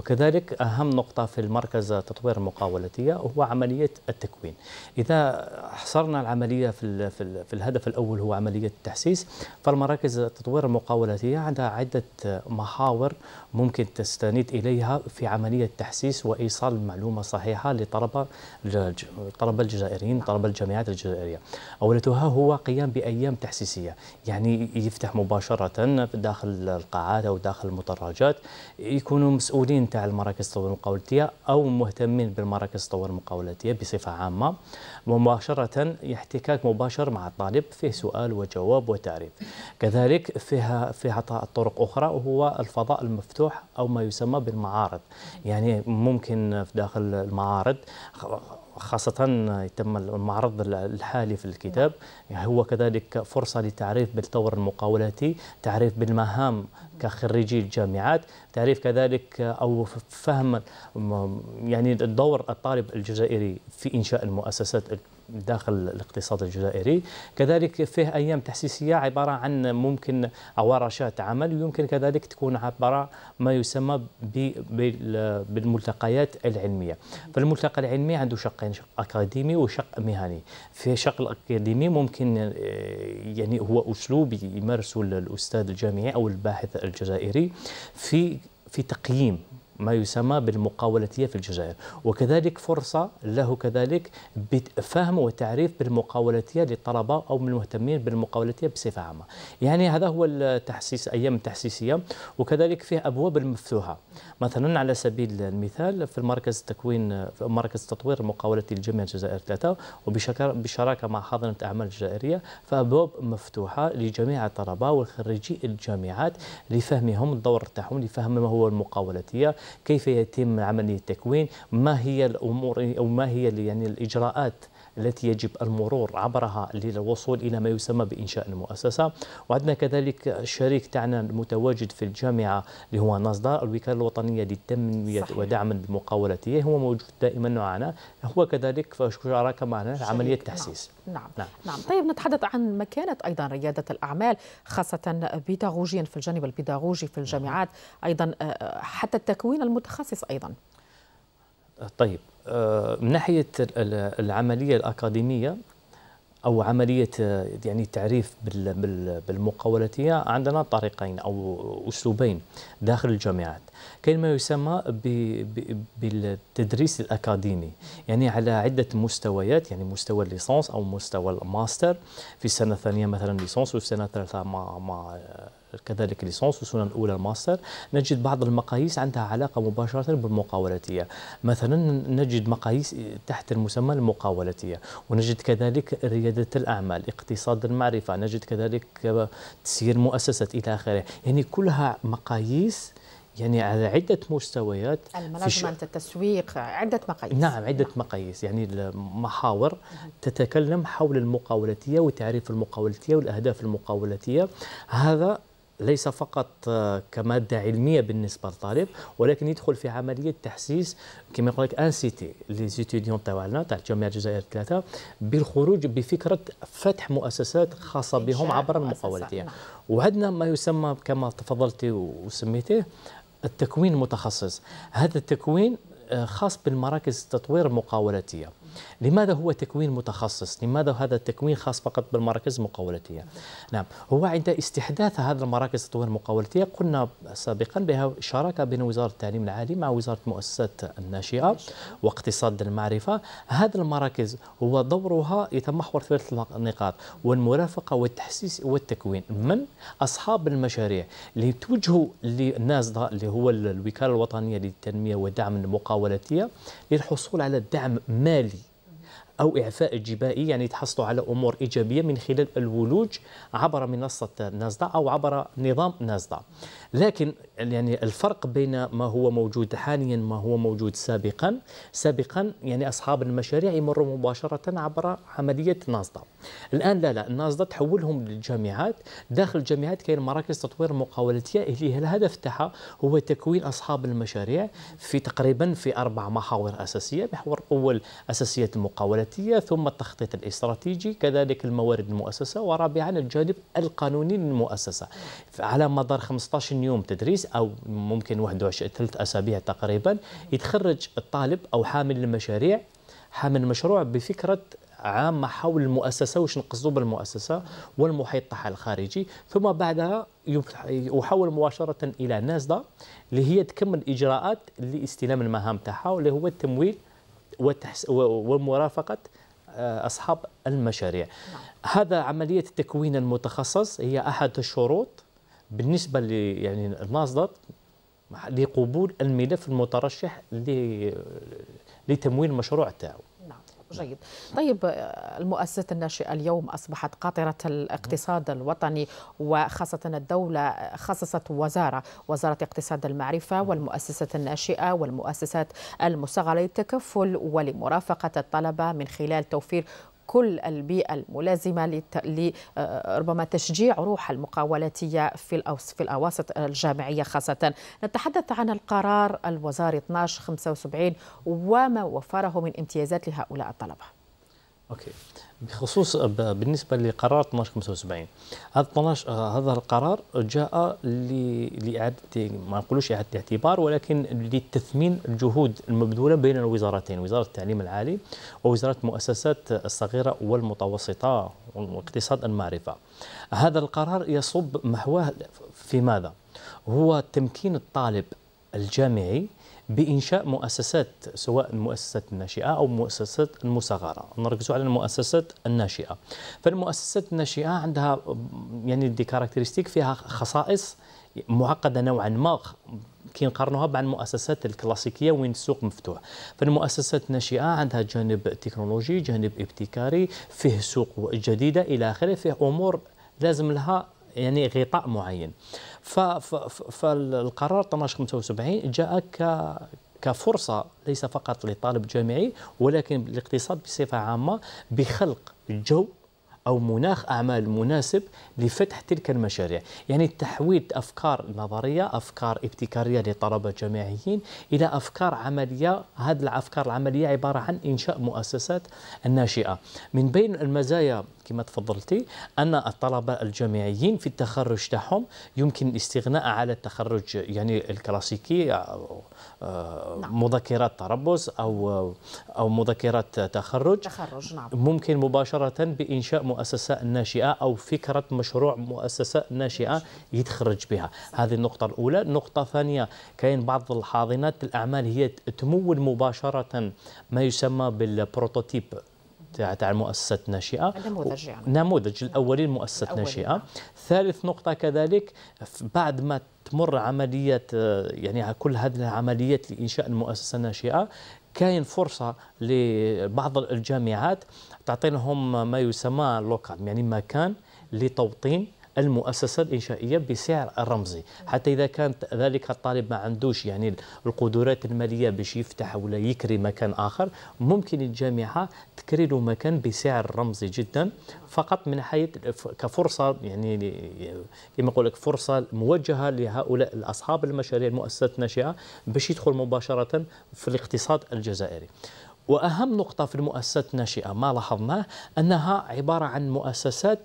وكذلك أهم نقطة في المركز التطوير المقاولتية هو عملية التكوين إذا حصرنا العملية في, في, في الهدف الأول هو عملية التحسيس فالمراكز التطوير المقاولتية عندها عدة محاور ممكن تستند إليها في عملية تحسيس وإيصال المعلومة صحيحة لطلبة الطلبة الجزائريين طلبة الجامعات الجزائرية أولتها هو قيام بأيام تحسيسية يعني يفتح مباشرة داخل القاعات أو داخل المدرجات يكونوا مسؤولين تاع المراكز التطوير المقاولاتية أو مهتمين بالمراكز التطوير المقاولاتية بصفة عامة مباشرة احتكاك مباشر مع الطالب فيه سؤال وجواب وتعريف كذلك فيها في عطاء طرق أخرى وهو الفضاء المفتوح أو ما يسمى بالمعارض يعني ممكن في داخل المعارض خاصة يتم المعرض الحالي في الكتاب يعني هو كذلك فرصة لتعريف بالطور المقاولاتي تعريف بالمهام كخريجي الجامعات تعريف كذلك أو فهم يعني دور الطالب الجزائري في إنشاء المؤسسات داخل الاقتصاد الجزائري كذلك فيه أيام تحسيسية عبارة عن ممكن ورشات عمل ويمكن كذلك تكون عبارة ما يسمى بالملتقيات العلمية فالملتقى العلمي عنده شقين شق أكاديمي وشق مهني في شق الأكاديمي ممكن آه، يعني هو أسلوب يمارسه الأستاذ الجامعي أو الباحث الجزائري في في تقييم ما يسمى بالمقاولتية في الجزائر وكذلك فرصة له كذلك بفهم وتعريف بالمقاولتية للطلبة أو من المهتمين بالمقاولتية بصفة عامة يعني هذا هو التحسيس أيام التحسيسية وكذلك فيه أبواب المفتوحة مثلا على سبيل المثال في المركز التكوين في مركز التطوير المقاولتي لجميع الجزائر ثلاثة وبشراكة مع حاضنة أعمال الجزائرية فأبواب مفتوحة لجميع الطلبة وخريجي الجامعات لفهمهم الدور تاعهم لفهم ما هو المقاولتية كيف يتم عمليه التكوين ما هي الامور او ما هي يعني الاجراءات التي يجب المرور عبرها للوصول إلى ما يسمى بإنشاء المؤسسة وعندنا كذلك شريك تاعنا المتواجد في الجامعة اللي هو نصدر الوكالة الوطنية للتنمية ودعم المقاولاتية هو موجود دائما معنا هو كذلك شراكه معنا عملية تحسيس نعم. نعم. نعم. نعم طيب نتحدث عن مكانة أيضا ريادة الأعمال خاصة بيداغوجيا في الجانب البيداغوجي في الجامعات أيضا آه، آه، حتى التكوين المتخصص أيضا طيب آه، من ناحيه العمليه الاكاديميه او عمليه آه، يعني التعريف بالمقاولاتيه عندنا طريقين او اسلوبين داخل الجامعات كاين ما يسمى بالتدريس الاكاديمي يعني على عده مستويات يعني مستوى الليسانس او مستوى الماستر في السنه الثانيه مثلا ليسانس وفي السنه الثالثه ما آه، كذلك ليسونس وسنن اولى الماستر نجد بعض المقاييس عندها علاقه مباشره بالمقاولاتيه مثلا نجد مقاييس تحت المسمى المقاولاتيه ونجد كذلك رياده الاعمال اقتصاد المعرفه نجد كذلك تسيير مؤسسات الى اخره يعني كلها مقاييس يعني على عدة مستويات المانجمنت التسويق عدة مقاييس نعم عدة نعم. مقاييس يعني المحاور تتكلم حول المقاولاتية وتعريف المقاولاتية والأهداف المقاولاتية هذا ليس فقط آه، كماده علميه بالنسبه للطالب ولكن يدخل في عمليه تحسيس كما يقول لك سيتي لي ستوديون تاعنا تاع الجامعه الجزائريه ثلاثه بالخروج بفكره فتح مؤسسات خاصه بهم عبر آه، المقاولات نعم. وعندنا ما يسمى كما تفضلتي وسميتيه التكوين المتخصص هذا التكوين آه، خاص بالمراكز التطوير المقاولاتيه لماذا هو تكوين متخصص لماذا هذا التكوين خاص فقط بالمراكز المقاولاتية نعم هو عند استحداث هذا المراكز التطوير المقاولاتية قلنا سابقا بها شراكة بين وزارة التعليم العالي مع وزارة المؤسسات الناشئة واقتصاد المعرفة هذه المراكز هو دورها يتمحور ثلاث نقاط والمرافقة والتحسيس والتكوين من أصحاب المشاريع اللي توجهوا للنازدة اللي هو الوكالة الوطنية للتنمية والدعم المقاولاتية للحصول على دعم مالي أو إعفاء جبائي يعني تحصلوا على أمور إيجابية من خلال الولوج عبر منصة نازدا أو عبر نظام نازدا لكن يعني الفرق بين ما هو موجود حاليا ما هو موجود سابقا سابقا يعني أصحاب المشاريع يمروا مباشرة عبر عملية ناصدة الآن لا لا نازدا تحولهم للجامعات داخل الجامعات كاين مراكز تطوير مقاولتية اللي الهدف تاعها هو تكوين أصحاب المشاريع في تقريبا في أربع محاور أساسية محور أول اساسيات المقاولتية ثم التخطيط الاستراتيجي كذلك الموارد المؤسسة ورابعا الجانب القانوني للمؤسسة على مدار 15 21 يوم تدريس او ممكن 21 ثلاث اسابيع تقريبا يتخرج الطالب او حامل المشاريع حامل المشروع بفكره عامه حول المؤسسه وش نقصدوا بالمؤسسه والمحيط تاعها الخارجي ثم بعدها يحول مباشره الى نازدا اللي هي تكمل اجراءات لاستلام المهام تاعها واللي هو التمويل وتحس ومرافقه آه، اصحاب المشاريع نعم. هذا عمليه التكوين المتخصص هي احد الشروط بالنسبه ل يعني المصدر لقبول الملف المترشح لتمويل المشروع تاعو نعم، جيد طيب المؤسسات الناشئة اليوم أصبحت قاطرة الاقتصاد الوطني وخاصة الدولة خصصت وزارة وزارة اقتصاد المعرفة والمؤسسات الناشئة والمؤسسات المصغرة للتكفل ولمرافقة الطلبة من خلال توفير كل البيئة الملازمة لربما آه، تشجيع روح المقاولاتية في في الأواسط الجامعية خاصة نتحدث عن القرار الوزاري 1275 وما وفره من امتيازات لهؤلاء الطلبة اوكي بخصوص بالنسبه لقرار 1275 هذا 12 آه، هذا القرار جاء لاعاده ما نقولوش اعاده اعتبار ولكن لتثمين الجهود المبذوله بين الوزارتين وزاره التعليم العالي ووزاره المؤسسات الصغيره والمتوسطه واقتصاد المعرفه هذا القرار يصب محواه في ماذا هو تمكين الطالب الجامعي بإنشاء مؤسسات سواء المؤسسات الناشئة أو المؤسسات المصغرة نركز على المؤسسات الناشئة فالمؤسسات الناشئة عندها يعني دي كاركتيرستيك فيها خصائص معقدة نوعا ما نقارنوها مع المؤسسات الكلاسيكيه وين السوق مفتوح فالمؤسسات الناشئه عندها جانب تكنولوجي جانب ابتكاري فيه سوق جديده الى اخره فيه امور لازم لها يعني غطاء معين فالقرار 1275 جاء كفرصة ليس فقط للطالب الجامعي ولكن للاقتصاد بصفة عامة بخلق جو أو مناخ أعمال مناسب لفتح تلك المشاريع يعني تحويل أفكار نظرية أفكار ابتكارية لطلبة جامعيين إلى أفكار عملية هذه الأفكار العملية عبارة عن إنشاء مؤسسات الناشئة من بين المزايا كما تفضلتي أن الطلبة الجامعيين في التخرج تاعهم يمكن الاستغناء على التخرج يعني الكلاسيكي نعم. مذكرات تربص او او مذكرات تخرج تخرج نعم ممكن مباشره بانشاء مؤسسه ناشئه او فكره مشروع مؤسسه ناشئه يتخرج بها هذه النقطه الاولى النقطه الثانيه كاين بعض الحاضنات الاعمال هي تمول مباشره ما يسمى بالبروتوتيب تاع تاع المؤسسات الناشئه نموذج يعني. نموذج الاولي للمؤسسات الناشئه ثالث نقطه كذلك بعد ما تمر عمليه آه، يعني كل هذه العمليات لانشاء المؤسسه الناشئه كاين فرصه لبعض الجامعات تعطي لهم ما يسمى لوكال يعني مكان لتوطين المؤسسه الانشائيه بسعر رمزي حتى اذا كان ذلك الطالب ما عندوش يعني القدرات الماليه باش يفتح ولا يكري مكان اخر ممكن الجامعه تكري له مكان بسعر رمزي جدا فقط من حيث كفرصه يعني كما نقول لك فرصه موجهه لهؤلاء الاصحاب المشاريع المؤسسات الناشئه باش يدخل مباشره في الاقتصاد الجزائري. واهم نقطه في المؤسسات الناشئه ما لاحظناه انها عباره عن مؤسسات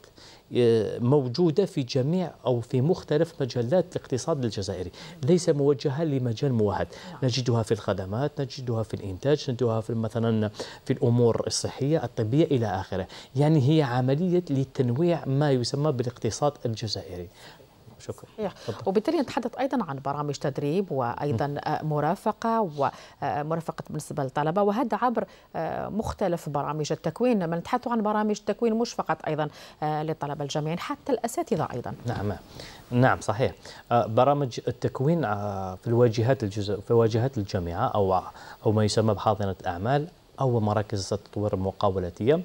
آه، موجودة في جميع أو في مختلف مجالات الاقتصاد الجزائري ليس موجهة لمجال موحد نجدها في الخدمات نجدها في الإنتاج نجدها في مثلا في الأمور الصحية الطبية إلى آخره يعني هي عملية لتنويع ما يسمى بالاقتصاد الجزائري شكرا وبالتالي نتحدث ايضا عن برامج تدريب وايضا آه، مرافقه ومرافقه آه، بالنسبه للطلبه وهذا عبر آه، مختلف برامج التكوين ما نتحدث عن برامج التكوين مش فقط ايضا للطلبه الجامعيين حتى الاساتذه ايضا نعم نعم صحيح برامج التكوين في الواجهات الجزء في واجهات الجامعه او او ما يسمى بحاضنه الاعمال أو مراكز التطوير المقاولاتية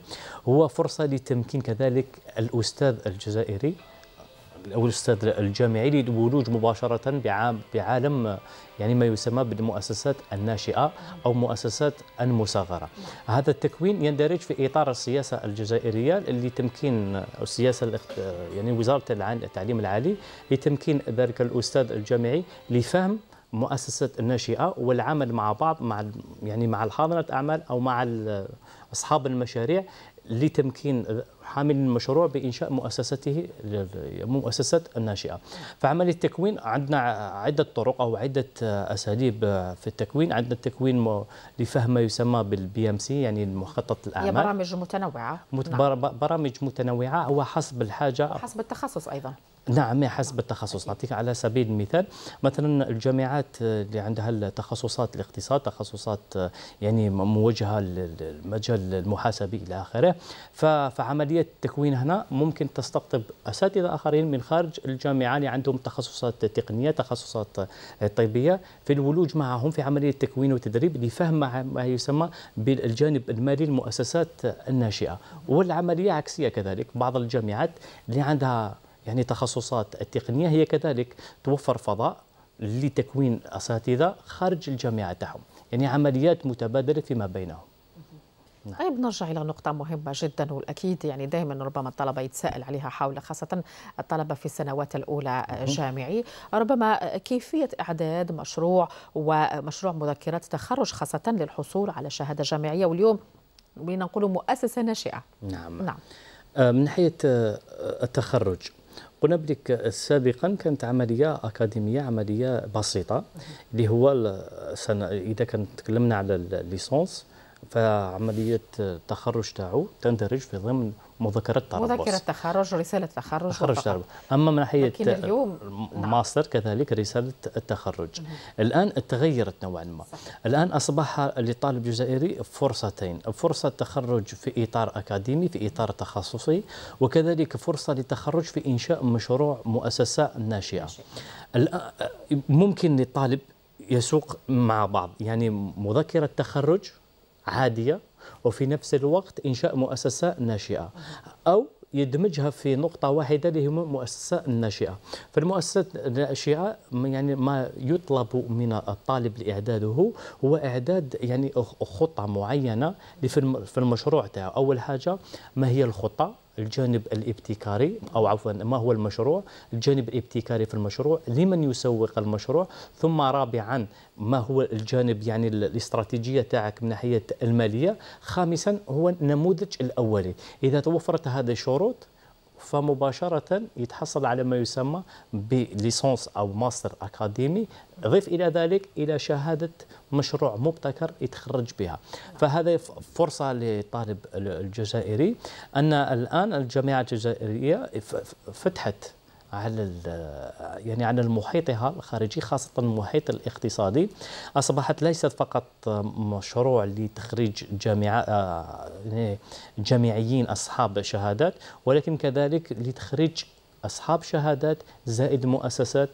هو فرصة لتمكين كذلك الأستاذ الجزائري او الاستاذ الجامعي للولوج مباشره بعالم يعني ما يسمى بالمؤسسات الناشئه او مؤسسات المصغره. هذا التكوين يندرج في اطار السياسه الجزائريه لتمكين السياسه يعني وزاره التعليم العالي لتمكين ذلك الاستاذ الجامعي لفهم مؤسسات الناشئه والعمل مع بعض مع يعني مع الحاضنه اعمال او مع اصحاب المشاريع لتمكين حامل المشروع بإنشاء مؤسسته مؤسسة الناشئة فعملية التكوين عندنا عدة طرق أو عدة أساليب في التكوين عندنا التكوين لفهم ما يسمى بالبي ام سي يعني المخطط الأعمال هي برامج متنوعة نعم. برامج متنوعة هو حسب الحاجة حسب التخصص أيضا نعم حسب التخصص نعطيك على سبيل المثال مثلا الجامعات آه، اللي عندها التخصصات الاقتصاد تخصصات آه، يعني موجهه للمجال المحاسبي الى اخره فعمليه التكوين هنا ممكن تستقطب اساتذه اخرين من خارج الجامعه اللي عندهم تخصصات تقنيه تخصصات آه، طبيه في الولوج معهم في عمليه التكوين والتدريب لفهم ما يسمى بالجانب المالي للمؤسسات الناشئه والعمليه عكسيه كذلك بعض الجامعات اللي عندها يعني تخصصات التقنية هي كذلك توفر فضاء لتكوين أساتذة خارج الجامعة تاعهم يعني عمليات متبادلة فيما بينهم نعم. طيب نرجع إلى نقطة مهمة جدا والأكيد يعني دائما ربما الطلبة يتساءل عليها حول خاصة الطلبة في السنوات الأولى جامعي ربما كيفية إعداد مشروع ومشروع مذكرات تخرج خاصة للحصول على شهادة جامعية واليوم بنقول مؤسسة ناشئة نعم نعم آه، من ناحية آه، التخرج قلنا بلك سابقا كانت عمليه اكاديميه عمليه بسيطه اللي هو اذا كان تكلمنا على الليسونس فعمليه التخرج تاعو تندرج في ضمن مذكره تخرج مذكره تخرج رساله تخرج تخرج تخرج اما من ناحيه اليوم نعم. ماستر نعم. كذلك رساله التخرج مم. الان تغيرت نوعا ما صح. الان اصبح للطالب الجزائري فرصتين فرصه تخرج في اطار اكاديمي في اطار تخصصي وكذلك فرصه للتخرج في انشاء مشروع مؤسسه ناشئه الآن ممكن للطالب يسوق مع بعض يعني مذكره تخرج عاديه وفي نفس الوقت إنشاء مؤسسة ناشئة أو يدمجها في نقطة واحدة اللي هي المؤسسة الناشئة فالمؤسسة الناشئة يعني ما يطلب من الطالب لإعداده هو إعداد يعني خطة معينة في المشروع تاعه أول حاجة ما هي الخطة الجانب الابتكاري أو عفوا ما هو المشروع الجانب الابتكاري في المشروع لمن يسوق المشروع ثم رابعا ما هو الجانب يعني الاستراتيجية تاعك من ناحية المالية خامسا هو النموذج الأولي إذا توفرت هذه الشروط فمباشرة يتحصل على ما يسمى بليسونس أو ماستر أكاديمي ضيف إلى ذلك إلى شهادة مشروع مبتكر يتخرج بها فهذا فرصة للطالب الجزائري أن الآن الجامعة الجزائرية فتحت على يعني على محيطها الخارجي خاصة المحيط الاقتصادي أصبحت ليست فقط مشروع لتخريج جامعة آه، يعني جامعيين أصحاب شهادات ولكن كذلك لتخريج أصحاب شهادات زائد مؤسسات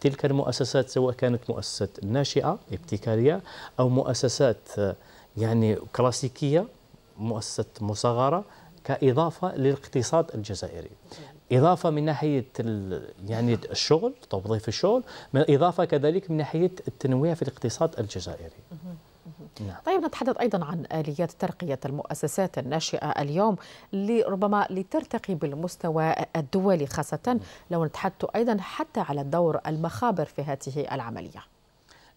تلك المؤسسات سواء كانت مؤسسات ناشئة ابتكارية أو مؤسسات آه، يعني كلاسيكية مؤسسة مصغرة كإضافة للاقتصاد الجزائري اضافه من ناحيه يعني الشغل توظيف الشغل اضافه كذلك من ناحيه التنويع في الاقتصاد الجزائري نعم. طيب نتحدث ايضا عن اليات ترقيه المؤسسات الناشئه اليوم لربما لترتقي بالمستوى الدولي خاصه لو نتحدث ايضا حتى على دور المخابر في هذه العمليه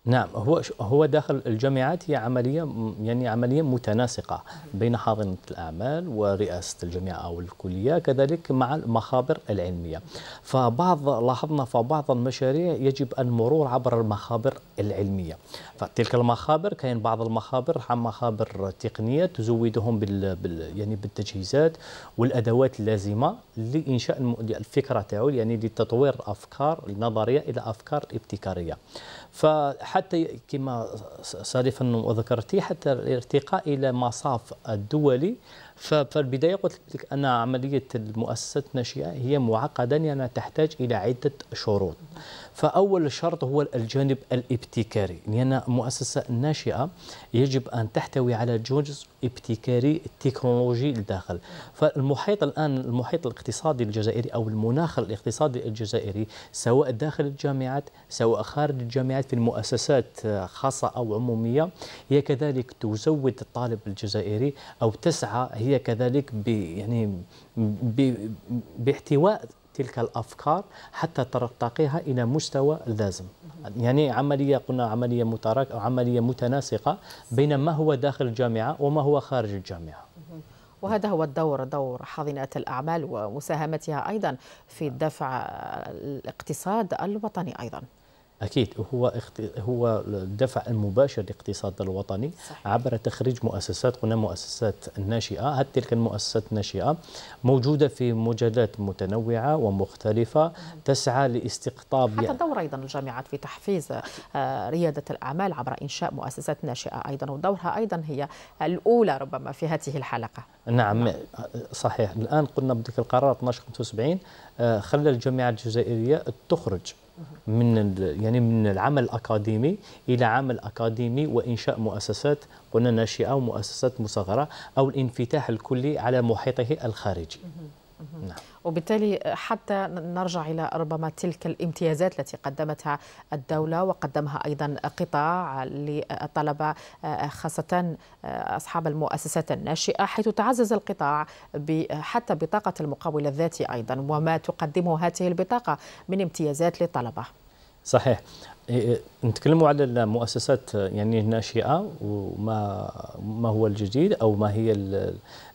نعم هو هو داخل الجامعات هي عمليه يعني عمليه متناسقه بين حاضنه الاعمال ورئاسه الجامعه او الكليه كذلك مع المخابر العلميه فبعض لاحظنا فبعض المشاريع يجب المرور عبر المخابر العلميه فتلك المخابر كاين بعض المخابر مخابر تقنيه تزودهم بال, يعني بالتجهيزات والادوات اللازمه لانشاء الفكره تاعو يعني لتطوير افكار النظريه الى افكار ابتكاريه فحتى كما سالفا ذكرتي حتى الارتقاء الى مصاف الدولي فالبدايه قلت لك ان عمليه المؤسسات الناشئه هي معقده لانها يعني تحتاج الى عده شروط فأول شرط هو الجانب الابتكاري لأن يعني المؤسسة الناشئة يجب أن تحتوي على جزء ابتكاري تكنولوجي للداخل فالمحيط الآن المحيط الاقتصادي الجزائري أو المناخ الاقتصادي الجزائري سواء داخل الجامعات سواء خارج الجامعات في المؤسسات خاصة أو عمومية هي كذلك تزود الطالب الجزائري أو تسعى هي كذلك ب يعني باحتواء تلك الأفكار حتى ترتقيها إلى مستوى لازم يعني عملية قلنا عملية متراك أو عملية متناسقة بين ما هو داخل الجامعة وما هو خارج الجامعة وهذا هو الدور دور حاضنة الأعمال ومساهمتها أيضا في دفع الاقتصاد الوطني أيضا اكيد هو اخت... هو الدفع المباشر للاقتصاد الوطني صحيح. عبر تخريج مؤسسات قلنا مؤسسات ناشئه هذه تلك المؤسسات الناشئه موجوده في مجالات متنوعه ومختلفه مم. تسعى لاستقطاب حتى دور ايضا الجامعات في تحفيز آه، رياده الاعمال عبر انشاء مؤسسات ناشئه ايضا ودورها ايضا هي الاولى ربما في هذه الحلقه نعم, نعم. صحيح الان قلنا بذلك القرار 1275 آه، خلى الجامعه الجزائريه تخرج من يعني من العمل الاكاديمي الى عمل اكاديمي وانشاء مؤسسات قلنا ناشئه ومؤسسات مصغره او الانفتاح الكلي على محيطه الخارجي. نعم. وبالتالي حتى نرجع إلى ربما تلك الامتيازات التي قدمتها الدولة وقدمها أيضا قطاع للطلبة آه، خاصة آه، أصحاب المؤسسات الناشئة حيث تعزز القطاع حتى بطاقة المقاول الذاتي أيضا وما تقدمه هذه البطاقة من امتيازات للطلبة صحيح إيه، إيه، نتكلموا على المؤسسات آه، يعني الناشئه وما ما هو الجديد او ما هي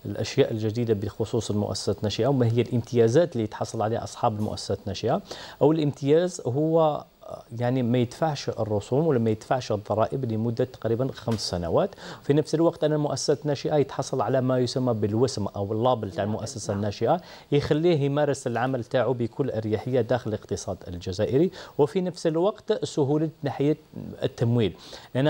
الأشياء الجديدة بخصوص المؤسسات الناشئة وما هي الامتيازات اللي يتحصل عليها أصحاب المؤسسات الناشئة أو الامتياز هو يعني ما يدفعش الرسوم ولا ما يدفعش الضرائب لمده تقريبا خمس سنوات في نفس الوقت انا المؤسسه الناشئه يتحصل على ما يسمى بالوسم او اللابل تاع نعم، المؤسسه نعم. الناشئه يخليه يمارس العمل تاعو بكل اريحيه داخل الاقتصاد الجزائري وفي نفس الوقت سهوله ناحيه التمويل لان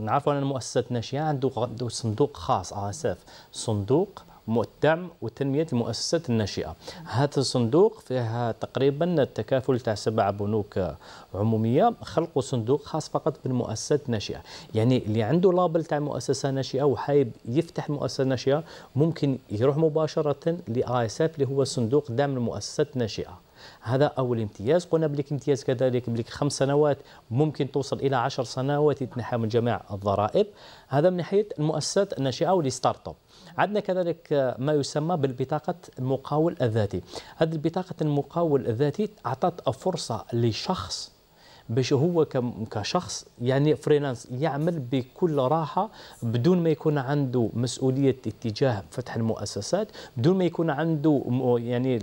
نعرف ان المؤسسات الناشئه عنده صندوق خاص اسف صندوق الدعم وتنمية المؤسسات الناشئة هذا الصندوق فيها تقريبا التكافل تاع سبع بنوك عمومية خلقوا صندوق خاص فقط بالمؤسسات الناشئة يعني اللي عنده لابل تاع مؤسسة ناشئة وحايب يفتح مؤسسة ناشئة ممكن يروح مباشرة لآي اس اف اللي هو صندوق دعم المؤسسات الناشئة هذا اول امتياز قلنا بلك امتياز كذلك بلك خمس سنوات ممكن توصل الى عشر سنوات يتنحى من جميع الضرائب هذا من ناحيه المؤسسات الناشئه والستارت اب عندنا كذلك ما يسمى بالبطاقة المقاول الذاتي هذه البطاقة المقاول الذاتي أعطت فرصة لشخص باش هو كشخص يعني فريلانس يعمل بكل راحه بدون ما يكون عنده مسؤوليه اتجاه فتح المؤسسات بدون ما يكون عنده يعني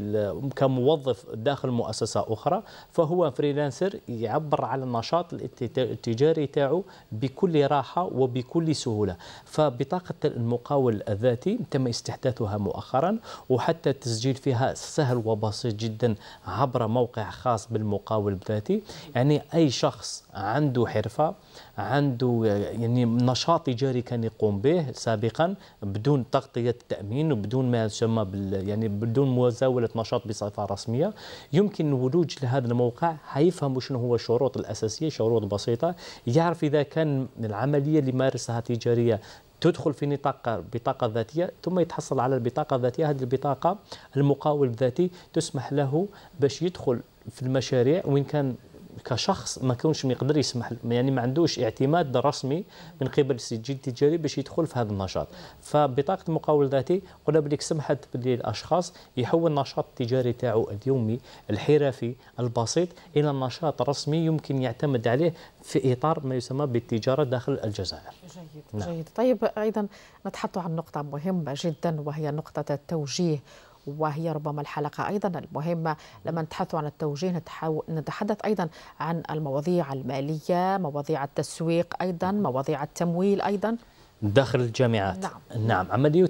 كموظف داخل مؤسسه اخرى فهو فريلانسر يعبر على النشاط التجاري تاعو بكل راحه وبكل سهوله فبطاقه المقاول الذاتي تم استحداثها مؤخرا وحتى التسجيل فيها سهل وبسيط جدا عبر موقع خاص بالمقاول الذاتي يعني اي شخص عنده حرفه عنده يعني نشاط تجاري كان يقوم به سابقا بدون تغطيه التامين وبدون ما يسمى بال يعني بدون مزاوله نشاط بصفه رسميه يمكن الولوج لهذا الموقع حيفهم شنو هو الشروط الاساسيه شروط بسيطه يعرف اذا كان العمليه اللي مارسها تجاريه تدخل في نطاق بطاقة ذاتية ثم يتحصل على البطاقة الذاتية هذه البطاقة المقاول الذاتي تسمح له باش يدخل في المشاريع وإن كان كشخص ما كونش يقدر يسمح يعني ما عندوش اعتماد رسمي من قبل السجل التجاري باش يدخل في هذا النشاط فبطاقه مقاول ذاتي قلنا بليك سمحت بلي الاشخاص يحول النشاط التجاري تاعو اليومي الحرفي البسيط الى نشاط رسمي يمكن يعتمد عليه في اطار ما يسمى بالتجاره داخل الجزائر جيد نعم. جيد طيب ايضا نتحدث عن نقطه مهمه جدا وهي نقطه التوجيه وهي ربما الحلقة أيضا المهمة لما نتحدث عن التوجيه نتحدث أيضا عن المواضيع المالية مواضيع التسويق أيضا مواضيع التمويل أيضا داخل الجامعات نعم, نعم. عملية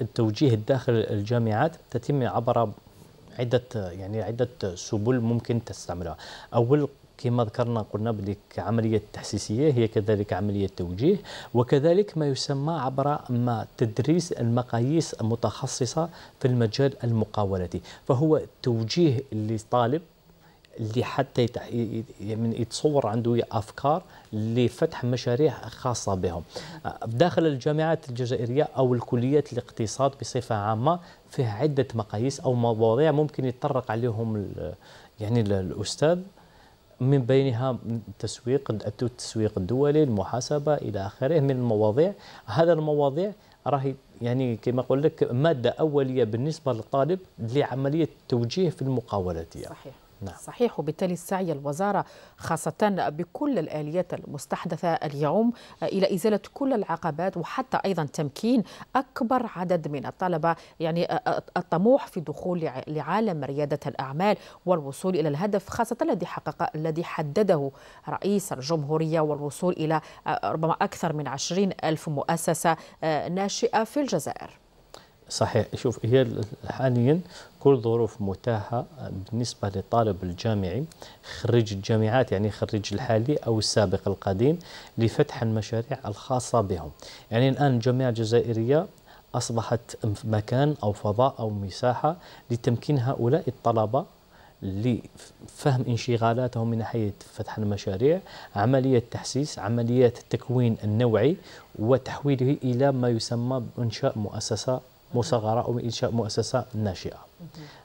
التوجيه داخل الجامعات تتم عبر عدة يعني عدة سبل ممكن تستعملها أول كما ذكرنا قلنا بلك عملية تحسيسية هي كذلك عملية توجيه وكذلك ما يسمى عبر ما تدريس المقاييس المتخصصة في المجال المقاولتي فهو توجيه للطالب اللي حتى يعني يتصور عنده افكار لفتح مشاريع خاصه بهم داخل الجامعات الجزائريه او الكليات الاقتصاد بصفه عامه فيها عده مقاييس او مواضيع ممكن يتطرق عليهم يعني الاستاذ من بينها التسويق التسويق الدولي المحاسبه الى اخره من المواضيع هذا المواضيع راهي يعني كما اقول لك ماده اوليه بالنسبه للطالب لعمليه التوجيه في المقاولات صحيح نعم. صحيح وبالتالي السعي الوزارة خاصة بكل الآليات المستحدثة اليوم إلى إزالة كل العقبات وحتى أيضا تمكين أكبر عدد من الطلبة يعني الطموح في الدخول لعالم ريادة الأعمال والوصول إلى الهدف خاصة الذي حقق الذي حدده رئيس الجمهورية والوصول إلى ربما أكثر من عشرين ألف مؤسسة آه، ناشئة في الجزائر صحيح شوف هي حاليا كل ظروف متاحة بالنسبة للطالب الجامعي خريج الجامعات يعني خريج الحالي أو السابق القديم لفتح المشاريع الخاصة بهم يعني الآن الجامعة الجزائرية أصبحت مكان أو فضاء أو مساحة لتمكين هؤلاء الطلبة لفهم انشغالاتهم من ناحية فتح المشاريع عملية تحسيس عملية التكوين النوعي وتحويله إلى ما يسمى بإنشاء مؤسسة مصغرة أو إنشاء مؤسسة ناشئة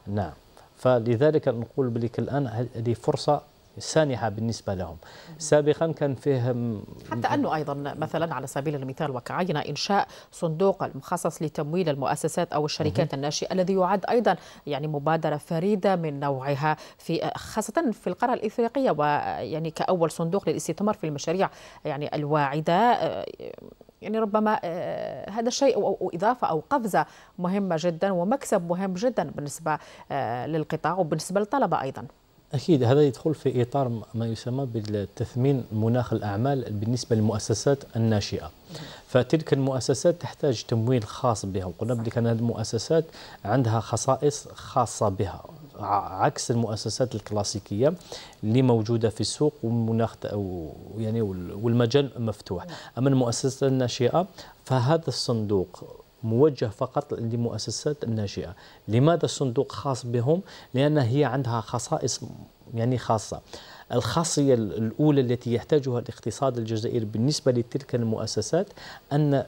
نعم فلذلك نقول بلك الآن هذه فرصة سانحة بالنسبة لهم سابقا كان فيهم حتى أنه أيضا مثلا على سبيل المثال وكعينا إنشاء صندوق المخصص لتمويل المؤسسات أو الشركات الناشئة الذي يعد أيضا يعني مبادرة فريدة من نوعها في خاصة في القارة الإفريقية ويعني كأول صندوق للاستثمار في المشاريع يعني الواعدة يعني ربما آه، هذا شيء اضافه أو قفزة مهمة جدا ومكسب مهم جدا بالنسبة آه، للقطاع وبالنسبة للطلبة أيضا أكيد هذا يدخل في إطار ما يسمى بالتثمين مناخ الأعمال بالنسبة للمؤسسات الناشئة فتلك المؤسسات تحتاج تمويل خاص بها وقلنا بلي كان هذه المؤسسات عندها خصائص خاصة بها عكس المؤسسات الكلاسيكيه اللي موجوده في السوق ومناخ يعني والمجال مفتوح اما المؤسسات الناشئه فهذا الصندوق موجه فقط لمؤسسات الناشئه لماذا الصندوق خاص بهم لان هي عندها خصائص يعني خاصه الخاصية الأولى التي يحتاجها الاقتصاد الجزائري بالنسبة لتلك المؤسسات أن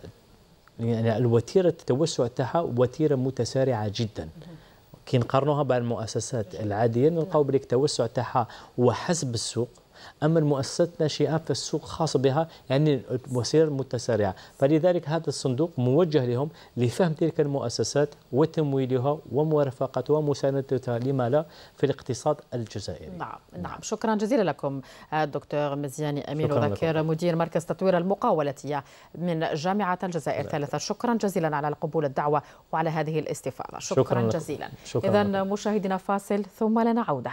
يعني الوتيرة التوسع تاعها وتيرة متسارعة جدا كي نقارنوها بالمؤسسات العاديه نلقاو بليك التوسع تاعها هو حسب السوق أما مؤسستنا في فالسوق خاص بها يعني مسيرة متسارعة فلذلك هذا الصندوق موجه لهم لفهم تلك المؤسسات وتمويلها ومرافقتها ومساندتها لما لا في الاقتصاد الجزائري نعم نعم شكرا جزيلا لكم الدكتور مزياني أمين وذكر مدير مركز تطوير المقاولة من جامعة الجزائر ثلاثة شكرا جزيلا على قبول الدعوة وعلى هذه الاستفاضة شكرا, شكرا جزيلا إذا مشاهدينا فاصل ثم لنا عودة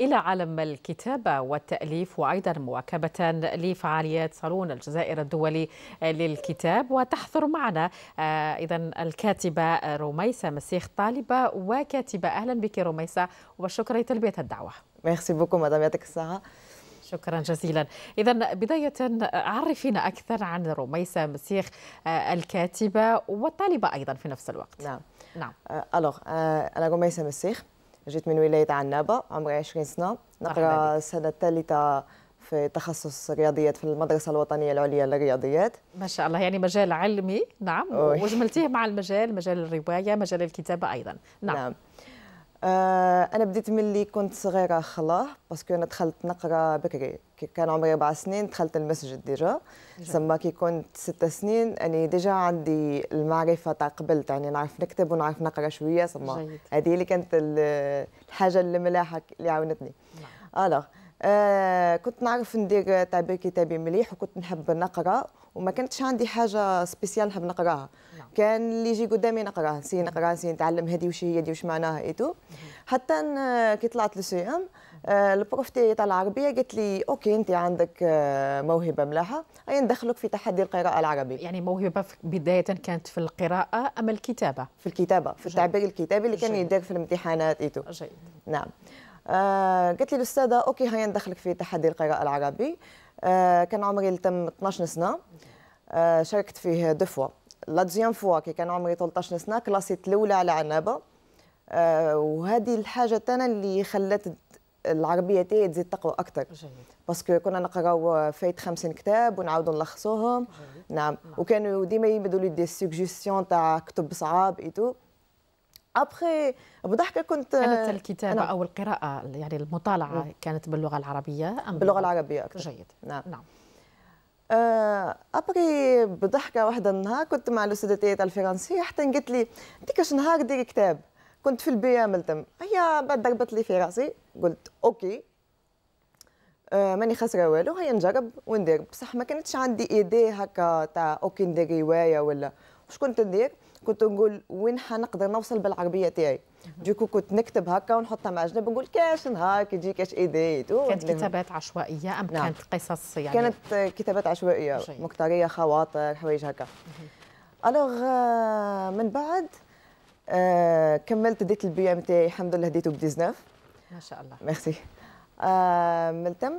إلى عالم الكتابة والتأليف وأيضا مواكبة لفعاليات صالون الجزائر الدولي للكتاب وتحضر معنا آه، إذا الكاتبة رميسة مسيخ طالبة وكاتبة أهلا بك رميسة وشكرا لتلبية الدعوة ميرسي بوكو مدام يعطيك الصحة شكرا جزيلا إذا بداية عرفينا أكثر عن رميسة مسيخ آه، الكاتبة والطالبة أيضا في نفس الوقت نعم نعم ألوغ آه، أنا رميسة مسيخ جيت من ولاية عنابة عمري 20 سنة نقرأ السنة الثالثة في تخصص رياضيات في المدرسة الوطنية العليا للرياضيات ما شاء الله يعني مجال علمي نعم وجملتيه مع المجال مجال الرواية مجال الكتابة أيضا نعم, نعم. آه أنا بديت ملي كنت صغيرة خلاه باسكو أنا دخلت نقرا بكري كان عمري اربع سنين دخلت المسجد ديجا سما كي كنت ست سنين اني ديجا عندي المعرفه تاع قبل يعني نعرف نكتب ونعرف نقرا شويه سما هذه اللي كانت الحاجه الملاحه اللي عاونتني نعم. الوغ آه كنت نعرف ندير تعبير كتابي مليح وكنت نحب نقرا وما كانتش عندي حاجه سبيسيال نحب نقراها نعم. كان اللي يجي قدامي نقراه سي نقراه سي نتعلم هذه وش هي هذه وش معناها ايتو حتى كي طلعت للسي ام البروف آه، تاعي تاع العربيه قالت لي اوكي انت عندك آه، موهبه ملاحه اي ندخلك في تحدي القراءه العربيه يعني موهبه بدايه كانت في القراءه ام الكتابه في الكتابه في التعبير الكتابي اللي كان يدير في الامتحانات ايتو جيد نعم آه قالت لي الاستاذه اوكي هيا ندخلك في تحدي القراءه العربي آه كان عمري اللي تم 12 سنه آه شاركت فيه دو فوا لا دوزيام فوا كي كان عمري 13 سنه كلاسيت الاولى على عنابه آه وهذه الحاجه تانا اللي خلات العربيه تاعي تزيد تقوى اكثر باسكو كنا نقراو فايت 50 كتاب ونعاودوا نلخصوهم نعم. نعم وكانوا ديما يبدوا لي دي سوجيسيون تاع كتب صعاب ايتو ابخي بضحكه كنت كانت الكتابه او القراءه يعني المطالعه نعم. كانت باللغه العربيه ام باللغه العربيه اكثر جيد نعم نعم ابري آه، بضحكه واحده النهار كنت مع الاستاذه تاعي الفرنسيه حتى قالت لي انت كاش نهار ديري كتاب كنت في البيئه ملتم هي بعد ضربت لي في راسي قلت اوكي آه ماني خاسره والو هيا نجرب وندير بصح ما كانتش عندي ايدي هكا تاع اوكي ندير روايه ولا واش كنت ندير كنت نقول وين حنقدر نوصل بالعربيه تاعي ديكو كنت نكتب هكا ونحطها مع جنب نقول كاش نهار كي تجي كاش ايدي كانت كتابات عشوائيه ام نعم. كانت قصص يعني كانت كتابات عشوائيه مكتريه خواطر حوايج هكا الوغ آه، من بعد آه، كملت ديت البي ام تاعي الحمد لله ديته ب 19 ما شاء الله ميرسي آه ملتم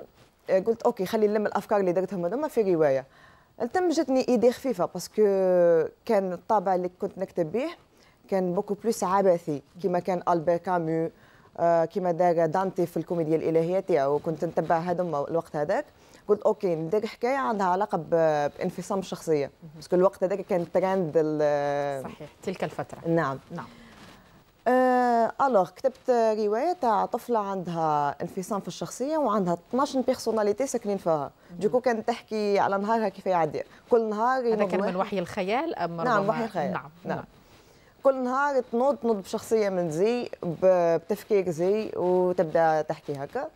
آه، قلت اوكي خلي نلم الافكار اللي درتهم هذوما في روايه التم جاتني ايدي خفيفه باسكو كان الطابع اللي كنت نكتب به كان بوكو بلوس عبثي كما كان البير كامو آه كما دار دانتي في الكوميديا الالهيه تاعو كنت نتبع هذوما الوقت هذاك قلت اوكي ندير حكايه عندها علاقه بانفصام الشخصيه بس الوقت هذاك كان ترند صحيح تلك الفتره نعم نعم أه الوغ كتبت روايه تاع طفله عندها انفصام في الشخصيه وعندها 12 بيرسوناليتي ساكنين فيها دوكو كانت تحكي على نهارها كيف يعدي كل نهار هذا كان من وحي الخيال ام نعم وحي الخيال نعم, نعم. نعم. كل نهار تنوض تنوض بشخصيه من زي بتفكير زي وتبدا تحكي هكا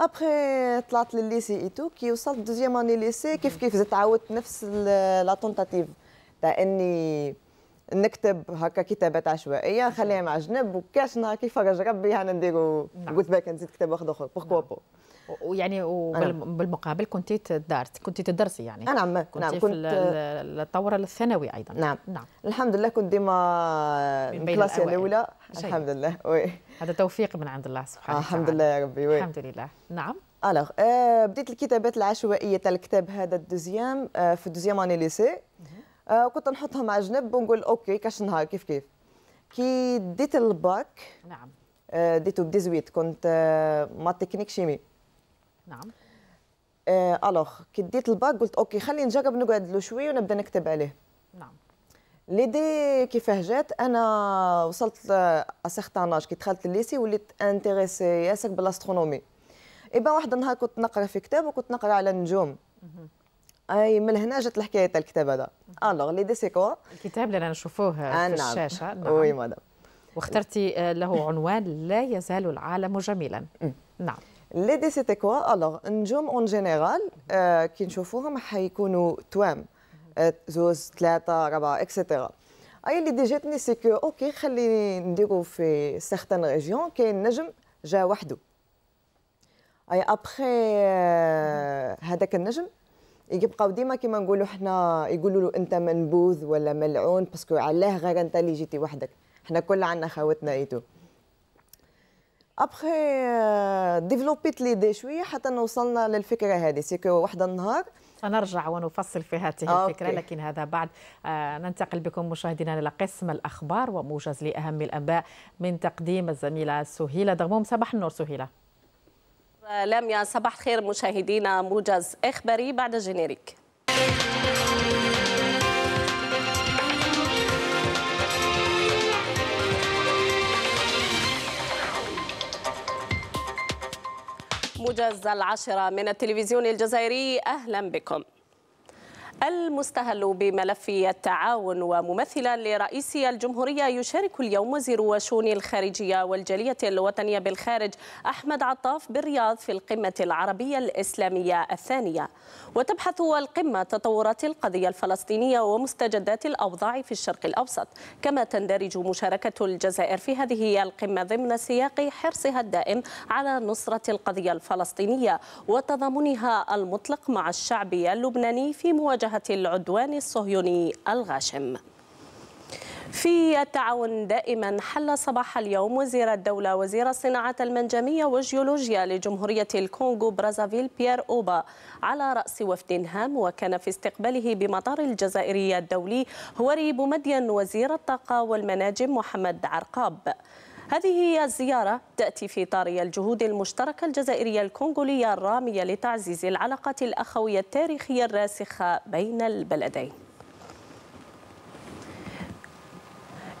ابخي طلعت للليسي اي تو كي وصلت دوزيام اني ليسي كيف كيف زدت عاودت نفس لا تونتاتيف تاع اني نكتب هكا كتابات عشوائيه نخليها نعم. مع جنب وكاش نهار كيف فرج ربي انا نديرو نعم. قلت باك نزيد كتاب واحد اخر بوركوا بو نعم. ويعني وبالمقابل كنت تدارت كنت تدرسي يعني نعم كنت نعم كنت في الثانوي ايضا نعم نعم الحمد لله كنت ديما كلاسي الاولى الحمد لله وي هذا توفيق من عند الله سبحانه آه، وتعالى الحمد لله يا ربي وي. الحمد لله نعم الوغ آه euh, بديت الكتابات العشوائيه تاع الكتاب هذا الدوزيام آه في الدوزيام اني ليسي آه كنت نحطهم على جنب ونقول اوكي كاش نهار كيف كيف كي ديت الباك نعم آه ديته بديزويت كنت آه، ما تكنيك شيمي نعم الوغ آه، كي ديت الباك قلت اوكي خلي نجرب نقعد له شوي ونبدا نكتب عليه نعم ليدي كيفاه جات انا وصلت ا سيغتان كي دخلت الليسي وليت انتريسي ياسر بالاسترونومي ايبا واحد النهار كنت نقرا في كتاب وكنت نقرا على النجوم اي من هنا جات الحكايه تاع الكتاب هذا الوغ ليدي دي سيكو الكتاب اللي نشوفوه في الشاشه نعم وي مدام واخترتي آه، له عنوان لا يزال العالم جميلا نعم ليدي سيتي كوا الوغ النجوم اون آه، جينيرال كي نشوفوهم حيكونوا توام زوز ثلاثه ربعه اكسيتيرا اي اللي دي جاتني سيكو اوكي خلي نديرو في سيغتان ريجيون كاين نجم جا وحده اي ابخي هذاك النجم يبقاو ديما كيما نقولوا حنا يقولوا له انت منبوذ ولا ملعون باسكو علاه غير انت اللي جيتي وحدك حنا كل عندنا خواتنا ايتو ابخي ديفلوبيت لي دي شويه حتى نوصلنا للفكره هذه سيكو واحد النهار سنرجع ونفصل في هذه الفكرة أوكي. لكن هذا بعد آه، ننتقل بكم مشاهدينا إلى قسم الأخبار وموجز لأهم الأنباء من تقديم الزميلة سهيلة دغموم صباح النور سهيلة آه، لم يا صباح خير مشاهدينا موجز إخباري بعد الجينيريك موجز العاشرة من التلفزيون الجزائري أهلا بكم المستهل بملف التعاون وممثلا لرئيس الجمهورية يشارك اليوم وزير شؤون الخارجية والجالية الوطنية بالخارج أحمد عطاف بالرياض في القمة العربية الإسلامية الثانية وتبحث القمة تطورات القضية الفلسطينية ومستجدات الأوضاع في الشرق الأوسط كما تندرج مشاركة الجزائر في هذه القمة ضمن سياق حرصها الدائم على نصرة القضية الفلسطينية وتضامنها المطلق مع الشعب اللبناني في مواجهة مواجهة العدوان الصهيوني الغاشم في التعاون دائما حل صباح اليوم وزير الدولة وزير الصناعة المنجمية والجيولوجيا لجمهورية الكونغو برازافيل بيير أوبا على رأس وفد هام وكان في استقباله بمطار الجزائري الدولي هوري بومدين وزير الطاقة والمناجم محمد عرقاب هذه الزيارة تأتي في طاري الجهود المشتركة الجزائرية الكونغولية الرامية لتعزيز العلاقات الأخوية التاريخية الراسخة بين البلدين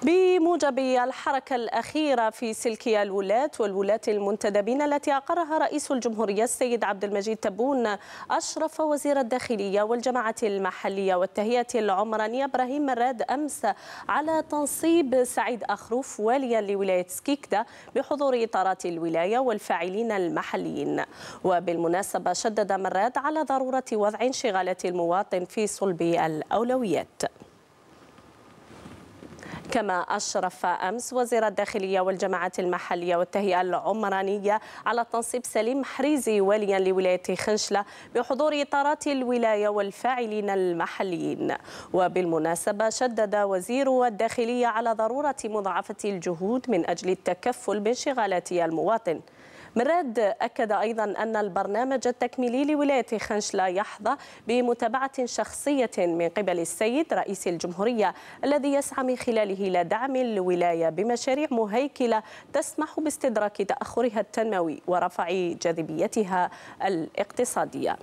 بموجب الحركة الأخيرة في سلك الولاة والولاة المنتدبين التي أقرها رئيس الجمهورية السيد عبد المجيد تبون أشرف وزير الداخلية والجماعة المحلية والتهيئة العمرانية إبراهيم مراد أمس على تنصيب سعيد أخروف واليا لولاية سكيكدا بحضور إطارات الولاية والفاعلين المحليين وبالمناسبة شدد مراد على ضرورة وضع انشغالات المواطن في صلب الأولويات كما أشرف أمس وزير الداخلية والجماعات المحلية والتهيئة العمرانية على تنصيب سليم حريزي واليا لولاية خنشلة بحضور إطارات الولاية والفاعلين المحليين وبالمناسبة شدد وزير الداخلية على ضرورة مضاعفة الجهود من أجل التكفل بانشغالات المواطن مراد أكد أيضا أن البرنامج التكميلي لولاية خنشلة يحظى بمتابعة شخصية من قبل السيد رئيس الجمهورية الذي يسعى من خلاله إلى دعم الولاية بمشاريع مهيكلة تسمح باستدراك تأخرها التنموي ورفع جاذبيتها الاقتصادية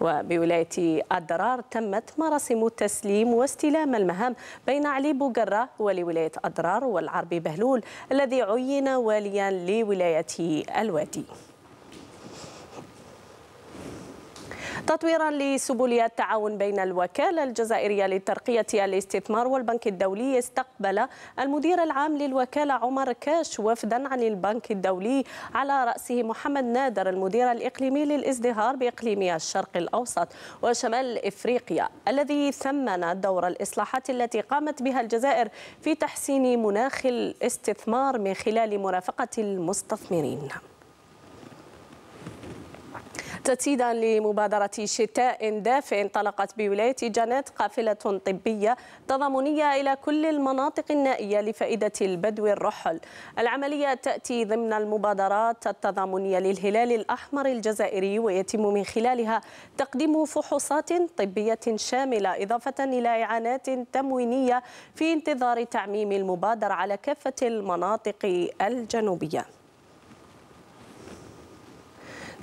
وبولاية الدرار تمت مراسم تسليم واستلام المهام بين علي بوغرة ولولاية الدرار والعربي بهلول الذي عين واليا لولاية الوادي تطويرا لسبل التعاون بين الوكالة الجزائرية للترقية الاستثمار والبنك الدولي استقبل المدير العام للوكالة عمر كاش وفدا عن البنك الدولي على رأسه محمد نادر المدير الإقليمي للازدهار بإقليم الشرق الأوسط وشمال إفريقيا الذي ثمن دور الإصلاحات التي قامت بها الجزائر في تحسين مناخ الاستثمار من خلال مرافقة المستثمرين تسييدا لمبادرة شتاء دافئ انطلقت بولاية جانيت قافلة طبية تضامنية إلى كل المناطق النائية لفائدة البدو الرحل العملية تأتي ضمن المبادرات التضامنية للهلال الأحمر الجزائري ويتم من خلالها تقديم فحوصات طبية شاملة إضافة إلى إعانات تموينية في انتظار تعميم المبادرة على كافة المناطق الجنوبية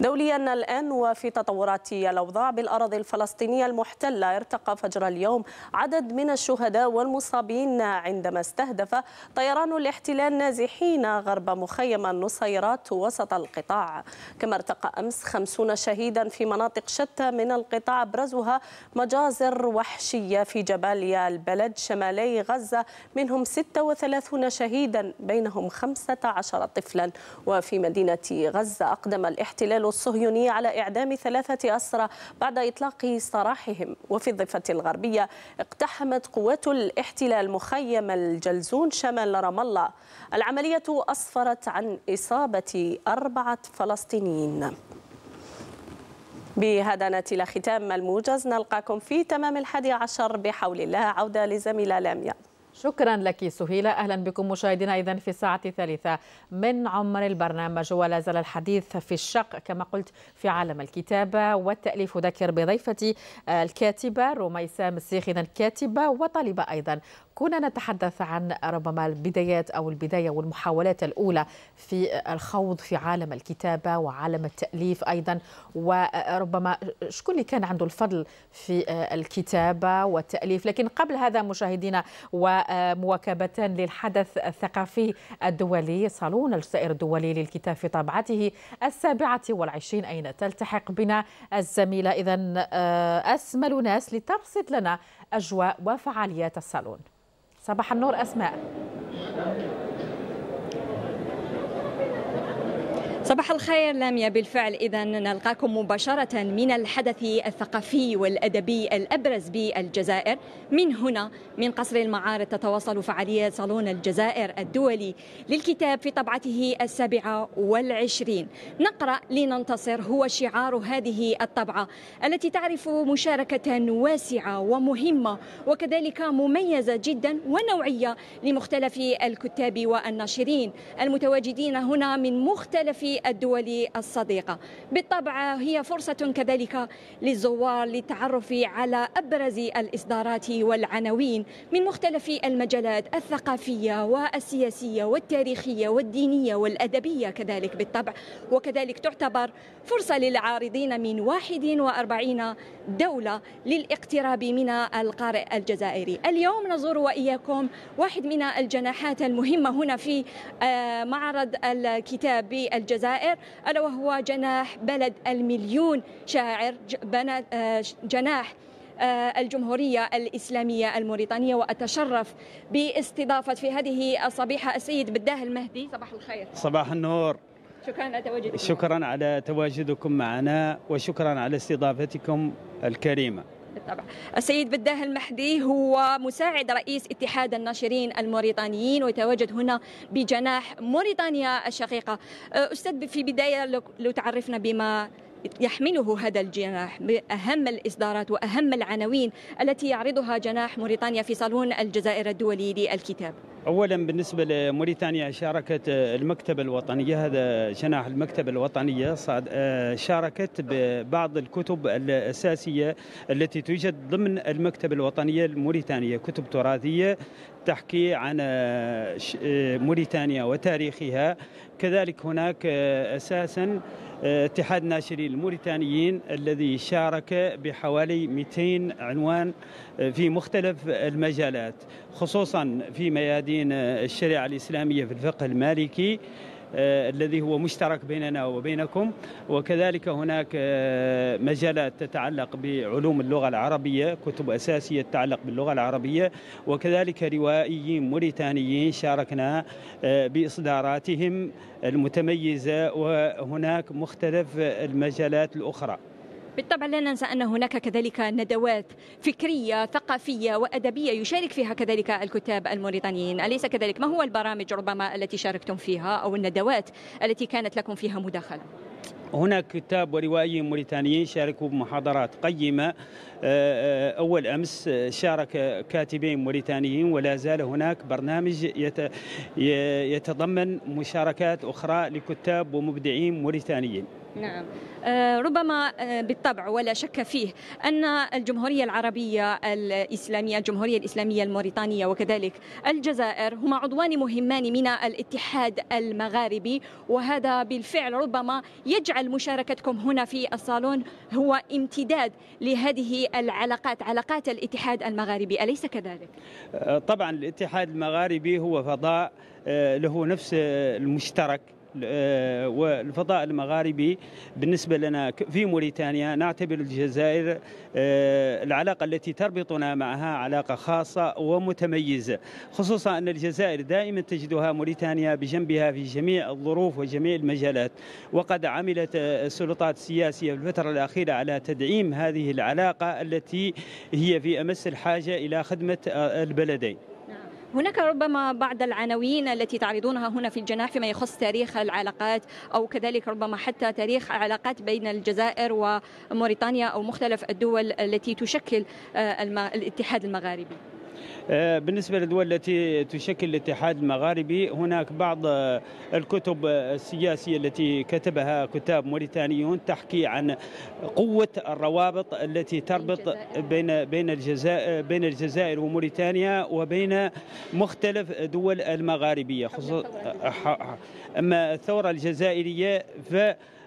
دوليا الآن وفي تطورات الأوضاع بالأراضي الفلسطينية المحتلة ارتقى فجر اليوم عدد من الشهداء والمصابين عندما استهدف طيران الاحتلال نازحين غرب مخيم النصيرات وسط القطاع كما ارتقى أمس خمسون شهيدا في مناطق شتى من القطاع أبرزها مجازر وحشية في جباليا البلد شمالي غزة منهم 36 شهيدا بينهم 15 طفلا وفي مدينة غزة أقدم الاحتلال الصهيوني على إعدام ثلاثة أسرى بعد إطلاق سراحهم وفي الضفة الغربية اقتحمت قوات الاحتلال مخيم الجلزون شمال رام الله العملية أسفرت عن إصابة أربعة فلسطينيين بهذا ناتي إلى ختام الموجز نلقاكم في تمام الحادي عشر بحول الله عودة لزميلة لاميا شكرا لك سهيلة أهلا بكم مشاهدينا إذا في الساعة الثالثة من عمر البرنامج ولا زال الحديث في الشق كما قلت في عالم الكتابة والتأليف ذكر بضيفتي آه، الكاتبة رميسة مسيخ إذا كاتبة وطالبة أيضا كنا نتحدث عن ربما البدايات أو البداية والمحاولات الأولى في الخوض في عالم الكتابة وعالم التأليف أيضا وربما شكون اللي كان عنده الفضل في الكتابة والتأليف لكن قبل هذا مشاهدينا ومواكبة للحدث الثقافي الدولي صالون الجزائر الدولي للكتاب في طابعته السابعة والعشرين أين تلتحق بنا الزميلة إذا أسمل ناس لترصد لنا أجواء وفعاليات الصالون صباح النور أسماء صباح الخير لاميا بالفعل اذا نلقاكم مباشره من الحدث الثقافي والادبي الابرز بالجزائر من هنا من قصر المعارض تتواصل فعاليه صالون الجزائر الدولي للكتاب في طبعته السابعه والعشرين نقرا لننتصر هو شعار هذه الطبعه التي تعرف مشاركه واسعه ومهمه وكذلك مميزه جدا ونوعيه لمختلف الكتاب والناشرين المتواجدين هنا من مختلف الدول الصديقة بالطبع هي فرصة كذلك للزوار للتعرف على أبرز الإصدارات والعناوين من مختلف المجالات الثقافية والسياسية والتاريخية والدينية والأدبية كذلك بالطبع وكذلك تعتبر فرصة للعارضين من 41 دولة للاقتراب من القارئ الجزائري اليوم نزور وإياكم واحد من الجناحات المهمة هنا في آه، معرض الكتاب بالجزائر الجزائر ألا وهو جناح بلد المليون شاعر آه، جناح آه، الجمهورية الإسلامية الموريتانية وأتشرف باستضافة في هذه الصبيحة السيد بداه المهدي صباح الخير صباح النور شكرا على تواجدكم شكرا على تواجدكم معنا وشكرا على استضافتكم الكريمة بالطبع السيد بداه المحدي هو مساعد رئيس اتحاد الناشرين الموريتانيين ويتواجد هنا بجناح موريتانيا الشقيقة أه، أستاذ في بداية لو تعرفنا بما يحمله هذا الجناح بأهم الإصدارات وأهم العناوين التي يعرضها جناح موريتانيا في صالون الجزائر الدولي للكتاب اولا بالنسبه لموريتانيا شاركت آه، المكتبه الوطنيه هذا جناح المكتبه الوطنيه صاد آه، شاركت ببعض الكتب الاساسيه التي توجد ضمن المكتبه الوطنيه الموريتانيه كتب تراثيه تحكي عن آه، آه، موريتانيا وتاريخها كذلك هناك آه، أساسا اتحاد ناشري الموريتانيين الذي شارك بحوالي 200 عنوان في مختلف المجالات خصوصا في ميادين الشريعة الإسلامية في الفقه المالكي آه، الذي هو مشترك بيننا وبينكم وكذلك هناك آه، مجالات تتعلق بعلوم اللغة العربية كتب أساسية تتعلق باللغة العربية وكذلك روائيين موريتانيين شاركنا آه، بإصداراتهم المتميزة وهناك مختلف المجالات الأخرى بالطبع لا ننسى أن هناك كذلك ندوات فكرية ثقافية وأدبية يشارك فيها كذلك الكتاب الموريتانيين أليس كذلك ما هو البرامج ربما التي شاركتم فيها أو الندوات التي كانت لكم فيها مداخلة هناك كتاب وروائيين موريتانيين شاركوا بمحاضرات قيمة آه، آه، أول أمس شارك كاتبين موريتانيين ولا زال هناك برنامج يتضمن مشاركات أخرى لكتاب ومبدعين موريتانيين نعم آه، ربما آه، بالطبع ولا شك فيه أن الجمهورية العربية الإسلامية الجمهورية الإسلامية الموريتانية وكذلك الجزائر هما عضوان مهمان من الاتحاد المغاربي وهذا بالفعل ربما يجعل مشاركتكم هنا في الصالون هو امتداد لهذه العلاقات علاقات الاتحاد المغاربي أليس كذلك؟ آه، طبعا الاتحاد المغاربي هو فضاء له نفس المشترك آه، والفضاء المغاربي بالنسبة لنا في موريتانيا نعتبر الجزائر آه، العلاقة التي تربطنا معها علاقة خاصة ومتميزة خصوصا أن الجزائر دائما تجدها موريتانيا بجنبها في جميع الظروف وجميع المجالات وقد عملت آه، السلطات السياسية في الفترة الأخيرة على تدعيم هذه العلاقة التي هي في أمس الحاجة إلى خدمة البلدين هناك ربما بعض العناوين التي تعرضونها هنا في الجناح فيما يخص تاريخ العلاقات او كذلك ربما حتى تاريخ علاقات بين الجزائر وموريتانيا او مختلف الدول التي تشكل آه، الاتحاد المغاربي آه، بالنسبة للدول التي تشكل الاتحاد المغاربي هناك بعض آه، الكتب السياسية التي كتبها كتاب موريتانيون تحكي عن قوة الروابط التي تربط بين بين الجزائر بين الجزائر وموريتانيا وبين مختلف دول المغاربية خصوصا أما الثورة الجزائرية ف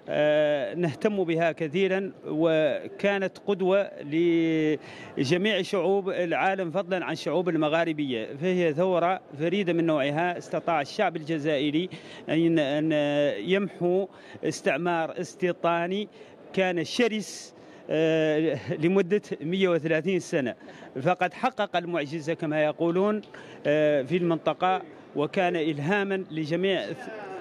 آه، نهتم بها كثيرا وكانت قدوة لجميع شعوب العالم فضلا عن شعوب المغاربية فهي ثورة فريدة من نوعها استطاع الشعب الجزائري أن يمحو استعمار استيطاني كان شرس آه، لمدة 130 سنة فقد حقق المعجزة كما يقولون آه، في المنطقة وكان إلهاما لجميع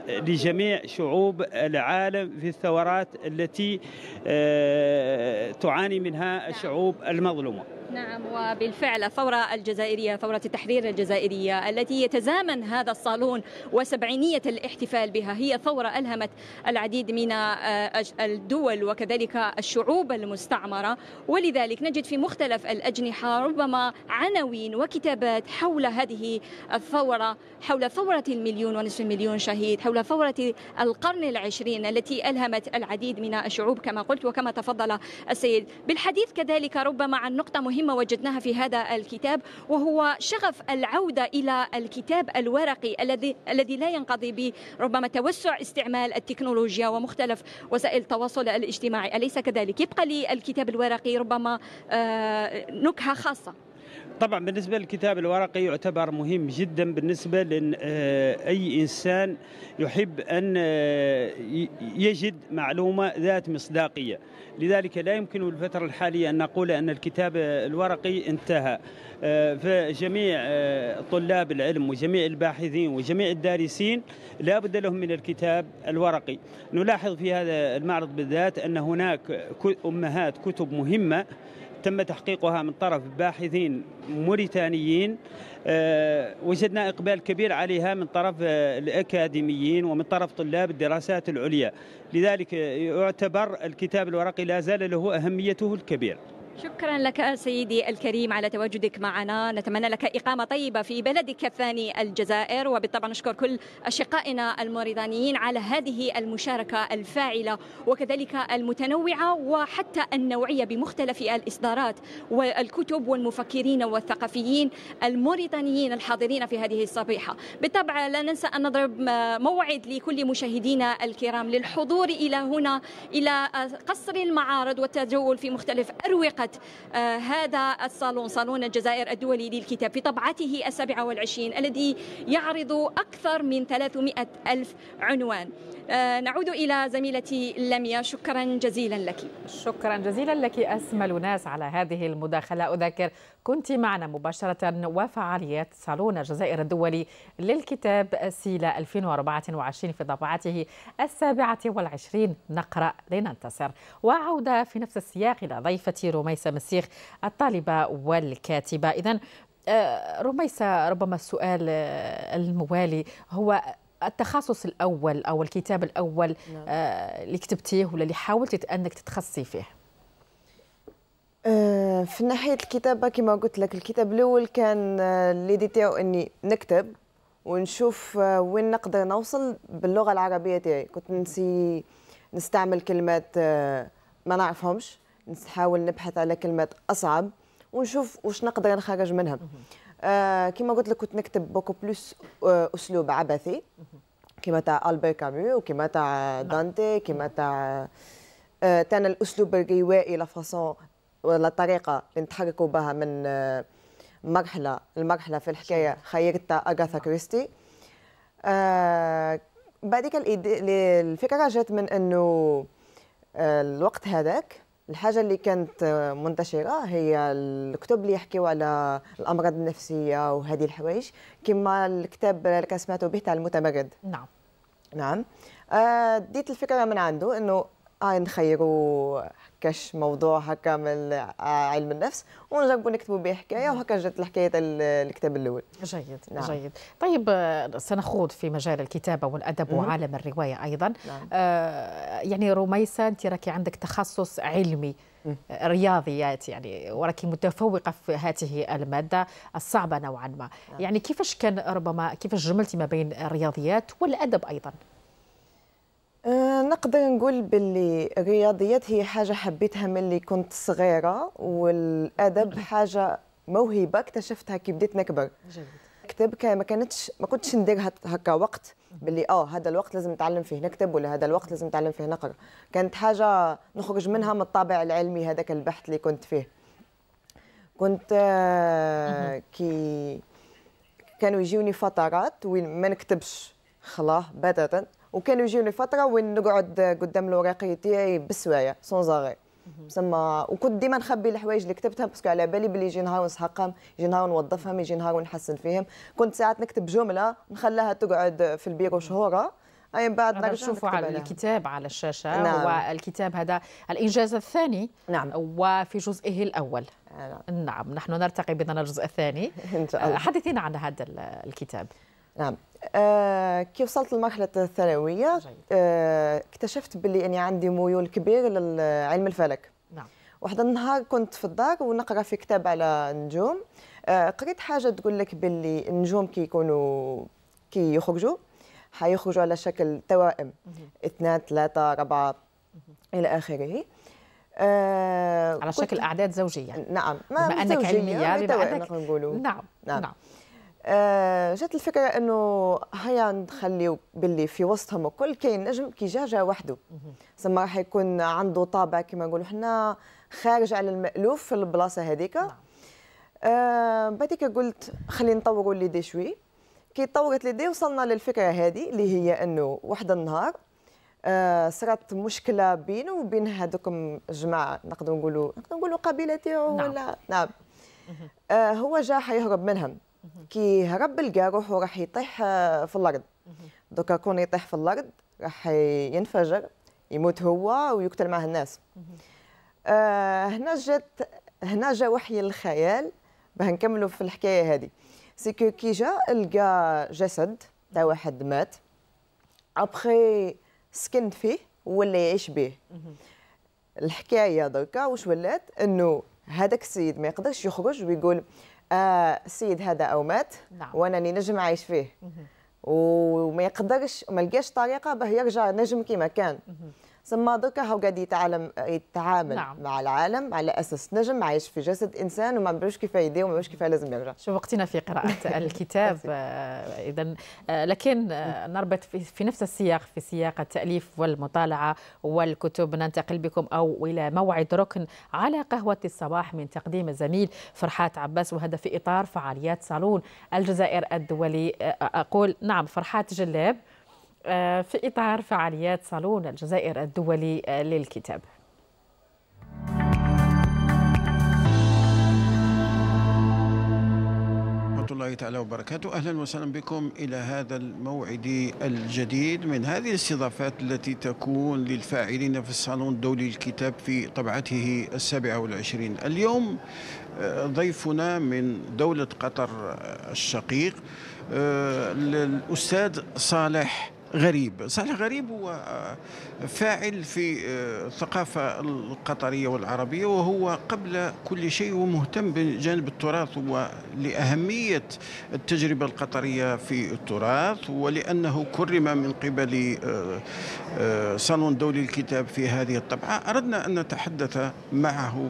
لجميع شعوب العالم في الثورات التي آه، تعاني منها نعم. الشعوب المظلومه نعم وبالفعل الثورة الجزائرية ثورة التحرير الجزائرية التي يتزامن هذا الصالون وسبعينية الاحتفال بها هي ثورة ألهمت العديد من آه، الدول وكذلك الشعوب المستعمرة ولذلك نجد في مختلف الأجنحة ربما عناوين وكتابات حول هذه الثورة حول ثورة المليون ونصف المليون شهيد حول ثورة القرن العشرين التي ألهمت العديد من الشعوب كما قلت وكما تفضل السيد بالحديث كذلك ربما عن نقطة مهمة مهمة وجدناها في هذا الكتاب وهو شغف العودة إلى الكتاب الورقي الذي الذي لا ينقضي بربما توسع استعمال التكنولوجيا ومختلف وسائل التواصل الاجتماعي أليس كذلك؟ يبقى للكتاب الورقي ربما آه، نكهة خاصة طبعا بالنسبه للكتاب الورقي يعتبر مهم جدا بالنسبه لاي آه، انسان يحب ان آه، يجد معلومه ذات مصداقيه لذلك لا يمكن الفتره الحاليه ان نقول ان الكتاب الورقي انتهى آه، فجميع طلاب العلم وجميع الباحثين وجميع الدارسين لا بد لهم من الكتاب الورقي نلاحظ في هذا المعرض بالذات ان هناك امهات كتب مهمه تم تحقيقها من طرف باحثين موريتانيين آه، وجدنا إقبال كبير عليها من طرف آه، الأكاديميين ومن طرف طلاب الدراسات العليا لذلك يعتبر الكتاب الورقي لا زال له أهميته الكبيرة شكرا لك سيدي الكريم على تواجدك معنا نتمنى لك إقامة طيبة في بلدك الثاني الجزائر وبالطبع نشكر كل أشقائنا الموريتانيين على هذه المشاركة الفاعلة وكذلك المتنوعة وحتى النوعية بمختلف الإصدارات والكتب والمفكرين والثقافيين الموريتانيين الحاضرين في هذه الصبيحة بالطبع لا ننسى أن نضرب موعد لكل مشاهدينا الكرام للحضور إلى هنا إلى قصر المعارض والتجول في مختلف أروقة انطلقت آه، هذا الصالون صالون الجزائر الدولي للكتاب في طبعته السابعة والعشرين الذي يعرض أكثر من 300 ألف عنوان آه، نعود إلى زميلتي لميا شكرا جزيلا لك شكرا جزيلا لك أسمى لوناس على هذه المداخلة أذكر كنت معنا مباشرة وفعاليات صالون الجزائر الدولي للكتاب سيلا 2024 في طبعته السابعة والعشرين نقرأ لننتصر وعودة في نفس السياق إلى ضيفتي رميسة مسيخ الطالبة والكاتبة إذا آه، رميسة ربما السؤال آه، الموالي هو التخصص الاول او الكتاب الاول نعم. آه اللي كتبتيه ولا اللي حاولتي انك تتخصصي فيه آه، في ناحيه الكتابه كما قلت لك الكتاب الاول كان آه، الليدي تاعو اني نكتب ونشوف آه، وين نقدر نوصل باللغه العربيه تاعي كنت نسي نستعمل كلمات ما نعرفهمش نحاول نبحث على كلمات اصعب ونشوف واش نقدر نخرج منها آه، كما قلت لك كنت نكتب بوكو بلوس آه، اسلوب عبثي كما تاع البير كامو وكما تاع نعم. دانتي كما تاع آه، تانا الاسلوب الروائي لا فاسون ولا الطريقه اللي نتحركوا بها من مرحله لمرحله في الحكايه خيرتها اغاثا نعم. كريستي بعد الفكره جات من انه الوقت هذاك الحاجه اللي كانت منتشره هي الكتب اللي يحكيو على الامراض النفسيه وهذه الحوايج كما الكتاب اللي كان سمعتوا به تاع المتمرد نعم نعم آه، ديت الفكره من عنده انه آه نخيروا كاش موضوع هكا من علم النفس ونجربوا نكتبوا به حكايه وهكا جات الحكايه الكتاب الاول جيد نعم. جيد طيب سنخوض في مجال الكتابه والادب وعالم الروايه ايضا نعم. آه يعني رميسه انت راكي عندك تخصص علمي رياضيات يعني وراكي متفوقه في هذه الماده الصعبه نوعا ما نعم. يعني كيفاش كان ربما كيفاش جملتي ما بين الرياضيات والادب ايضا آه، نقدر نقول باللي الرياضيات هي حاجة حبيتها من اللي كنت صغيرة والأدب حاجة موهبة اكتشفتها كي بديت نكبر جيد كان ما كانتش ما كنتش ندير هكا وقت باللي اه هذا الوقت لازم نتعلم فيه نكتب ولا هذا الوقت لازم نتعلم فيه نقرا كانت حاجة نخرج منها من الطابع العلمي هذاك البحث اللي كنت فيه كنت آه، كي كانوا يجوني فترات وين ما نكتبش خلاص بتاتا وكانوا يجيوني فتره وين نقعد قدام الوراقي تاعي بسوايع سون زاري سما وكنت ديما نخبي الحوايج اللي كتبتها باسكو على بالي بلي يجي نهار نسحقهم يجي نهار نوظفهم يجي نهار نحسن فيهم كنت ساعات نكتب جمله نخليها تقعد في البيرو شهوره اي بعد نرجع نشوفوا على الكتاب على الشاشه نعم. والكتاب هذا الانجاز الثاني نعم وفي جزئه الاول نعم, نعم. نحن نرتقي بنا الجزء الثاني حدثينا عن هذا الكتاب نعم آه، كي وصلت لمرحله الثانويه آه، اكتشفت باللي اني عندي ميول كبير لعلم الفلك نعم واحد النهار كنت في الدار ونقرا في كتاب على النجوم آه، قريت حاجه تقول لك باللي النجوم كي يكونوا كي يخرجوا حيخرجوا على شكل توائم اثنان ثلاثه اربعه الى اخره على شكل اعداد زوجيه نعم ما بما انك علميه بما انك نعم نعم, نعم. آه، جات الفكره انه هيا نخليو باللي في وسطهم الكل كاين نجم كي جا وحده سما راح يكون عنده طابع كما نقولوا حنا خارج على المالوف في البلاصه هذيك نعم. آه بعديك قلت خلينا نطوروا لي دي شوي كي طورت لي دي وصلنا للفكره هذه اللي هي انه واحد النهار آه صارت مشكله بينه وبين هذوكم الجماعه نقدروا نقولوا نقدروا نقولوا قبيلته ولا نعم. ولا نعم آه هو جا حيهرب منهم كي هرب روحه وراح يطيح آه، في الارض دوكا كون يطيح في الارض راح ينفجر يموت هو ويقتل معه الناس آه هنا جات هنا جا وحي الخيال باه نكملوا في الحكايه هذه سكو كي جا لقى جسد تاع واحد مات ابخي سكن فيه ولا يعيش به الحكايه دوكا واش ولات انه هذاك السيد ما يقدرش يخرج ويقول آه السيد هذا او مات نعم. وانا نجم عايش فيه وما يقدرش وما لقاش طريقه باه يرجع نجم كما كان صمادقة هو قاعد يتعلم يتعامل نعم. مع العالم على اساس نجم عايش في جسد انسان وما بيعرفش كيف يدي وما بيعرفش كيف لازم يرجع شو وقتنا في قراءة الكتاب آه، اذا آه، لكن آه، نربط في نفس السياق في سياق التاليف والمطالعة والكتب ننتقل بكم او الى موعد ركن على قهوة الصباح من تقديم الزميل فرحات عباس وهذا في اطار فعاليات صالون الجزائر الدولي اقول نعم فرحات جلاب آه، في إطار فعاليات صالون الجزائر الدولي آه، للكتاب الله تعالى وبركاته أهلا وسهلا بكم إلى هذا الموعد الجديد من هذه الاستضافات التي تكون للفاعلين في الصالون الدولي للكتاب في طبعته السابعة والعشرين اليوم آه، ضيفنا من دولة قطر الشقيق الأستاذ صالح غريب صالح غريب هو آه، فاعل في آه، الثقافة القطرية والعربية وهو قبل كل شيء ومهتم بجانب التراث ولأهمية التجربة القطرية في التراث ولأنه كرم من قبل آه، صالون دولي الكتاب في هذه الطبعة أردنا أن نتحدث معه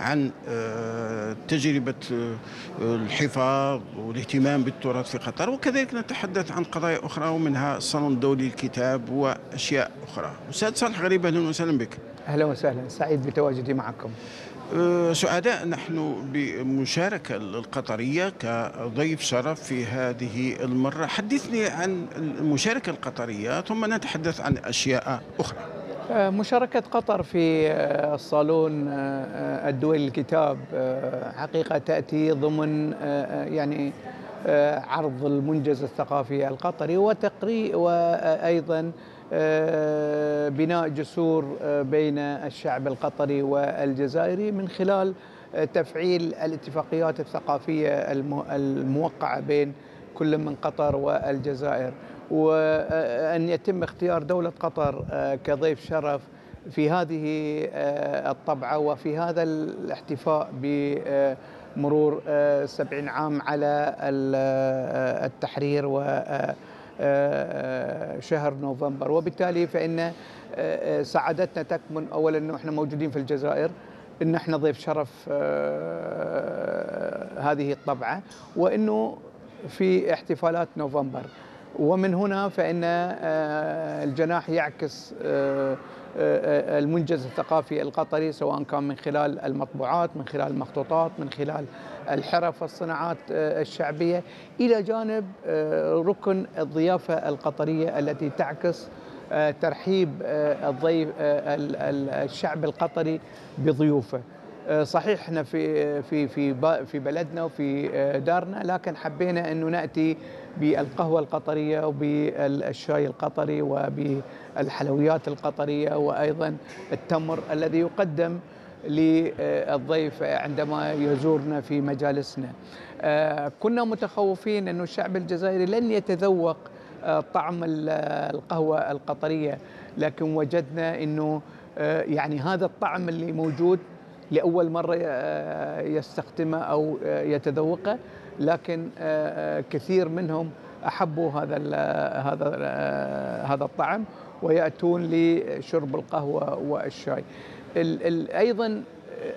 عن آه، تجربة آه، الحفاظ والاهتمام بالتراث في قطر وكذلك نتحدث عن قضايا أخرى ومنها الصالون الدولي للكتاب وأشياء أخرى أستاذ صالح غريب أهلا وسهلا بك أهلا وسهلا سعيد بتواجدي معكم آه، سعداء نحن بمشاركة القطرية كضيف شرف في هذه المرة حدثني عن المشاركة القطرية ثم نتحدث عن أشياء أخرى آه، مشاركة قطر في الصالون آه، الدولي آه، للكتاب حقيقة تأتي ضمن يعني عرض المنجز الثقافي القطري وتقري وأيضا بناء جسور بين الشعب القطري والجزائري من خلال تفعيل الاتفاقيات الثقافية الموقعة بين كل من قطر والجزائر وأن يتم اختيار دولة قطر آه، كضيف شرف في هذه آه، الطبعة وفي هذا الاحتفاء بمرور آه، سبعين عام على التحرير و شهر نوفمبر وبالتالي فإن سعادتنا تكمن أولا أنه إحنا موجودين في الجزائر أن إحنا ضيف شرف هذه الطبعة وأنه في احتفالات نوفمبر ومن هنا فإن آه، الجناح يعكس آه، آه، المنجز الثقافي القطري سواء كان من خلال المطبوعات من خلال المخطوطات من خلال الحرف والصناعات الشعبية إلى جانب ركن الضيافة القطرية التي تعكس ترحيب الضيف الشعب القطري بضيوفه آه، صحيح احنا في آه، في في في بلدنا وفي آه، دارنا لكن حبينا انه ناتي بالقهوه القطريه وبالشاي القطري وبالحلويات القطريه وايضا التمر الذي يقدم للضيف عندما يزورنا في مجالسنا كنا متخوفين انه الشعب الجزائري لن يتذوق طعم القهوة القطرية لكن وجدنا أنه يعني هذا الطعم اللي موجود لأول مرة آه، يستخدمه أو آه، يتذوقه لكن آه، كثير منهم أحبوا هذا هذا هذا الطعم ويأتون لشرب القهوة والشاي أيضا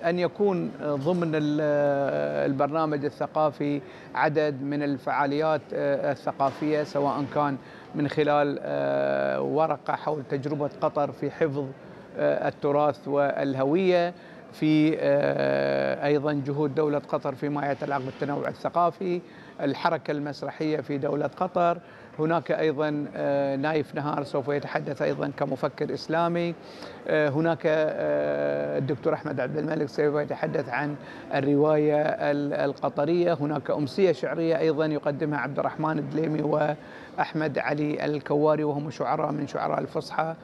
أن يكون ضمن البرنامج الثقافي عدد من الفعاليات الثقافية سواء كان من خلال ورقة حول تجربة قطر في حفظ التراث والهوية في آه، ايضا جهود دوله قطر فيما يتعلق بالتنوع الثقافي، الحركه المسرحيه في دوله قطر، هناك ايضا آه، نايف نهار سوف يتحدث ايضا كمفكر اسلامي، آه، هناك الدكتور احمد عبد الملك سوف يتحدث عن الروايه القطريه، هناك امسيه شعريه ايضا يقدمها عبد الرحمن الدليمي واحمد علي الكواري وهم شعراء من شعراء الفصحى،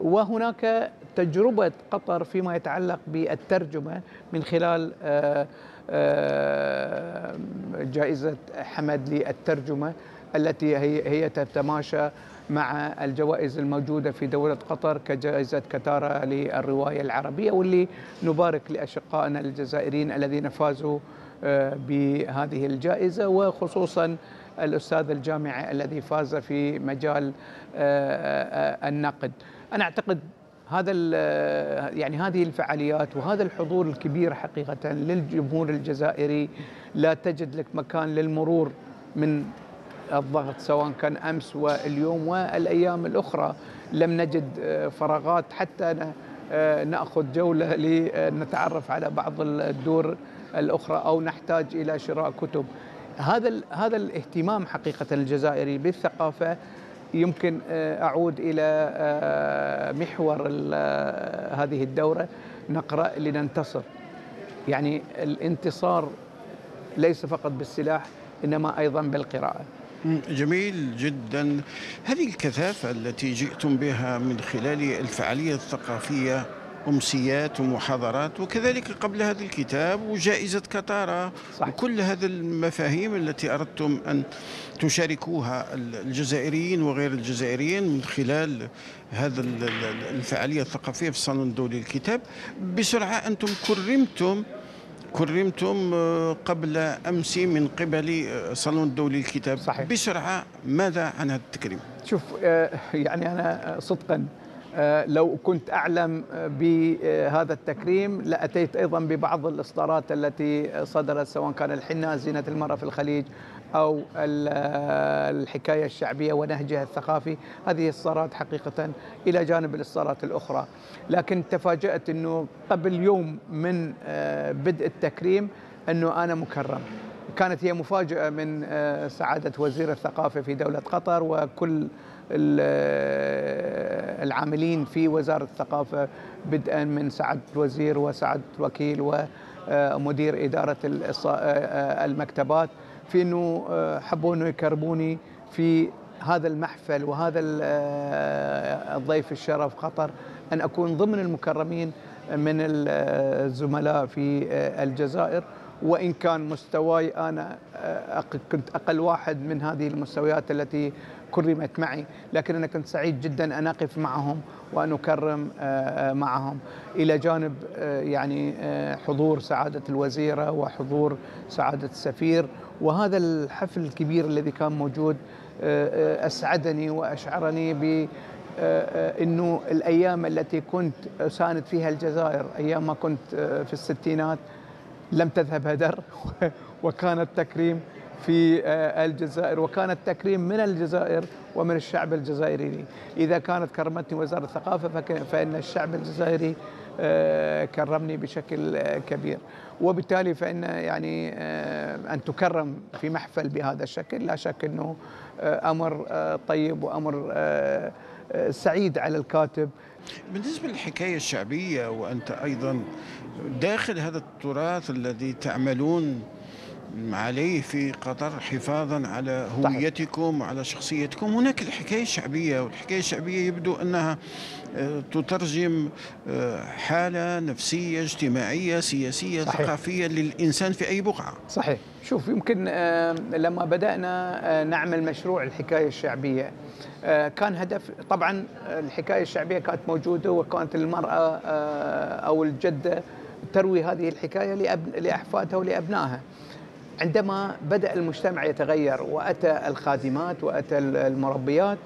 وهناك تجربة قطر فيما يتعلق بالترجمة من خلال آه، آه، جائزة حمد للترجمة التي هي تتماشى مع الجوائز الموجودة في دولة قطر كجائزة كتارة للرواية العربية واللي نبارك لأشقائنا الجزائريين الذين فازوا آه، بهذه الجائزة وخصوصا الأستاذ الجامعي الذي فاز في مجال النقد أنا أعتقد هذا يعني هذه الفعاليات وهذا الحضور الكبير حقيقه للجمهور الجزائري لا تجد لك مكان للمرور من الضغط سواء كان امس واليوم والايام الاخرى لم نجد آه، فراغات حتى آه، ناخذ جوله لنتعرف آه، على بعض الدور الاخرى او نحتاج الى شراء كتب هذا هذا الاهتمام حقيقه الجزائري بالثقافه يمكن آه، أعود إلى آه، محور آه، هذه الدورة نقرأ لننتصر يعني الانتصار ليس فقط بالسلاح إنما أيضا بالقراءة جميل جدا هذه الكثافة التي جئتم بها من خلال الفعالية الثقافية امسيات ومحاضرات وكذلك قبل هذا الكتاب وجائزه كتاره صحيح. وكل هذه المفاهيم التي اردتم ان تشاركوها الجزائريين وغير الجزائريين من خلال هذا الفعاليه الثقافيه في الصالون الدولي للكتاب بسرعه انتم كرمتم كرمتم آه، قبل امس من قبل آه، صالون الدولي للكتاب صحيح. بسرعه ماذا عن هذا التكريم؟ شوف آه، يعني انا صدقا آه، لو كنت أعلم آه، بهذا التكريم لأتيت أيضا ببعض الإصدارات التي صدرت سواء كان الحناء زينة المرأة في الخليج أو آه، الحكاية الشعبية ونهجها الثقافي هذه الإصدارات حقيقة إلى جانب الإصدارات الأخرى لكن تفاجأت أنه قبل يوم من بدء التكريم أنه أنا مكرم كانت هي مفاجأة من سعادة وزير الثقافة في دولة قطر وكل آه، العاملين في وزارة الثقافة بدءا من سعادة الوزير وسعادة الوكيل ومدير آه، إدارة آه، المكتبات في أنه حبوا أنه يكرموني في هذا المحفل وهذا الضيف الشرف خطر أن أكون ضمن المكرمين من الزملاء في الجزائر وان كان مستواي انا آه، كنت اقل واحد من هذه المستويات التي كرمت معي لكن انا كنت سعيد جدا ان اقف معهم وان اكرم آه، آه، معهم الى جانب يعني حضور سعاده الوزيره وحضور سعاده السفير وهذا الحفل الكبير الذي كان موجود اسعدني واشعرني ب انه الايام التي كنت اساند فيها الجزائر ايام ما كنت في الستينات لم تذهب هدر وكان التكريم في آه، الجزائر وكان التكريم من الجزائر ومن الشعب الجزائري إذا كانت كرمتني وزارة الثقافة فإن الشعب الجزائري آه، كرمني بشكل آه، كبير وبالتالي فإن يعني أن تكرم في محفل بهذا الشكل لا شك أنه أمر طيب وأمر سعيد على الكاتب بالنسبة للحكاية الشعبية وأنت أيضا داخل هذا التراث الذي تعملون عليه في قطر حفاظا على هويتكم وعلى شخصيتكم هناك الحكاية الشعبية والحكاية الشعبية يبدو أنها آه، تترجم آه، حالة نفسية اجتماعية سياسية صحيح. ثقافية للإنسان في أي بقعة صحيح شوف يمكن آه، لما بدأنا نعمل مشروع الحكاية الشعبية كان هدف طبعا الحكاية الشعبية كانت موجودة وكانت المرأة أو الجدة تروي هذه الحكاية لأحفادها ولأبنائها عندما بدأ المجتمع يتغير وأتى الخادمات وأتى المربيات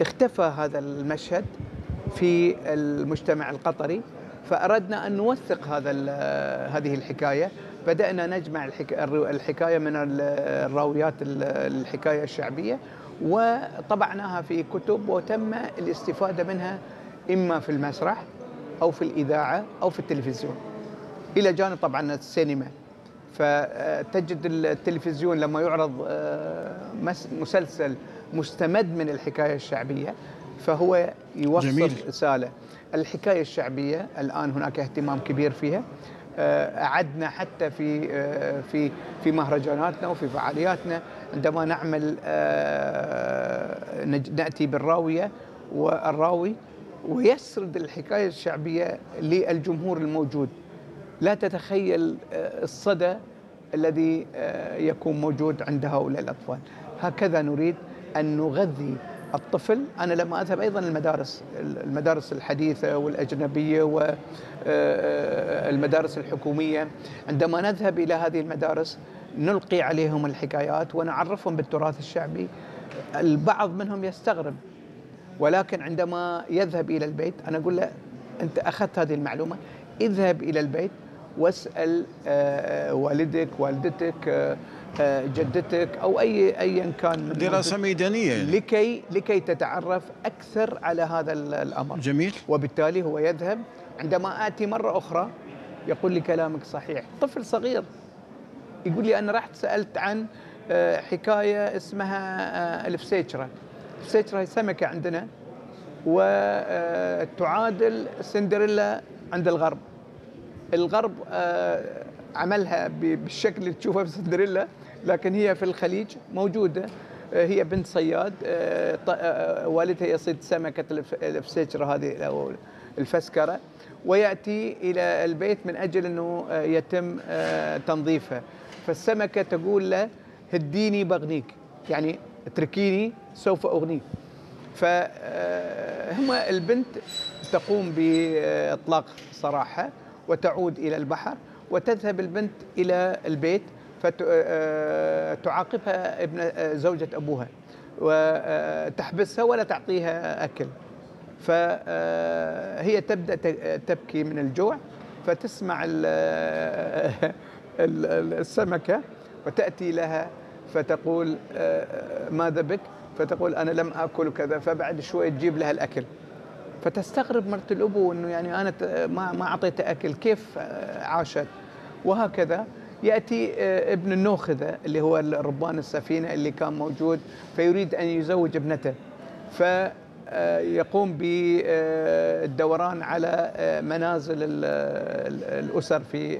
اختفى هذا المشهد في المجتمع القطري فأردنا أن نوثق هذا هذه الحكاية بدأنا نجمع الحكاية من الراويات الحكاية الشعبية وطبعناها في كتب وتم الاستفادة منها إما في المسرح أو في الإذاعة أو في التلفزيون إلى جانب طبعا السينما فتجد التلفزيون لما يعرض آه، مسلسل مستمد من الحكاية الشعبية فهو يوصل جميل. رسالة الحكاية الشعبية الآن هناك اهتمام كبير فيها آه، أعدنا حتى في آه، في في مهرجاناتنا وفي فعالياتنا عندما نعمل نأتي بالراوية والراوي ويسرد الحكاية الشعبية للجمهور الموجود لا تتخيل آه، الصدى الذي آه، يكون موجود عند هؤلاء الأطفال هكذا نريد أن نغذي الطفل انا لما اذهب ايضا المدارس المدارس الحديثه والاجنبيه والمدارس آه، الحكوميه عندما نذهب الى هذه المدارس نلقي عليهم الحكايات ونعرفهم بالتراث الشعبي البعض منهم يستغرب ولكن عندما يذهب إلى البيت أنا أقول له أنت أخذت هذه المعلومة اذهب إلى البيت واسأل آه، آه، والدك والدتك آه، جدتك او اي ايا كان دراسه ميدانيه يعني. لكي لكي تتعرف اكثر على هذا الامر جميل وبالتالي هو يذهب عندما اتي مره اخرى يقول لي كلامك صحيح طفل صغير يقول لي انا رحت سالت عن حكايه اسمها الف السيتش هي سمكه عندنا وتعادل سندريلا عند الغرب الغرب آه، عملها بالشكل اللي تشوفه في سندريلا لكن هي في الخليج موجوده آه، هي بنت صياد آه، والدها يصيد سمكه الفسيجره هذه او الفسكره وياتي الى البيت من اجل انه يتم تنظيفها فالسمكه تقول له هديني بغنيك يعني اتركيني سوف أغني فهما آه، البنت تقوم بإطلاق سراحها وتعود إلى البحر وتذهب البنت إلى البيت فتعاقبها آه، آه، ابن زوجة أبوها وتحبسها ولا تعطيها أكل فهي تبدأ تبكي من الجوع فتسمع السمكة وتأتي لها فتقول آه، آه، ماذا بك فتقول أنا لم أكل كذا فبعد شوي تجيب لها الأكل فتستغرب مرت الأبو أنه يعني أنا ما ما أعطيته أكل كيف آه، عاشت وهكذا يأتي ابن النوخذة اللي هو ربان السفينة اللي كان موجود فيريد أن يزوج ابنته فيقوم بالدوران على منازل الأسر في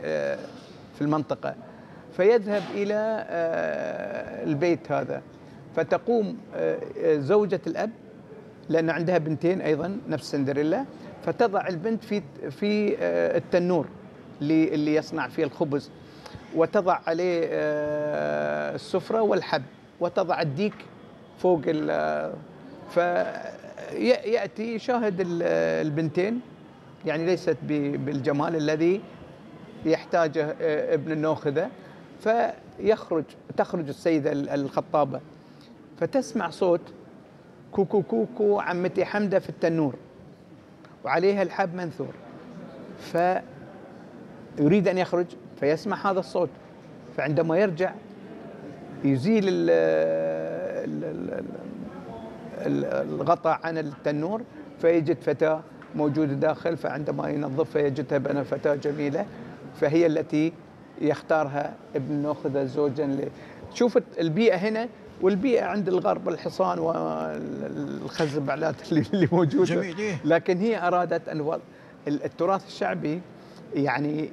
في المنطقة فيذهب إلى آه، البيت هذا فتقوم آه، آه، زوجة الأب لأن عندها بنتين أيضا نفس سندريلا فتضع البنت في في التنور اللي يصنع فيه الخبز وتضع عليه السفرة والحب وتضع الديك فوق ال فيأتي يشاهد البنتين يعني ليست بالجمال الذي يحتاجه ابن النوخذة فيخرج تخرج السيدة الخطابة فتسمع صوت كوكو كوكو عمتي حمدة في التنور وعليها الحب منثور فيريد أن يخرج فيسمع هذا الصوت فعندما يرجع يزيل الـ الـ الـ الغطاء عن التنور فيجد فتاة موجودة داخل فعندما ينظفها يجدها بأنها فتاة جميلة فهي التي يختارها ابن ناخذه زوجا تشوف البيئه هنا والبيئه عند الغرب الحصان والخزبعلات اللي موجوده جميل إيه. لكن هي ارادت ان التراث الشعبي يعني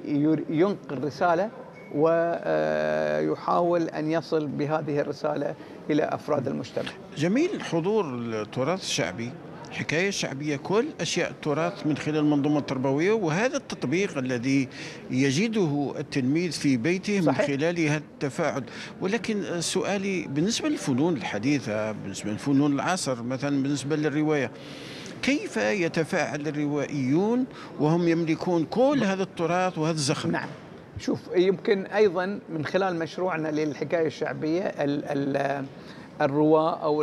ينقل رساله ويحاول آه، ان يصل بهذه الرساله الى افراد المجتمع. جميل حضور التراث الشعبي حكاية شعبية كل أشياء التراث من خلال المنظومة التربوية وهذا التطبيق الذي يجده التلميذ في بيته صحيح. من خلال هذا التفاعل ولكن سؤالي بالنسبة للفنون الحديثة بالنسبة للفنون العصر مثلا بالنسبة للرواية كيف يتفاعل الروائيون وهم يملكون كل نعم. هذا التراث وهذا الزخم نعم شوف يمكن أيضا من خلال مشروعنا للحكاية الشعبية ال ال الرواة أو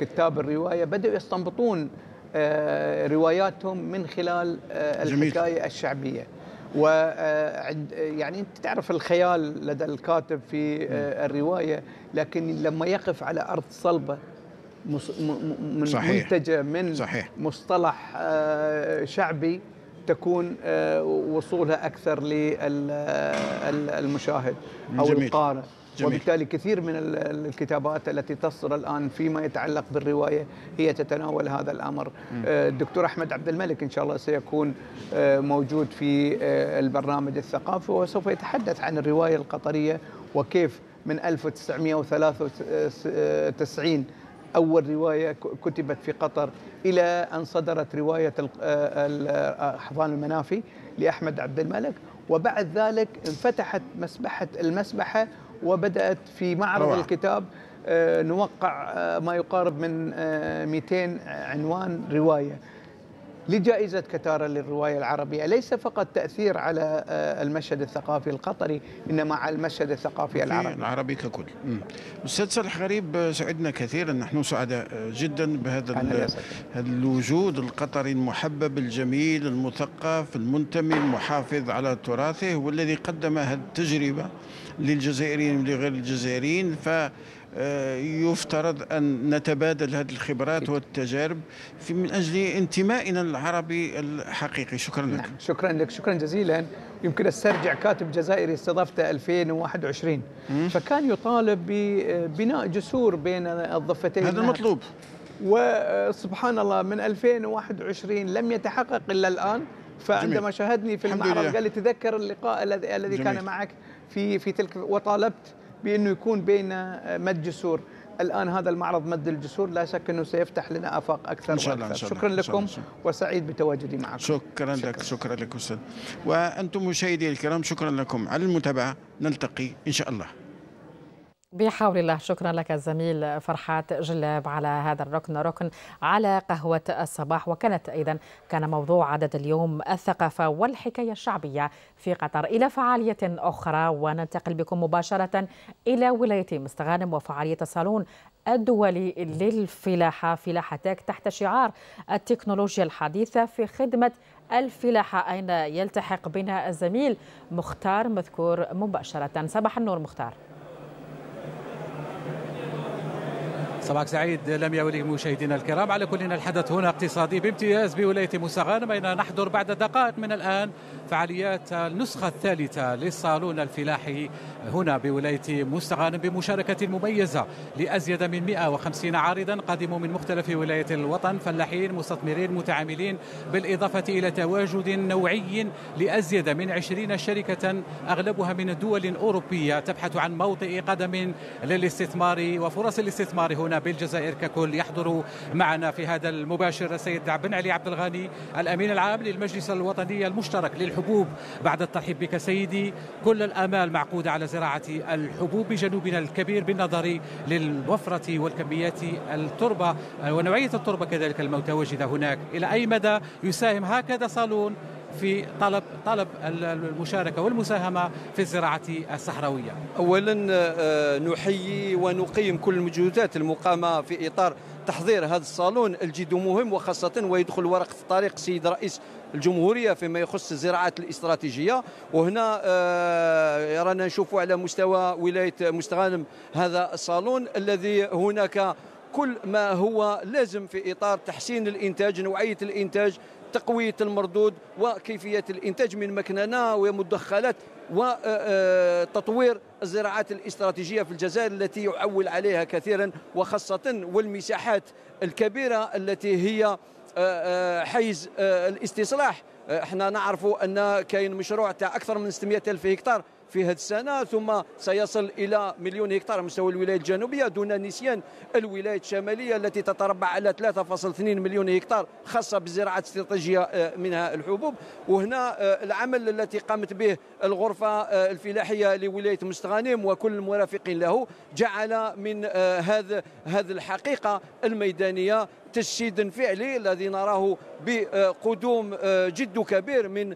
كتاب الرواية بدأوا يستنبطون آه، رواياتهم من خلال آه، الحكاية الشعبية و آه، يعني انت تعرف الخيال لدى الكاتب في الروايه لكن لما يقف على ارض صلبه من صحيح. منتجه من صحيح. مصطلح شعبي تكون وصولها اكثر للمشاهد او القارئ جميل. وبالتالي كثير من الكتابات التي تصدر الان فيما يتعلق بالروايه هي تتناول هذا الامر آه، الدكتور احمد عبد الملك ان شاء الله سيكون آه، موجود في آه، البرنامج الثقافي وسوف يتحدث عن الروايه القطريه وكيف من 1993 أول رواية كتبت في قطر إلى أن صدرت رواية احضان المنافي لأحمد عبد الملك وبعد ذلك انفتحت مسبحة المسبحة وبدأت في معرض روح. الكتاب آه، نوقع آه، ما يقارب من 200 آه، عنوان رواية لجائزة كتارة للرواية العربية ليس فقط تأثير على المشهد الثقافي القطري إنما على المشهد الثقافي العربي العربي ككل أستاذ صالح غريب سعدنا كثيرا نحن سعداء جدا بهذا الوجود القطري المحبب الجميل المثقف المنتمي المحافظ على تراثه والذي قدم هذه التجربة للجزائريين ولغير الجزائريين ف يفترض أن نتبادل هذه الخبرات والتجارب من أجل انتمائنا العربي الحقيقي شكرا لك نعم. شكرا لك شكرا جزيلا يمكن استرجع كاتب جزائري استضافته 2021 فكان يطالب ببناء جسور بين الضفتين هذا المطلوب وسبحان الله من 2021 لم يتحقق إلا الآن فعندما شاهدني في المعرض قال لي تذكر اللقاء الذي كان معك في في تلك وطالبت بانه يكون بين آه، مد جسور الان هذا المعرض مد الجسور لا شك انه سيفتح لنا افاق اكثر إن شاء الله وأكثر. إن شاء الله شكرا إن شاء الله. لكم وسعيد بتواجدي معكم شكرا, شكرا لك شكرا لك استاذ وانتم مشاهدي الكرام شكرا لكم على المتابعه نلتقي ان شاء الله بحول الله شكرا لك الزميل فرحات جلاب على هذا الركن ركن على قهوة الصباح وكانت أيضا كان موضوع عدد اليوم الثقافة والحكاية الشعبية في قطر إلى فعالية أخرى وننتقل بكم مباشرة إلى ولاية مستغانم وفعالية الصالون الدولي للفلاحة فلاحتك تحت شعار التكنولوجيا الحديثة في خدمة الفلاحة أين يلتحق بنا الزميل مختار مذكور مباشرة صباح النور مختار صباحك سعيد لم يولي مشاهدينا الكرام على كل الحدث هنا اقتصادي بامتياز بولاية موسغان بين نحضر بعد دقائق من الآن فعاليات النسخة الثالثة للصالون الفلاحي هنا بولاية موسغان بمشاركة مميزة لأزيد من 150 عارضا قادموا من مختلف ولايات الوطن فلاحين مستثمرين متعاملين بالإضافة إلى تواجد نوعي لأزيد من 20 شركة أغلبها من دول أوروبية تبحث عن موطئ قدم للاستثمار وفرص الاستثمار هنا بالجزائر ككل يحضر معنا في هذا المباشر السيد بن علي عبد الغني الامين العام للمجلس الوطني المشترك للحبوب بعد الترحيب بك سيدي كل الامال معقوده على زراعه الحبوب بجنوبنا الكبير بالنظر للوفره والكميات التربه ونوعيه التربه كذلك المتواجده هناك الى اي مدى يساهم هكذا صالون في طلب طلب المشاركه والمساهمه في الزراعه الصحراويه. اولا آه، نحيي ونقيم كل المجهودات المقامه في اطار تحضير هذا الصالون الجد مهم وخاصه ويدخل ورقه الطريق السيد رئيس الجمهوريه فيما يخص الزراعات الاستراتيجيه وهنا آه، رانا نشوفوا على مستوى ولايه مستغانم هذا الصالون الذي هناك كل ما هو لازم في اطار تحسين الانتاج نوعيه الانتاج تقويه المردود وكيفيه الانتاج من مكننه ومدخلات وتطوير آه، آه، الزراعات الاستراتيجيه في الجزائر التي يعول عليها كثيرا وخاصه والمساحات الكبيره التي هي آه، حيز الاستصلاح احنا نعرف ان كاين مشروع تاع اكثر من 600 الف هكتار في هذه السنة ثم سيصل إلى مليون هكتار مستوى الولايات الجنوبية دون نسيان الولايات الشمالية التي تتربع على 3.2 مليون هكتار خاصة بالزراعة الاستراتيجية آه، منها الحبوب وهنا آه، العمل التي قامت به الغرفة آه، الفلاحية لولاية مستغانم وكل المرافقين له جعل من هذا هذه الحقيقة الميدانية تجسيد فعلي الذي نراه بقدوم جد كبير من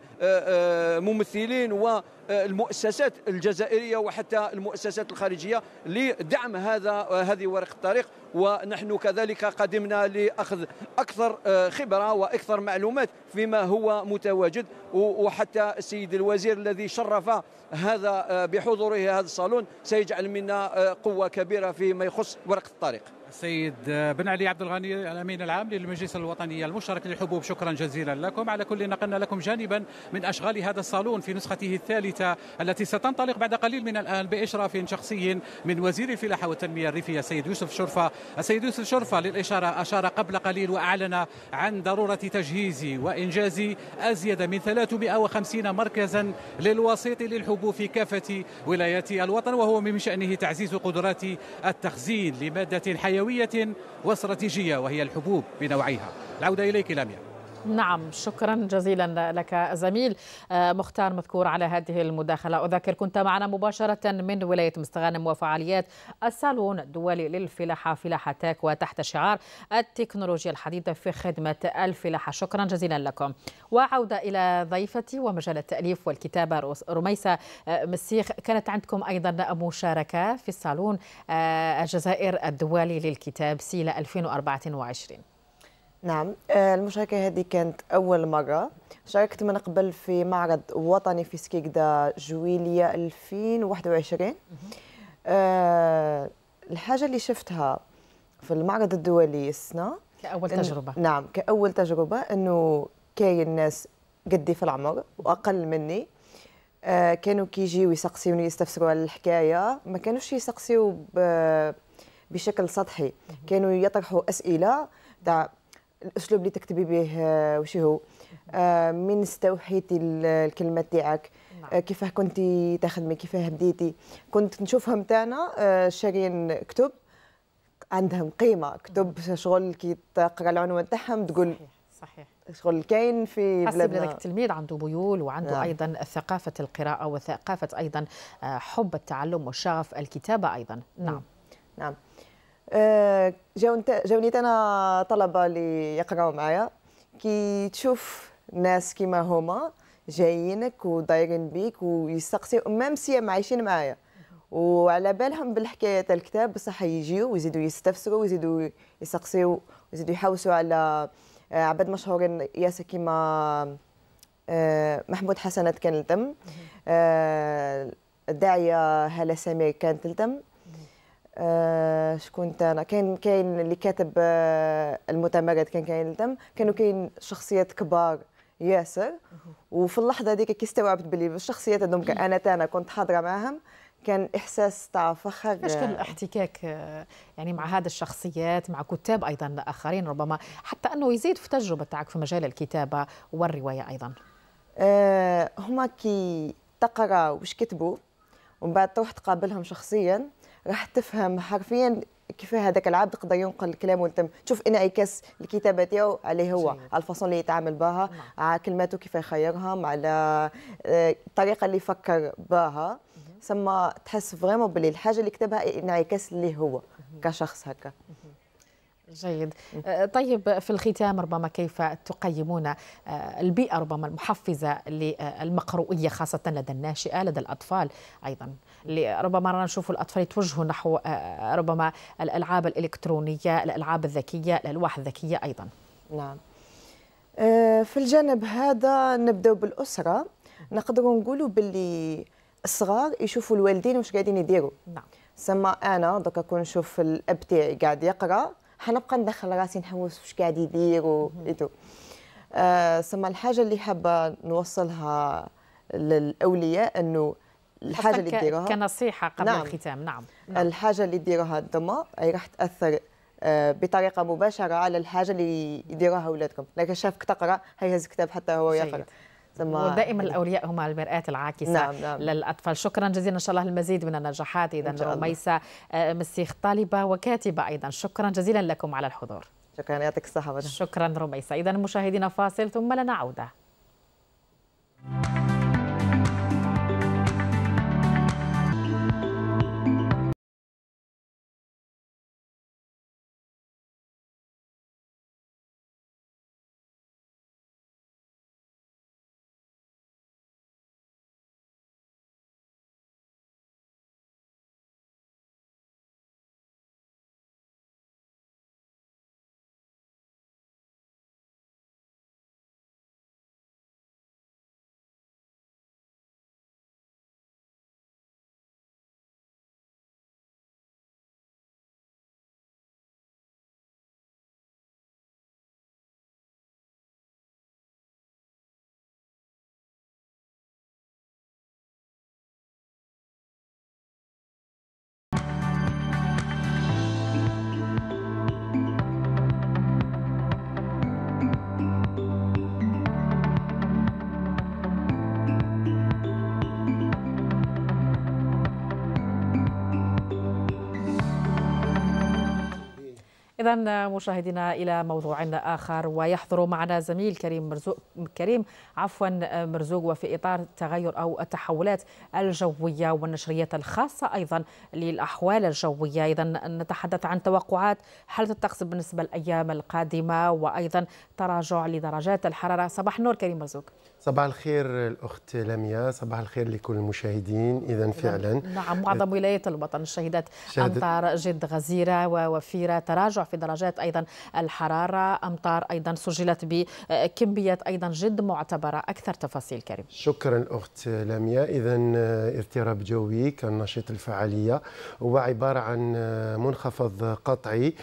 ممثلين و المؤسسات الجزائريه وحتى المؤسسات الخارجيه لدعم هذا هذه ورقه الطريق ونحن كذلك قدمنا لاخذ اكثر آه، خبره واكثر معلومات فيما هو متواجد وحتى السيد الوزير الذي شرف هذا آه، بحضوره هذا الصالون سيجعل منا آه، قوه كبيره فيما يخص ورقه الطريق السيد بن علي عبد الغني الامين العام للمجلس الوطني المشترك للحبوب شكرا جزيلا لكم على كل نقلنا لكم جانبا من اشغال هذا الصالون في نسخته الثالثه التي ستنطلق بعد قليل من الان باشراف شخصي من وزير الفلاحه والتنميه الريفيه السيد يوسف شرفه السيد يوسف شرفه للاشاره اشار قبل قليل واعلن عن ضروره تجهيز وانجاز ازيد من 350 مركزا للوسيط للحبوب في كافه ولايات الوطن وهو من شانه تعزيز قدرات التخزين لماده حيويه حيوية واستراتيجية وهي الحبوب بنوعيها العودة إليك لاميا نعم شكرا جزيلا لك زميل آه، مختار مذكور على هذه المداخلة أذكر كنت معنا مباشرة من ولاية مستغانم وفعاليات الصالون الدولي للفلاحة فلاحة تاك وتحت شعار التكنولوجيا الحديثة في خدمة الفلاحة شكرا جزيلا لكم وعودة إلى ضيفتي ومجال التأليف والكتابة رميسة آه، مسيخ كانت عندكم أيضا مشاركة في الصالون آه، الجزائر الدولي للكتاب سيلة 2024 نعم آه، المشاركة هذه كانت أول مرة شاركت من قبل في معرض وطني في سكيكدا جويلية 2021 آه، الحاجة اللي شفتها في المعرض الدولي السنة كأول تجربة نعم كأول تجربة أنه كاين ناس قدي في العمر وأقل مني أه كانوا كيجيو يسقسيوني يستفسروا على الحكاية ما كانوش يسقسيو بشكل سطحي كانوا يطرحوا أسئلة تاع الاسلوب اللي تكتبي به آه، وش هو آه، من استوحيتي الكلمات تاعك نعم. آه، كيفاه كنت تخدمي كيفاه بديتي كنت نشوفهم تانا شارين كتب عندهم قيمه كتب نعم. شغل كي تقرا العنوان تاعهم تقول صحيح, صحيح. شغل كاين في بلادنا حسب التلميذ عنده ميول وعنده نعم. ايضا ثقافه القراءه وثقافه ايضا حب التعلم وشغف الكتابه ايضا نعم نعم آه، جاوني انا طلبه اللي يقراو معايا كي تشوف ناس كيما هما جايينك ودايرين بيك ويستقسيو ميم سيام عايشين معايا وعلى بالهم بالحكايه تاع الكتاب بصح يجيو ويزيدوا يستفسروا ويزيدوا يسقسيو ويزيدوا يحوسوا على آه، عباد مشهورين ياسر كيما آه، محمود حسنات كان لتم الداعيه هاله سامي كانت لتم آه، شكون تانا كاين كاين اللي كاتب آه، المتمرد كان كاين تم كانوا كاين شخصيات كبار ياسر وفي اللحظه هذيك كي استوعبت بلي الشخصيات هذوك انا تانا كنت حاضره معاهم كان احساس تاع فخر كيفاش كان آه. الاحتكاك يعني مع هذه الشخصيات مع كتاب ايضا اخرين ربما حتى انه يزيد في تجربه تاعك في مجال الكتابه والروايه ايضا هما كي تقرا واش كتبوا ومن بعد تروح تقابلهم شخصيا راح تفهم حرفيا كيف هذاك العبد قدر ينقل الكلام وانت تشوف انعكاس الكتابه تاعو عليه هو على الفاصون اللي يتعامل بها نعم. على كلماته كيف يخيرهم على الطريقه آه، اللي فكر بها ثم تحس فريمون باللي الحاجه اللي كتبها انعكاس اللي هو كشخص هكا جيد آه، طيب في الختام ربما كيف تقيمون آه، البيئه ربما المحفزه للمقروئيه خاصه لدى الناشئه لدى الاطفال ايضا اللي ربما رانا نشوفوا الاطفال يتوجهوا نحو آه، آه، ربما الالعاب الالكترونيه الالعاب الذكيه الالواح الذكيه ايضا نعم آه، في الجانب هذا نبداو بالاسره نقدروا نقولوا باللي الصغار يشوفوا الوالدين واش قاعدين يديروا نعم سما انا دوكا كون نشوف الاب تاعي قاعد يقرا حنبقى ندخل راسي نحوس واش قاعد يدير و آه سما الحاجه اللي حابه نوصلها للاولياء انه الحاجه اللي تديرها كنصيحه قبل نعم. الختام نعم. نعم الحاجه اللي تديرها الضمه اي راح تاثر آه، بطريقه مباشره على الحاجه اللي يديروها ولادكم لكن شافك تقرا هيهز كتاب حتى هو يقرا ودائما الاولياء هم المراه العاكسه نعم نعم. للاطفال شكرا جزيلا ان شاء الله المزيد من النجاحات اذا رميسه آه، مسيخ طالبه وكاتبه ايضا شكرا جزيلا لكم على الحضور شكرا يعطيك الصحه شكرا رميسه اذا مشاهدينا فاصل ثم لنا عوده إذا مشاهدينا إلى موضوع آخر ويحضر معنا زميل كريم مرزوق كريم عفوا مرزوق وفي إطار التغير أو التحولات الجوية والنشريات الخاصة أيضا للأحوال الجوية إذا نتحدث عن توقعات حالة الطقس بالنسبة للأيام القادمة وأيضا تراجع لدرجات الحرارة صباح النور كريم مرزوق صباح الخير الأخت لميا صباح الخير لكل المشاهدين إذا نعم، فعلا نعم معظم أه، ولايات الوطن شهدت أمطار جد غزيرة ووفيرة تراجع في درجات أيضا الحرارة أمطار أيضا سجلت بكميات أيضا جد معتبرة أكثر تفاصيل كريم شكرا أخت لميا إذا اضطراب آه، جوي كان نشيط الفعالية وعبارة عن آه، منخفض قطعي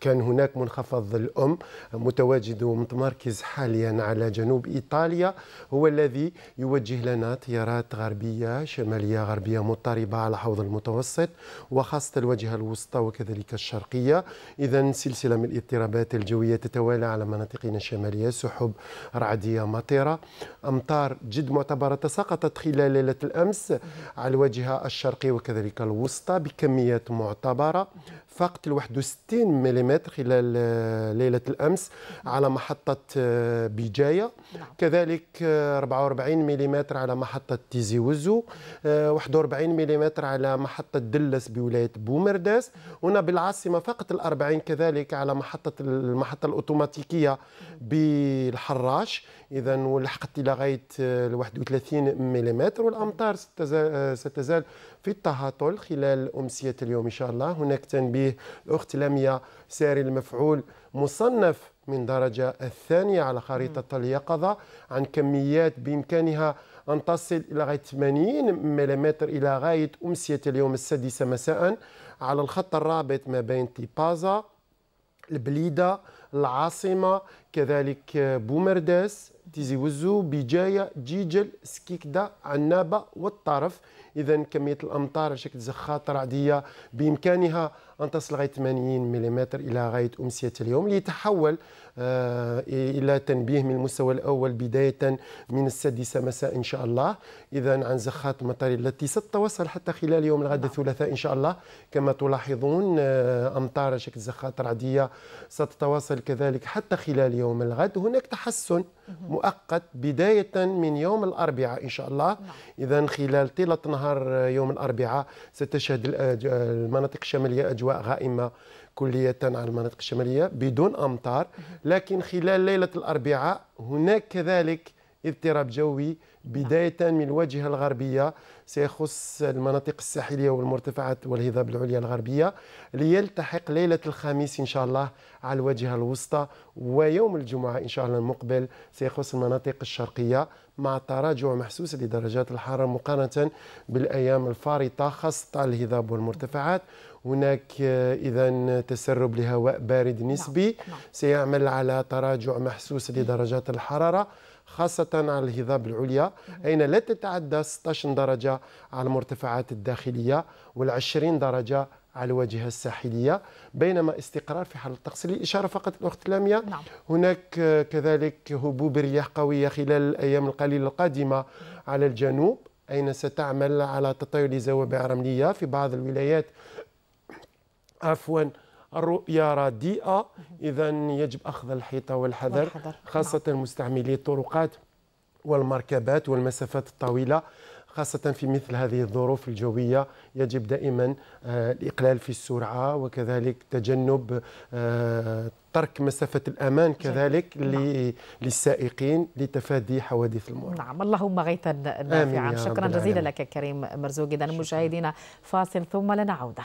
كان هناك منخفض الأم متواجد ومتمركز حاليا على على جنوب إيطاليا هو الذي يوجه لنا تيارات غربية شمالية غربية مضطربة على حوض المتوسط وخاصة الواجهة الوسطى وكذلك الشرقية إذا سلسلة من الاضطرابات الجوية تتوالى على مناطقنا الشمالية سحب رعدية مطيرة أمطار جد معتبرة تساقطت خلال ليلة الأمس على الواجهة الشرقية وكذلك الوسطى بكميات معتبرة فقط 61 ملم خلال آه، ليلة الأمس على محطة آه، بجاية نعم. كذلك 44 آه، ملم على محطة تيزي وزو 41 ملم على محطة دلس بولاية بومرداس هنا بالعاصمة فقط ال 40 كذلك على محطة المحطة الأوتوماتيكية بالحراش إذا ولحقت إلى غاية 31 ملم والأمطار ستزال في التهاطل خلال أمسية اليوم إن شاء الله هناك تنبيه الأخت لميا ساري المفعول مصنف من درجة الثانية على خريطة اليقظة عن كميات بإمكانها أن تصل إلى غاية 80 ملم إلى غاية أمسية اليوم السادسة مساء على الخط الرابط ما بين تيبازا البليدة العاصمة كذلك بومرداس تيزي وزو بجايه جيجل سكيكدا عنابه والطرف اذا كميه الامطار شكل زخات رعديه بامكانها أن تصل غاية 80 ملم إلى غاية أمسية اليوم ليتحول آه، إلى تنبيه من المستوى الأول بداية من السادسة مساء إن شاء الله إذا عن زخات مطر التي ستتواصل حتى خلال يوم الغد نعم. الثلاثاء إن شاء الله كما تلاحظون آه، أمطار شكل زخات رعدية ستتواصل كذلك حتى خلال يوم الغد هناك تحسن مؤقت بداية من يوم الأربعاء إن شاء الله نعم. إذا خلال طيلة نهار يوم الأربعاء ستشهد المناطق الشمالية أجواء اجواء غائمه كليه على المناطق الشماليه بدون امطار لكن خلال ليله الاربعاء هناك كذلك اضطراب جوي بدايه من الواجهه الغربيه سيخص المناطق الساحلية والمرتفعات والهضاب العليا الغربية ليلتحق ليلة الخميس إن شاء الله على الواجهة الوسطى ويوم الجمعة إن شاء الله المقبل سيخص المناطق الشرقية مع تراجع محسوس لدرجات الحرارة مقارنة بالأيام الفارطة خاصة الهضاب والمرتفعات هناك آه، إذا تسرب لهواء بارد نعم، نسبي نعم. سيعمل على تراجع محسوس لدرجات الحرارة خاصة على الهضاب العليا أين لا تتعدى 16 درجة على المرتفعات الداخلية وال20 درجة على الواجهة الساحلية بينما استقرار في حالة الطقس للإشارة فقط الأخت لامية نعم. هناك آه، كذلك هبوب رياح قوية خلال الأيام القليلة القادمة على الجنوب أين ستعمل على تطاير زوابع رملية في بعض الولايات عفواً الرؤية رديئة إذا يجب أخذ الحيطة والحذر, خاصة نعم. مستعملي الطرقات والمركبات والمسافات الطويلة خاصة في مثل هذه الظروف الجوية يجب دائما آه، الإقلال في السرعة وكذلك تجنب آه، ترك مسافة الأمان كذلك نعم. للسائقين لتفادي حوادث المرور نعم اللهم غيثا نافعا شكرا جزيلا لك كريم مرزوق إذا مشاهدينا فاصل ثم لنا عوده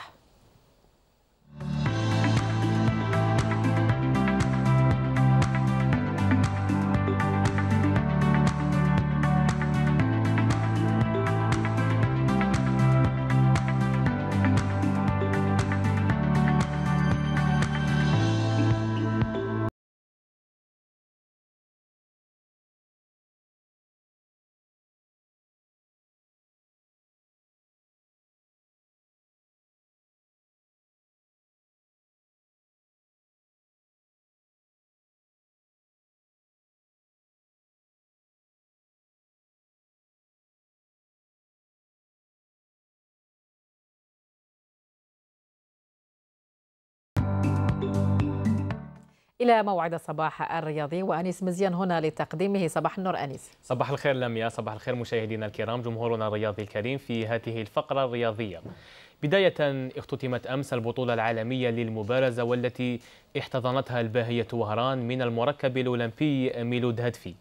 إلى موعد الصباح الرياضي وأنيس مزيان هنا لتقديمه صباح النور أنيس صباح الخير لميا صباح الخير مشاهدينا الكرام جمهورنا الرياضي الكريم في هذه الفقرة الرياضية بداية اختتمت أمس البطولة العالمية للمبارزة والتي احتضنتها الباهية وهران من المركب الأولمبي ميلود هدفي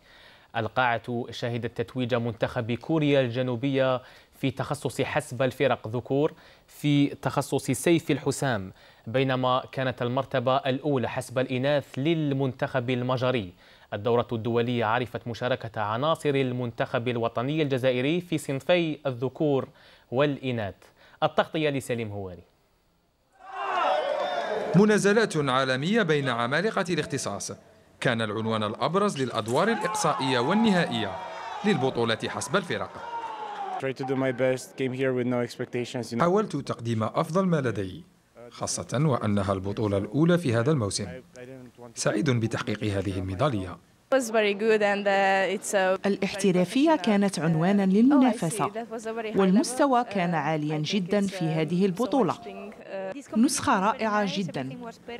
القاعة شهدت تتويج منتخب كوريا الجنوبية في تخصص حسب الفرق ذكور في تخصص سيف الحسام بينما كانت المرتبة الأولى حسب الإناث للمنتخب المجري الدورة الدولية عرفت مشاركة عناصر المنتخب الوطني الجزائري في صنفي الذكور والإناث التغطية لسليم هواري منازلات عالمية بين عمالقة الاختصاص كان العنوان الأبرز للأدوار الإقصائية والنهائية للبطولة حسب الفرق حاولت تقديم أفضل ما لدي خاصة وأنها البطولة الأولى في هذا الموسم سعيد بتحقيق هذه الميدالية uh, الاحترافية كانت uh, عنوانا oh, للمنافسة والمستوى كان uh, عاليا جدا في هذه البطولة نسخة رائعة جدا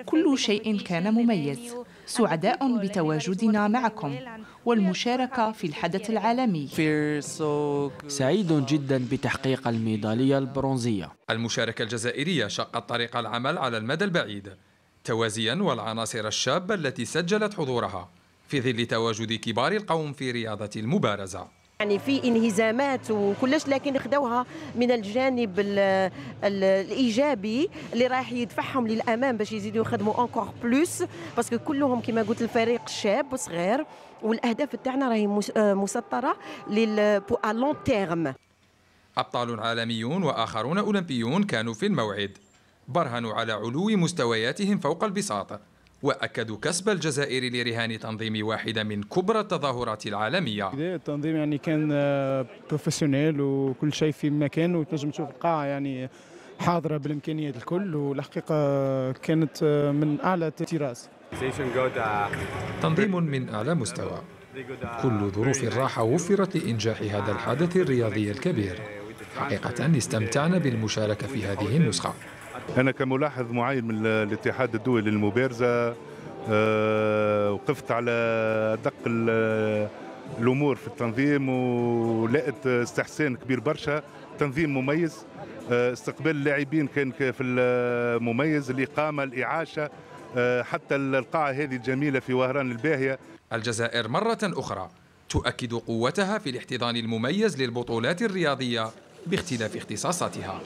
كل شيء كان مميز سعداء بتواجدنا معكم والمشاركة في الحدث العالمي سعيد جدا بتحقيق الميدالية البرونزية المشاركة الجزائرية شقت طريق العمل على المدى البعيد توازيا والعناصر الشابة التي سجلت حضورها في ظل تواجد كبار القوم في رياضة المبارزة يعني في انهزامات وكلش لكن خدوها من الجانب الـ الـ الايجابي اللي راح يدفعهم للامام باش يزيدوا يخدموا انكور بلوس باسكو كلهم كما قلت الفريق شاب وصغير والاهداف تاعنا راهي آه، مسطره لل لون تيرم ابطال عالميون واخرون اولمبيون كانوا في الموعد برهنوا على علو مستوياتهم فوق البساط واكدوا كسب الجزائر لرهان تنظيم واحده من كبرى التظاهرات العالميه. التنظيم يعني كان بروفيسيونيل آه، وكل شيء في مكان وتنجم تشوف القاعه يعني حاضره بالامكانيات الكل والحقيقه كانت آه، من اعلى التراث تنظيم من أعلى مستوى كل ظروف الراحة وفرت لإنجاح هذا الحدث الرياضي الكبير حقيقة استمتعنا بالمشاركة في هذه النسخة أنا كملاحظ معين من الاتحاد الدولي للمبارزة آه، وقفت على أدق الأمور في التنظيم ولقيت استحسان كبير برشا تنظيم مميز آه، استقبال اللاعبين كان في المميز الإقامة الإعاشة آه، حتى القاعة هذه الجميلة في وهران الباهية الجزائر مرة أخرى تؤكد قوتها في الاحتضان المميز للبطولات الرياضية باختلاف اختصاصاتها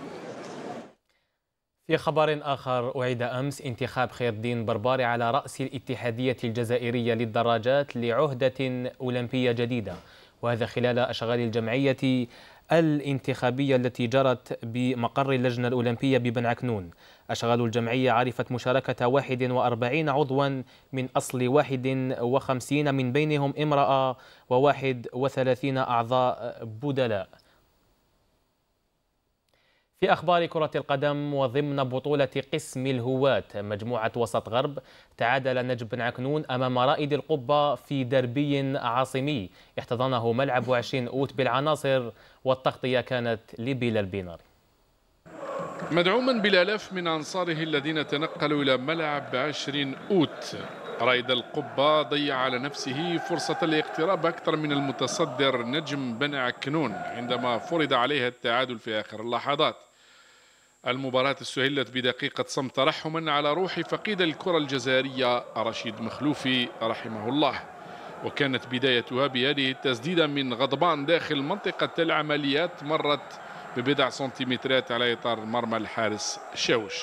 في خبر آخر أعيد أمس انتخاب خير الدين برباري على رأس الاتحادية الجزائرية للدراجات لعهدة أولمبية جديدة وهذا خلال أشغال الجمعية الانتخابية التي جرت بمقر اللجنة الأولمبية ببن عكنون أشغال الجمعية عرفت مشاركة 41 عضوا من أصل 51 من بينهم امرأة و31 أعضاء بدلاء في أخبار كرة القدم وضمن بطولة قسم الهواة مجموعة وسط غرب تعادل نجم بن عكنون أمام رائد القبة في دربي عاصمي احتضنه ملعب 20 أوت بالعناصر والتغطية كانت لبلال بيناري مدعوما بالآلاف من أنصاره الذين تنقلوا إلى ملعب 20 أوت رائد القبة ضيع على نفسه فرصة الاقتراب أكثر من المتصدر نجم بن عكنون عندما فرض عليه التعادل في آخر اللحظات المباراة استهلت بدقيقة صمت ترحما على روح فقيد الكرة الجزائرية رشيد مخلوفي رحمه الله وكانت بدايتها بهذه التسديدة من غضبان داخل منطقة العمليات مرت ببضع سنتيمترات على إطار مرمى الحارس شاوش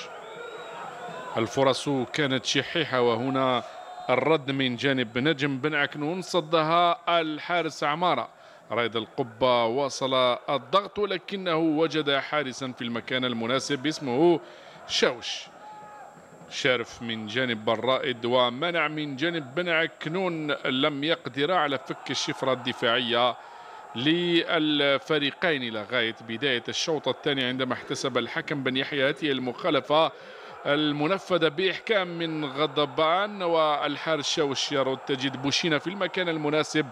الفرص كانت شحيحة وهنا الرد من جانب نجم بن عكنون صدها الحارس عمارة رائد القبة واصل الضغط ولكنه وجد حارسا في المكان المناسب اسمه شوش شرف من جانب الرائد ومنع من جانب بن كنون لم يقدر على فك الشفرة الدفاعية للفريقين لغاية بداية الشوط الثاني عندما احتسب الحكم بن يحيى هذه المخالفة المنفذة بإحكام من غضبان والحارس شوش يرد تجد بوشينا في المكان المناسب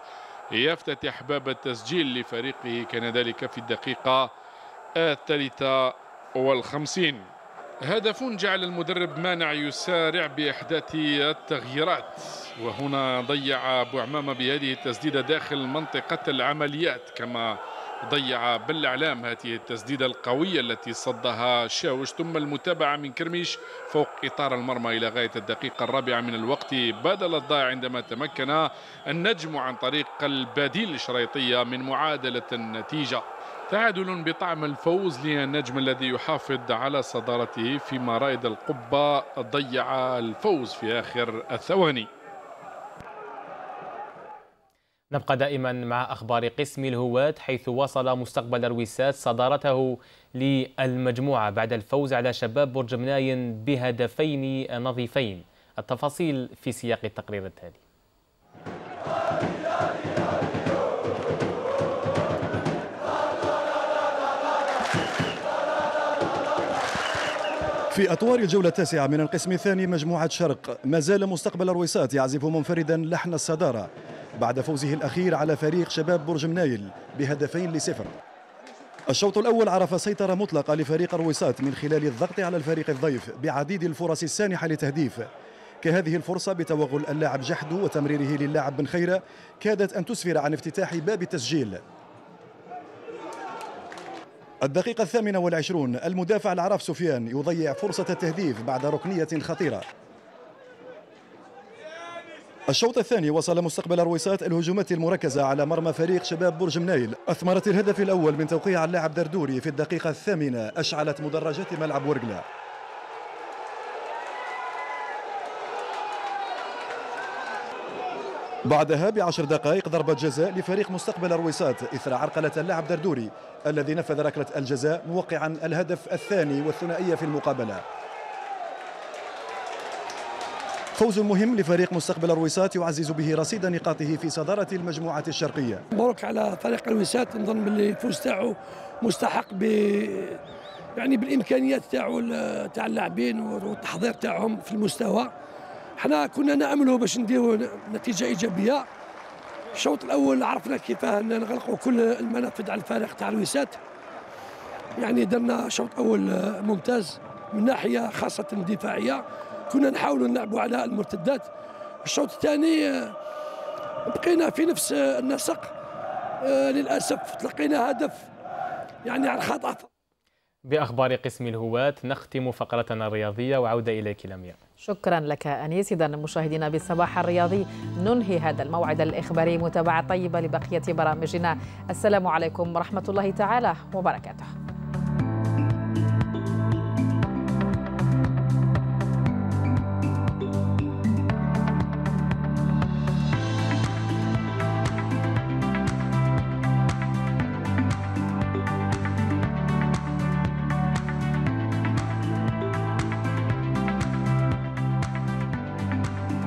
يفتتح باب التسجيل لفريقه كان ذلك في الدقيقة الثالثة والخمسين هدف جعل المدرب مانع يسارع بإحداث التغييرات وهنا ضيع أبو عمامة بهذه التسديدة داخل منطقة العمليات كما ضيع بالإعلام هذه التسديدة القوية التي صدها شاوش ثم المتابعة من كرميش فوق إطار المرمى إلى غاية الدقيقة الرابعة من الوقت بدل الضائع عندما تمكن النجم عن طريق البديل الشريطية من معادلة النتيجة تعادل بطعم الفوز للنجم الذي يحافظ على صدارته فيما رائد القبة ضيع الفوز في آخر الثواني نبقى دائما مع أخبار قسم الهواة حيث وصل مستقبل رويسات صدارته للمجموعة بعد الفوز على شباب برج مناين بهدفين نظيفين التفاصيل في سياق التقرير التالي في أطوار الجولة التاسعة من القسم الثاني مجموعة شرق ما زال مستقبل رويسات يعزف منفردا لحن الصدارة بعد فوزه الأخير على فريق شباب برج منايل بهدفين لصفر الشوط الأول عرف سيطرة مطلقة لفريق الرويسات من خلال الضغط على الفريق الضيف بعديد الفرص السانحة لتهديف كهذه الفرصة بتوغل اللاعب جحدو وتمريره للاعب بن خيرة كادت أن تسفر عن افتتاح باب التسجيل الدقيقة الثامنة والعشرون المدافع العرف سفيان يضيع فرصة التهديف بعد ركنية خطيرة الشوط الثاني وصل مستقبل رويسات الهجومات المركزة على مرمى فريق شباب برج منايل أثمرت الهدف الأول من توقيع اللاعب دردوري في الدقيقة الثامنة أشعلت مدرجات ملعب ورقلة بعدها بعشر دقائق ضربة جزاء لفريق مستقبل رويسات إثر عرقلة اللاعب دردوري الذي نفذ ركلة الجزاء موقعا الهدف الثاني والثنائية في المقابلة فوز مهم لفريق مستقبل الرويسات يعزز به رصيد نقاطه في صدارة المجموعة الشرقية مبروك على فريق الرويسات نظن باللي الفوز تاعو مستحق ب يعني بالامكانيات تاعو تاع اللاعبين والتحضير تاعهم في المستوى حنا كنا نأمله باش نديروا نتيجه ايجابيه الشوط الاول عرفنا كيف نغلقوا كل المنافذ على الفريق تاع الويسات يعني درنا شوط اول ممتاز من ناحيه خاصه دفاعيه كنا نحاولوا نلعبوا على المرتدات الشوط الثاني بقينا في نفس النسق آه، للاسف تلقينا هدف يعني على خطا باخبار قسم الهواة نختم فقرتنا الرياضيه وعوده اليك لمياء شكرا لك انيس اذا مشاهدينا بالصباح الرياضي ننهي هذا الموعد الاخباري متابعه طيبه لبقيه برامجنا السلام عليكم ورحمه الله تعالى وبركاته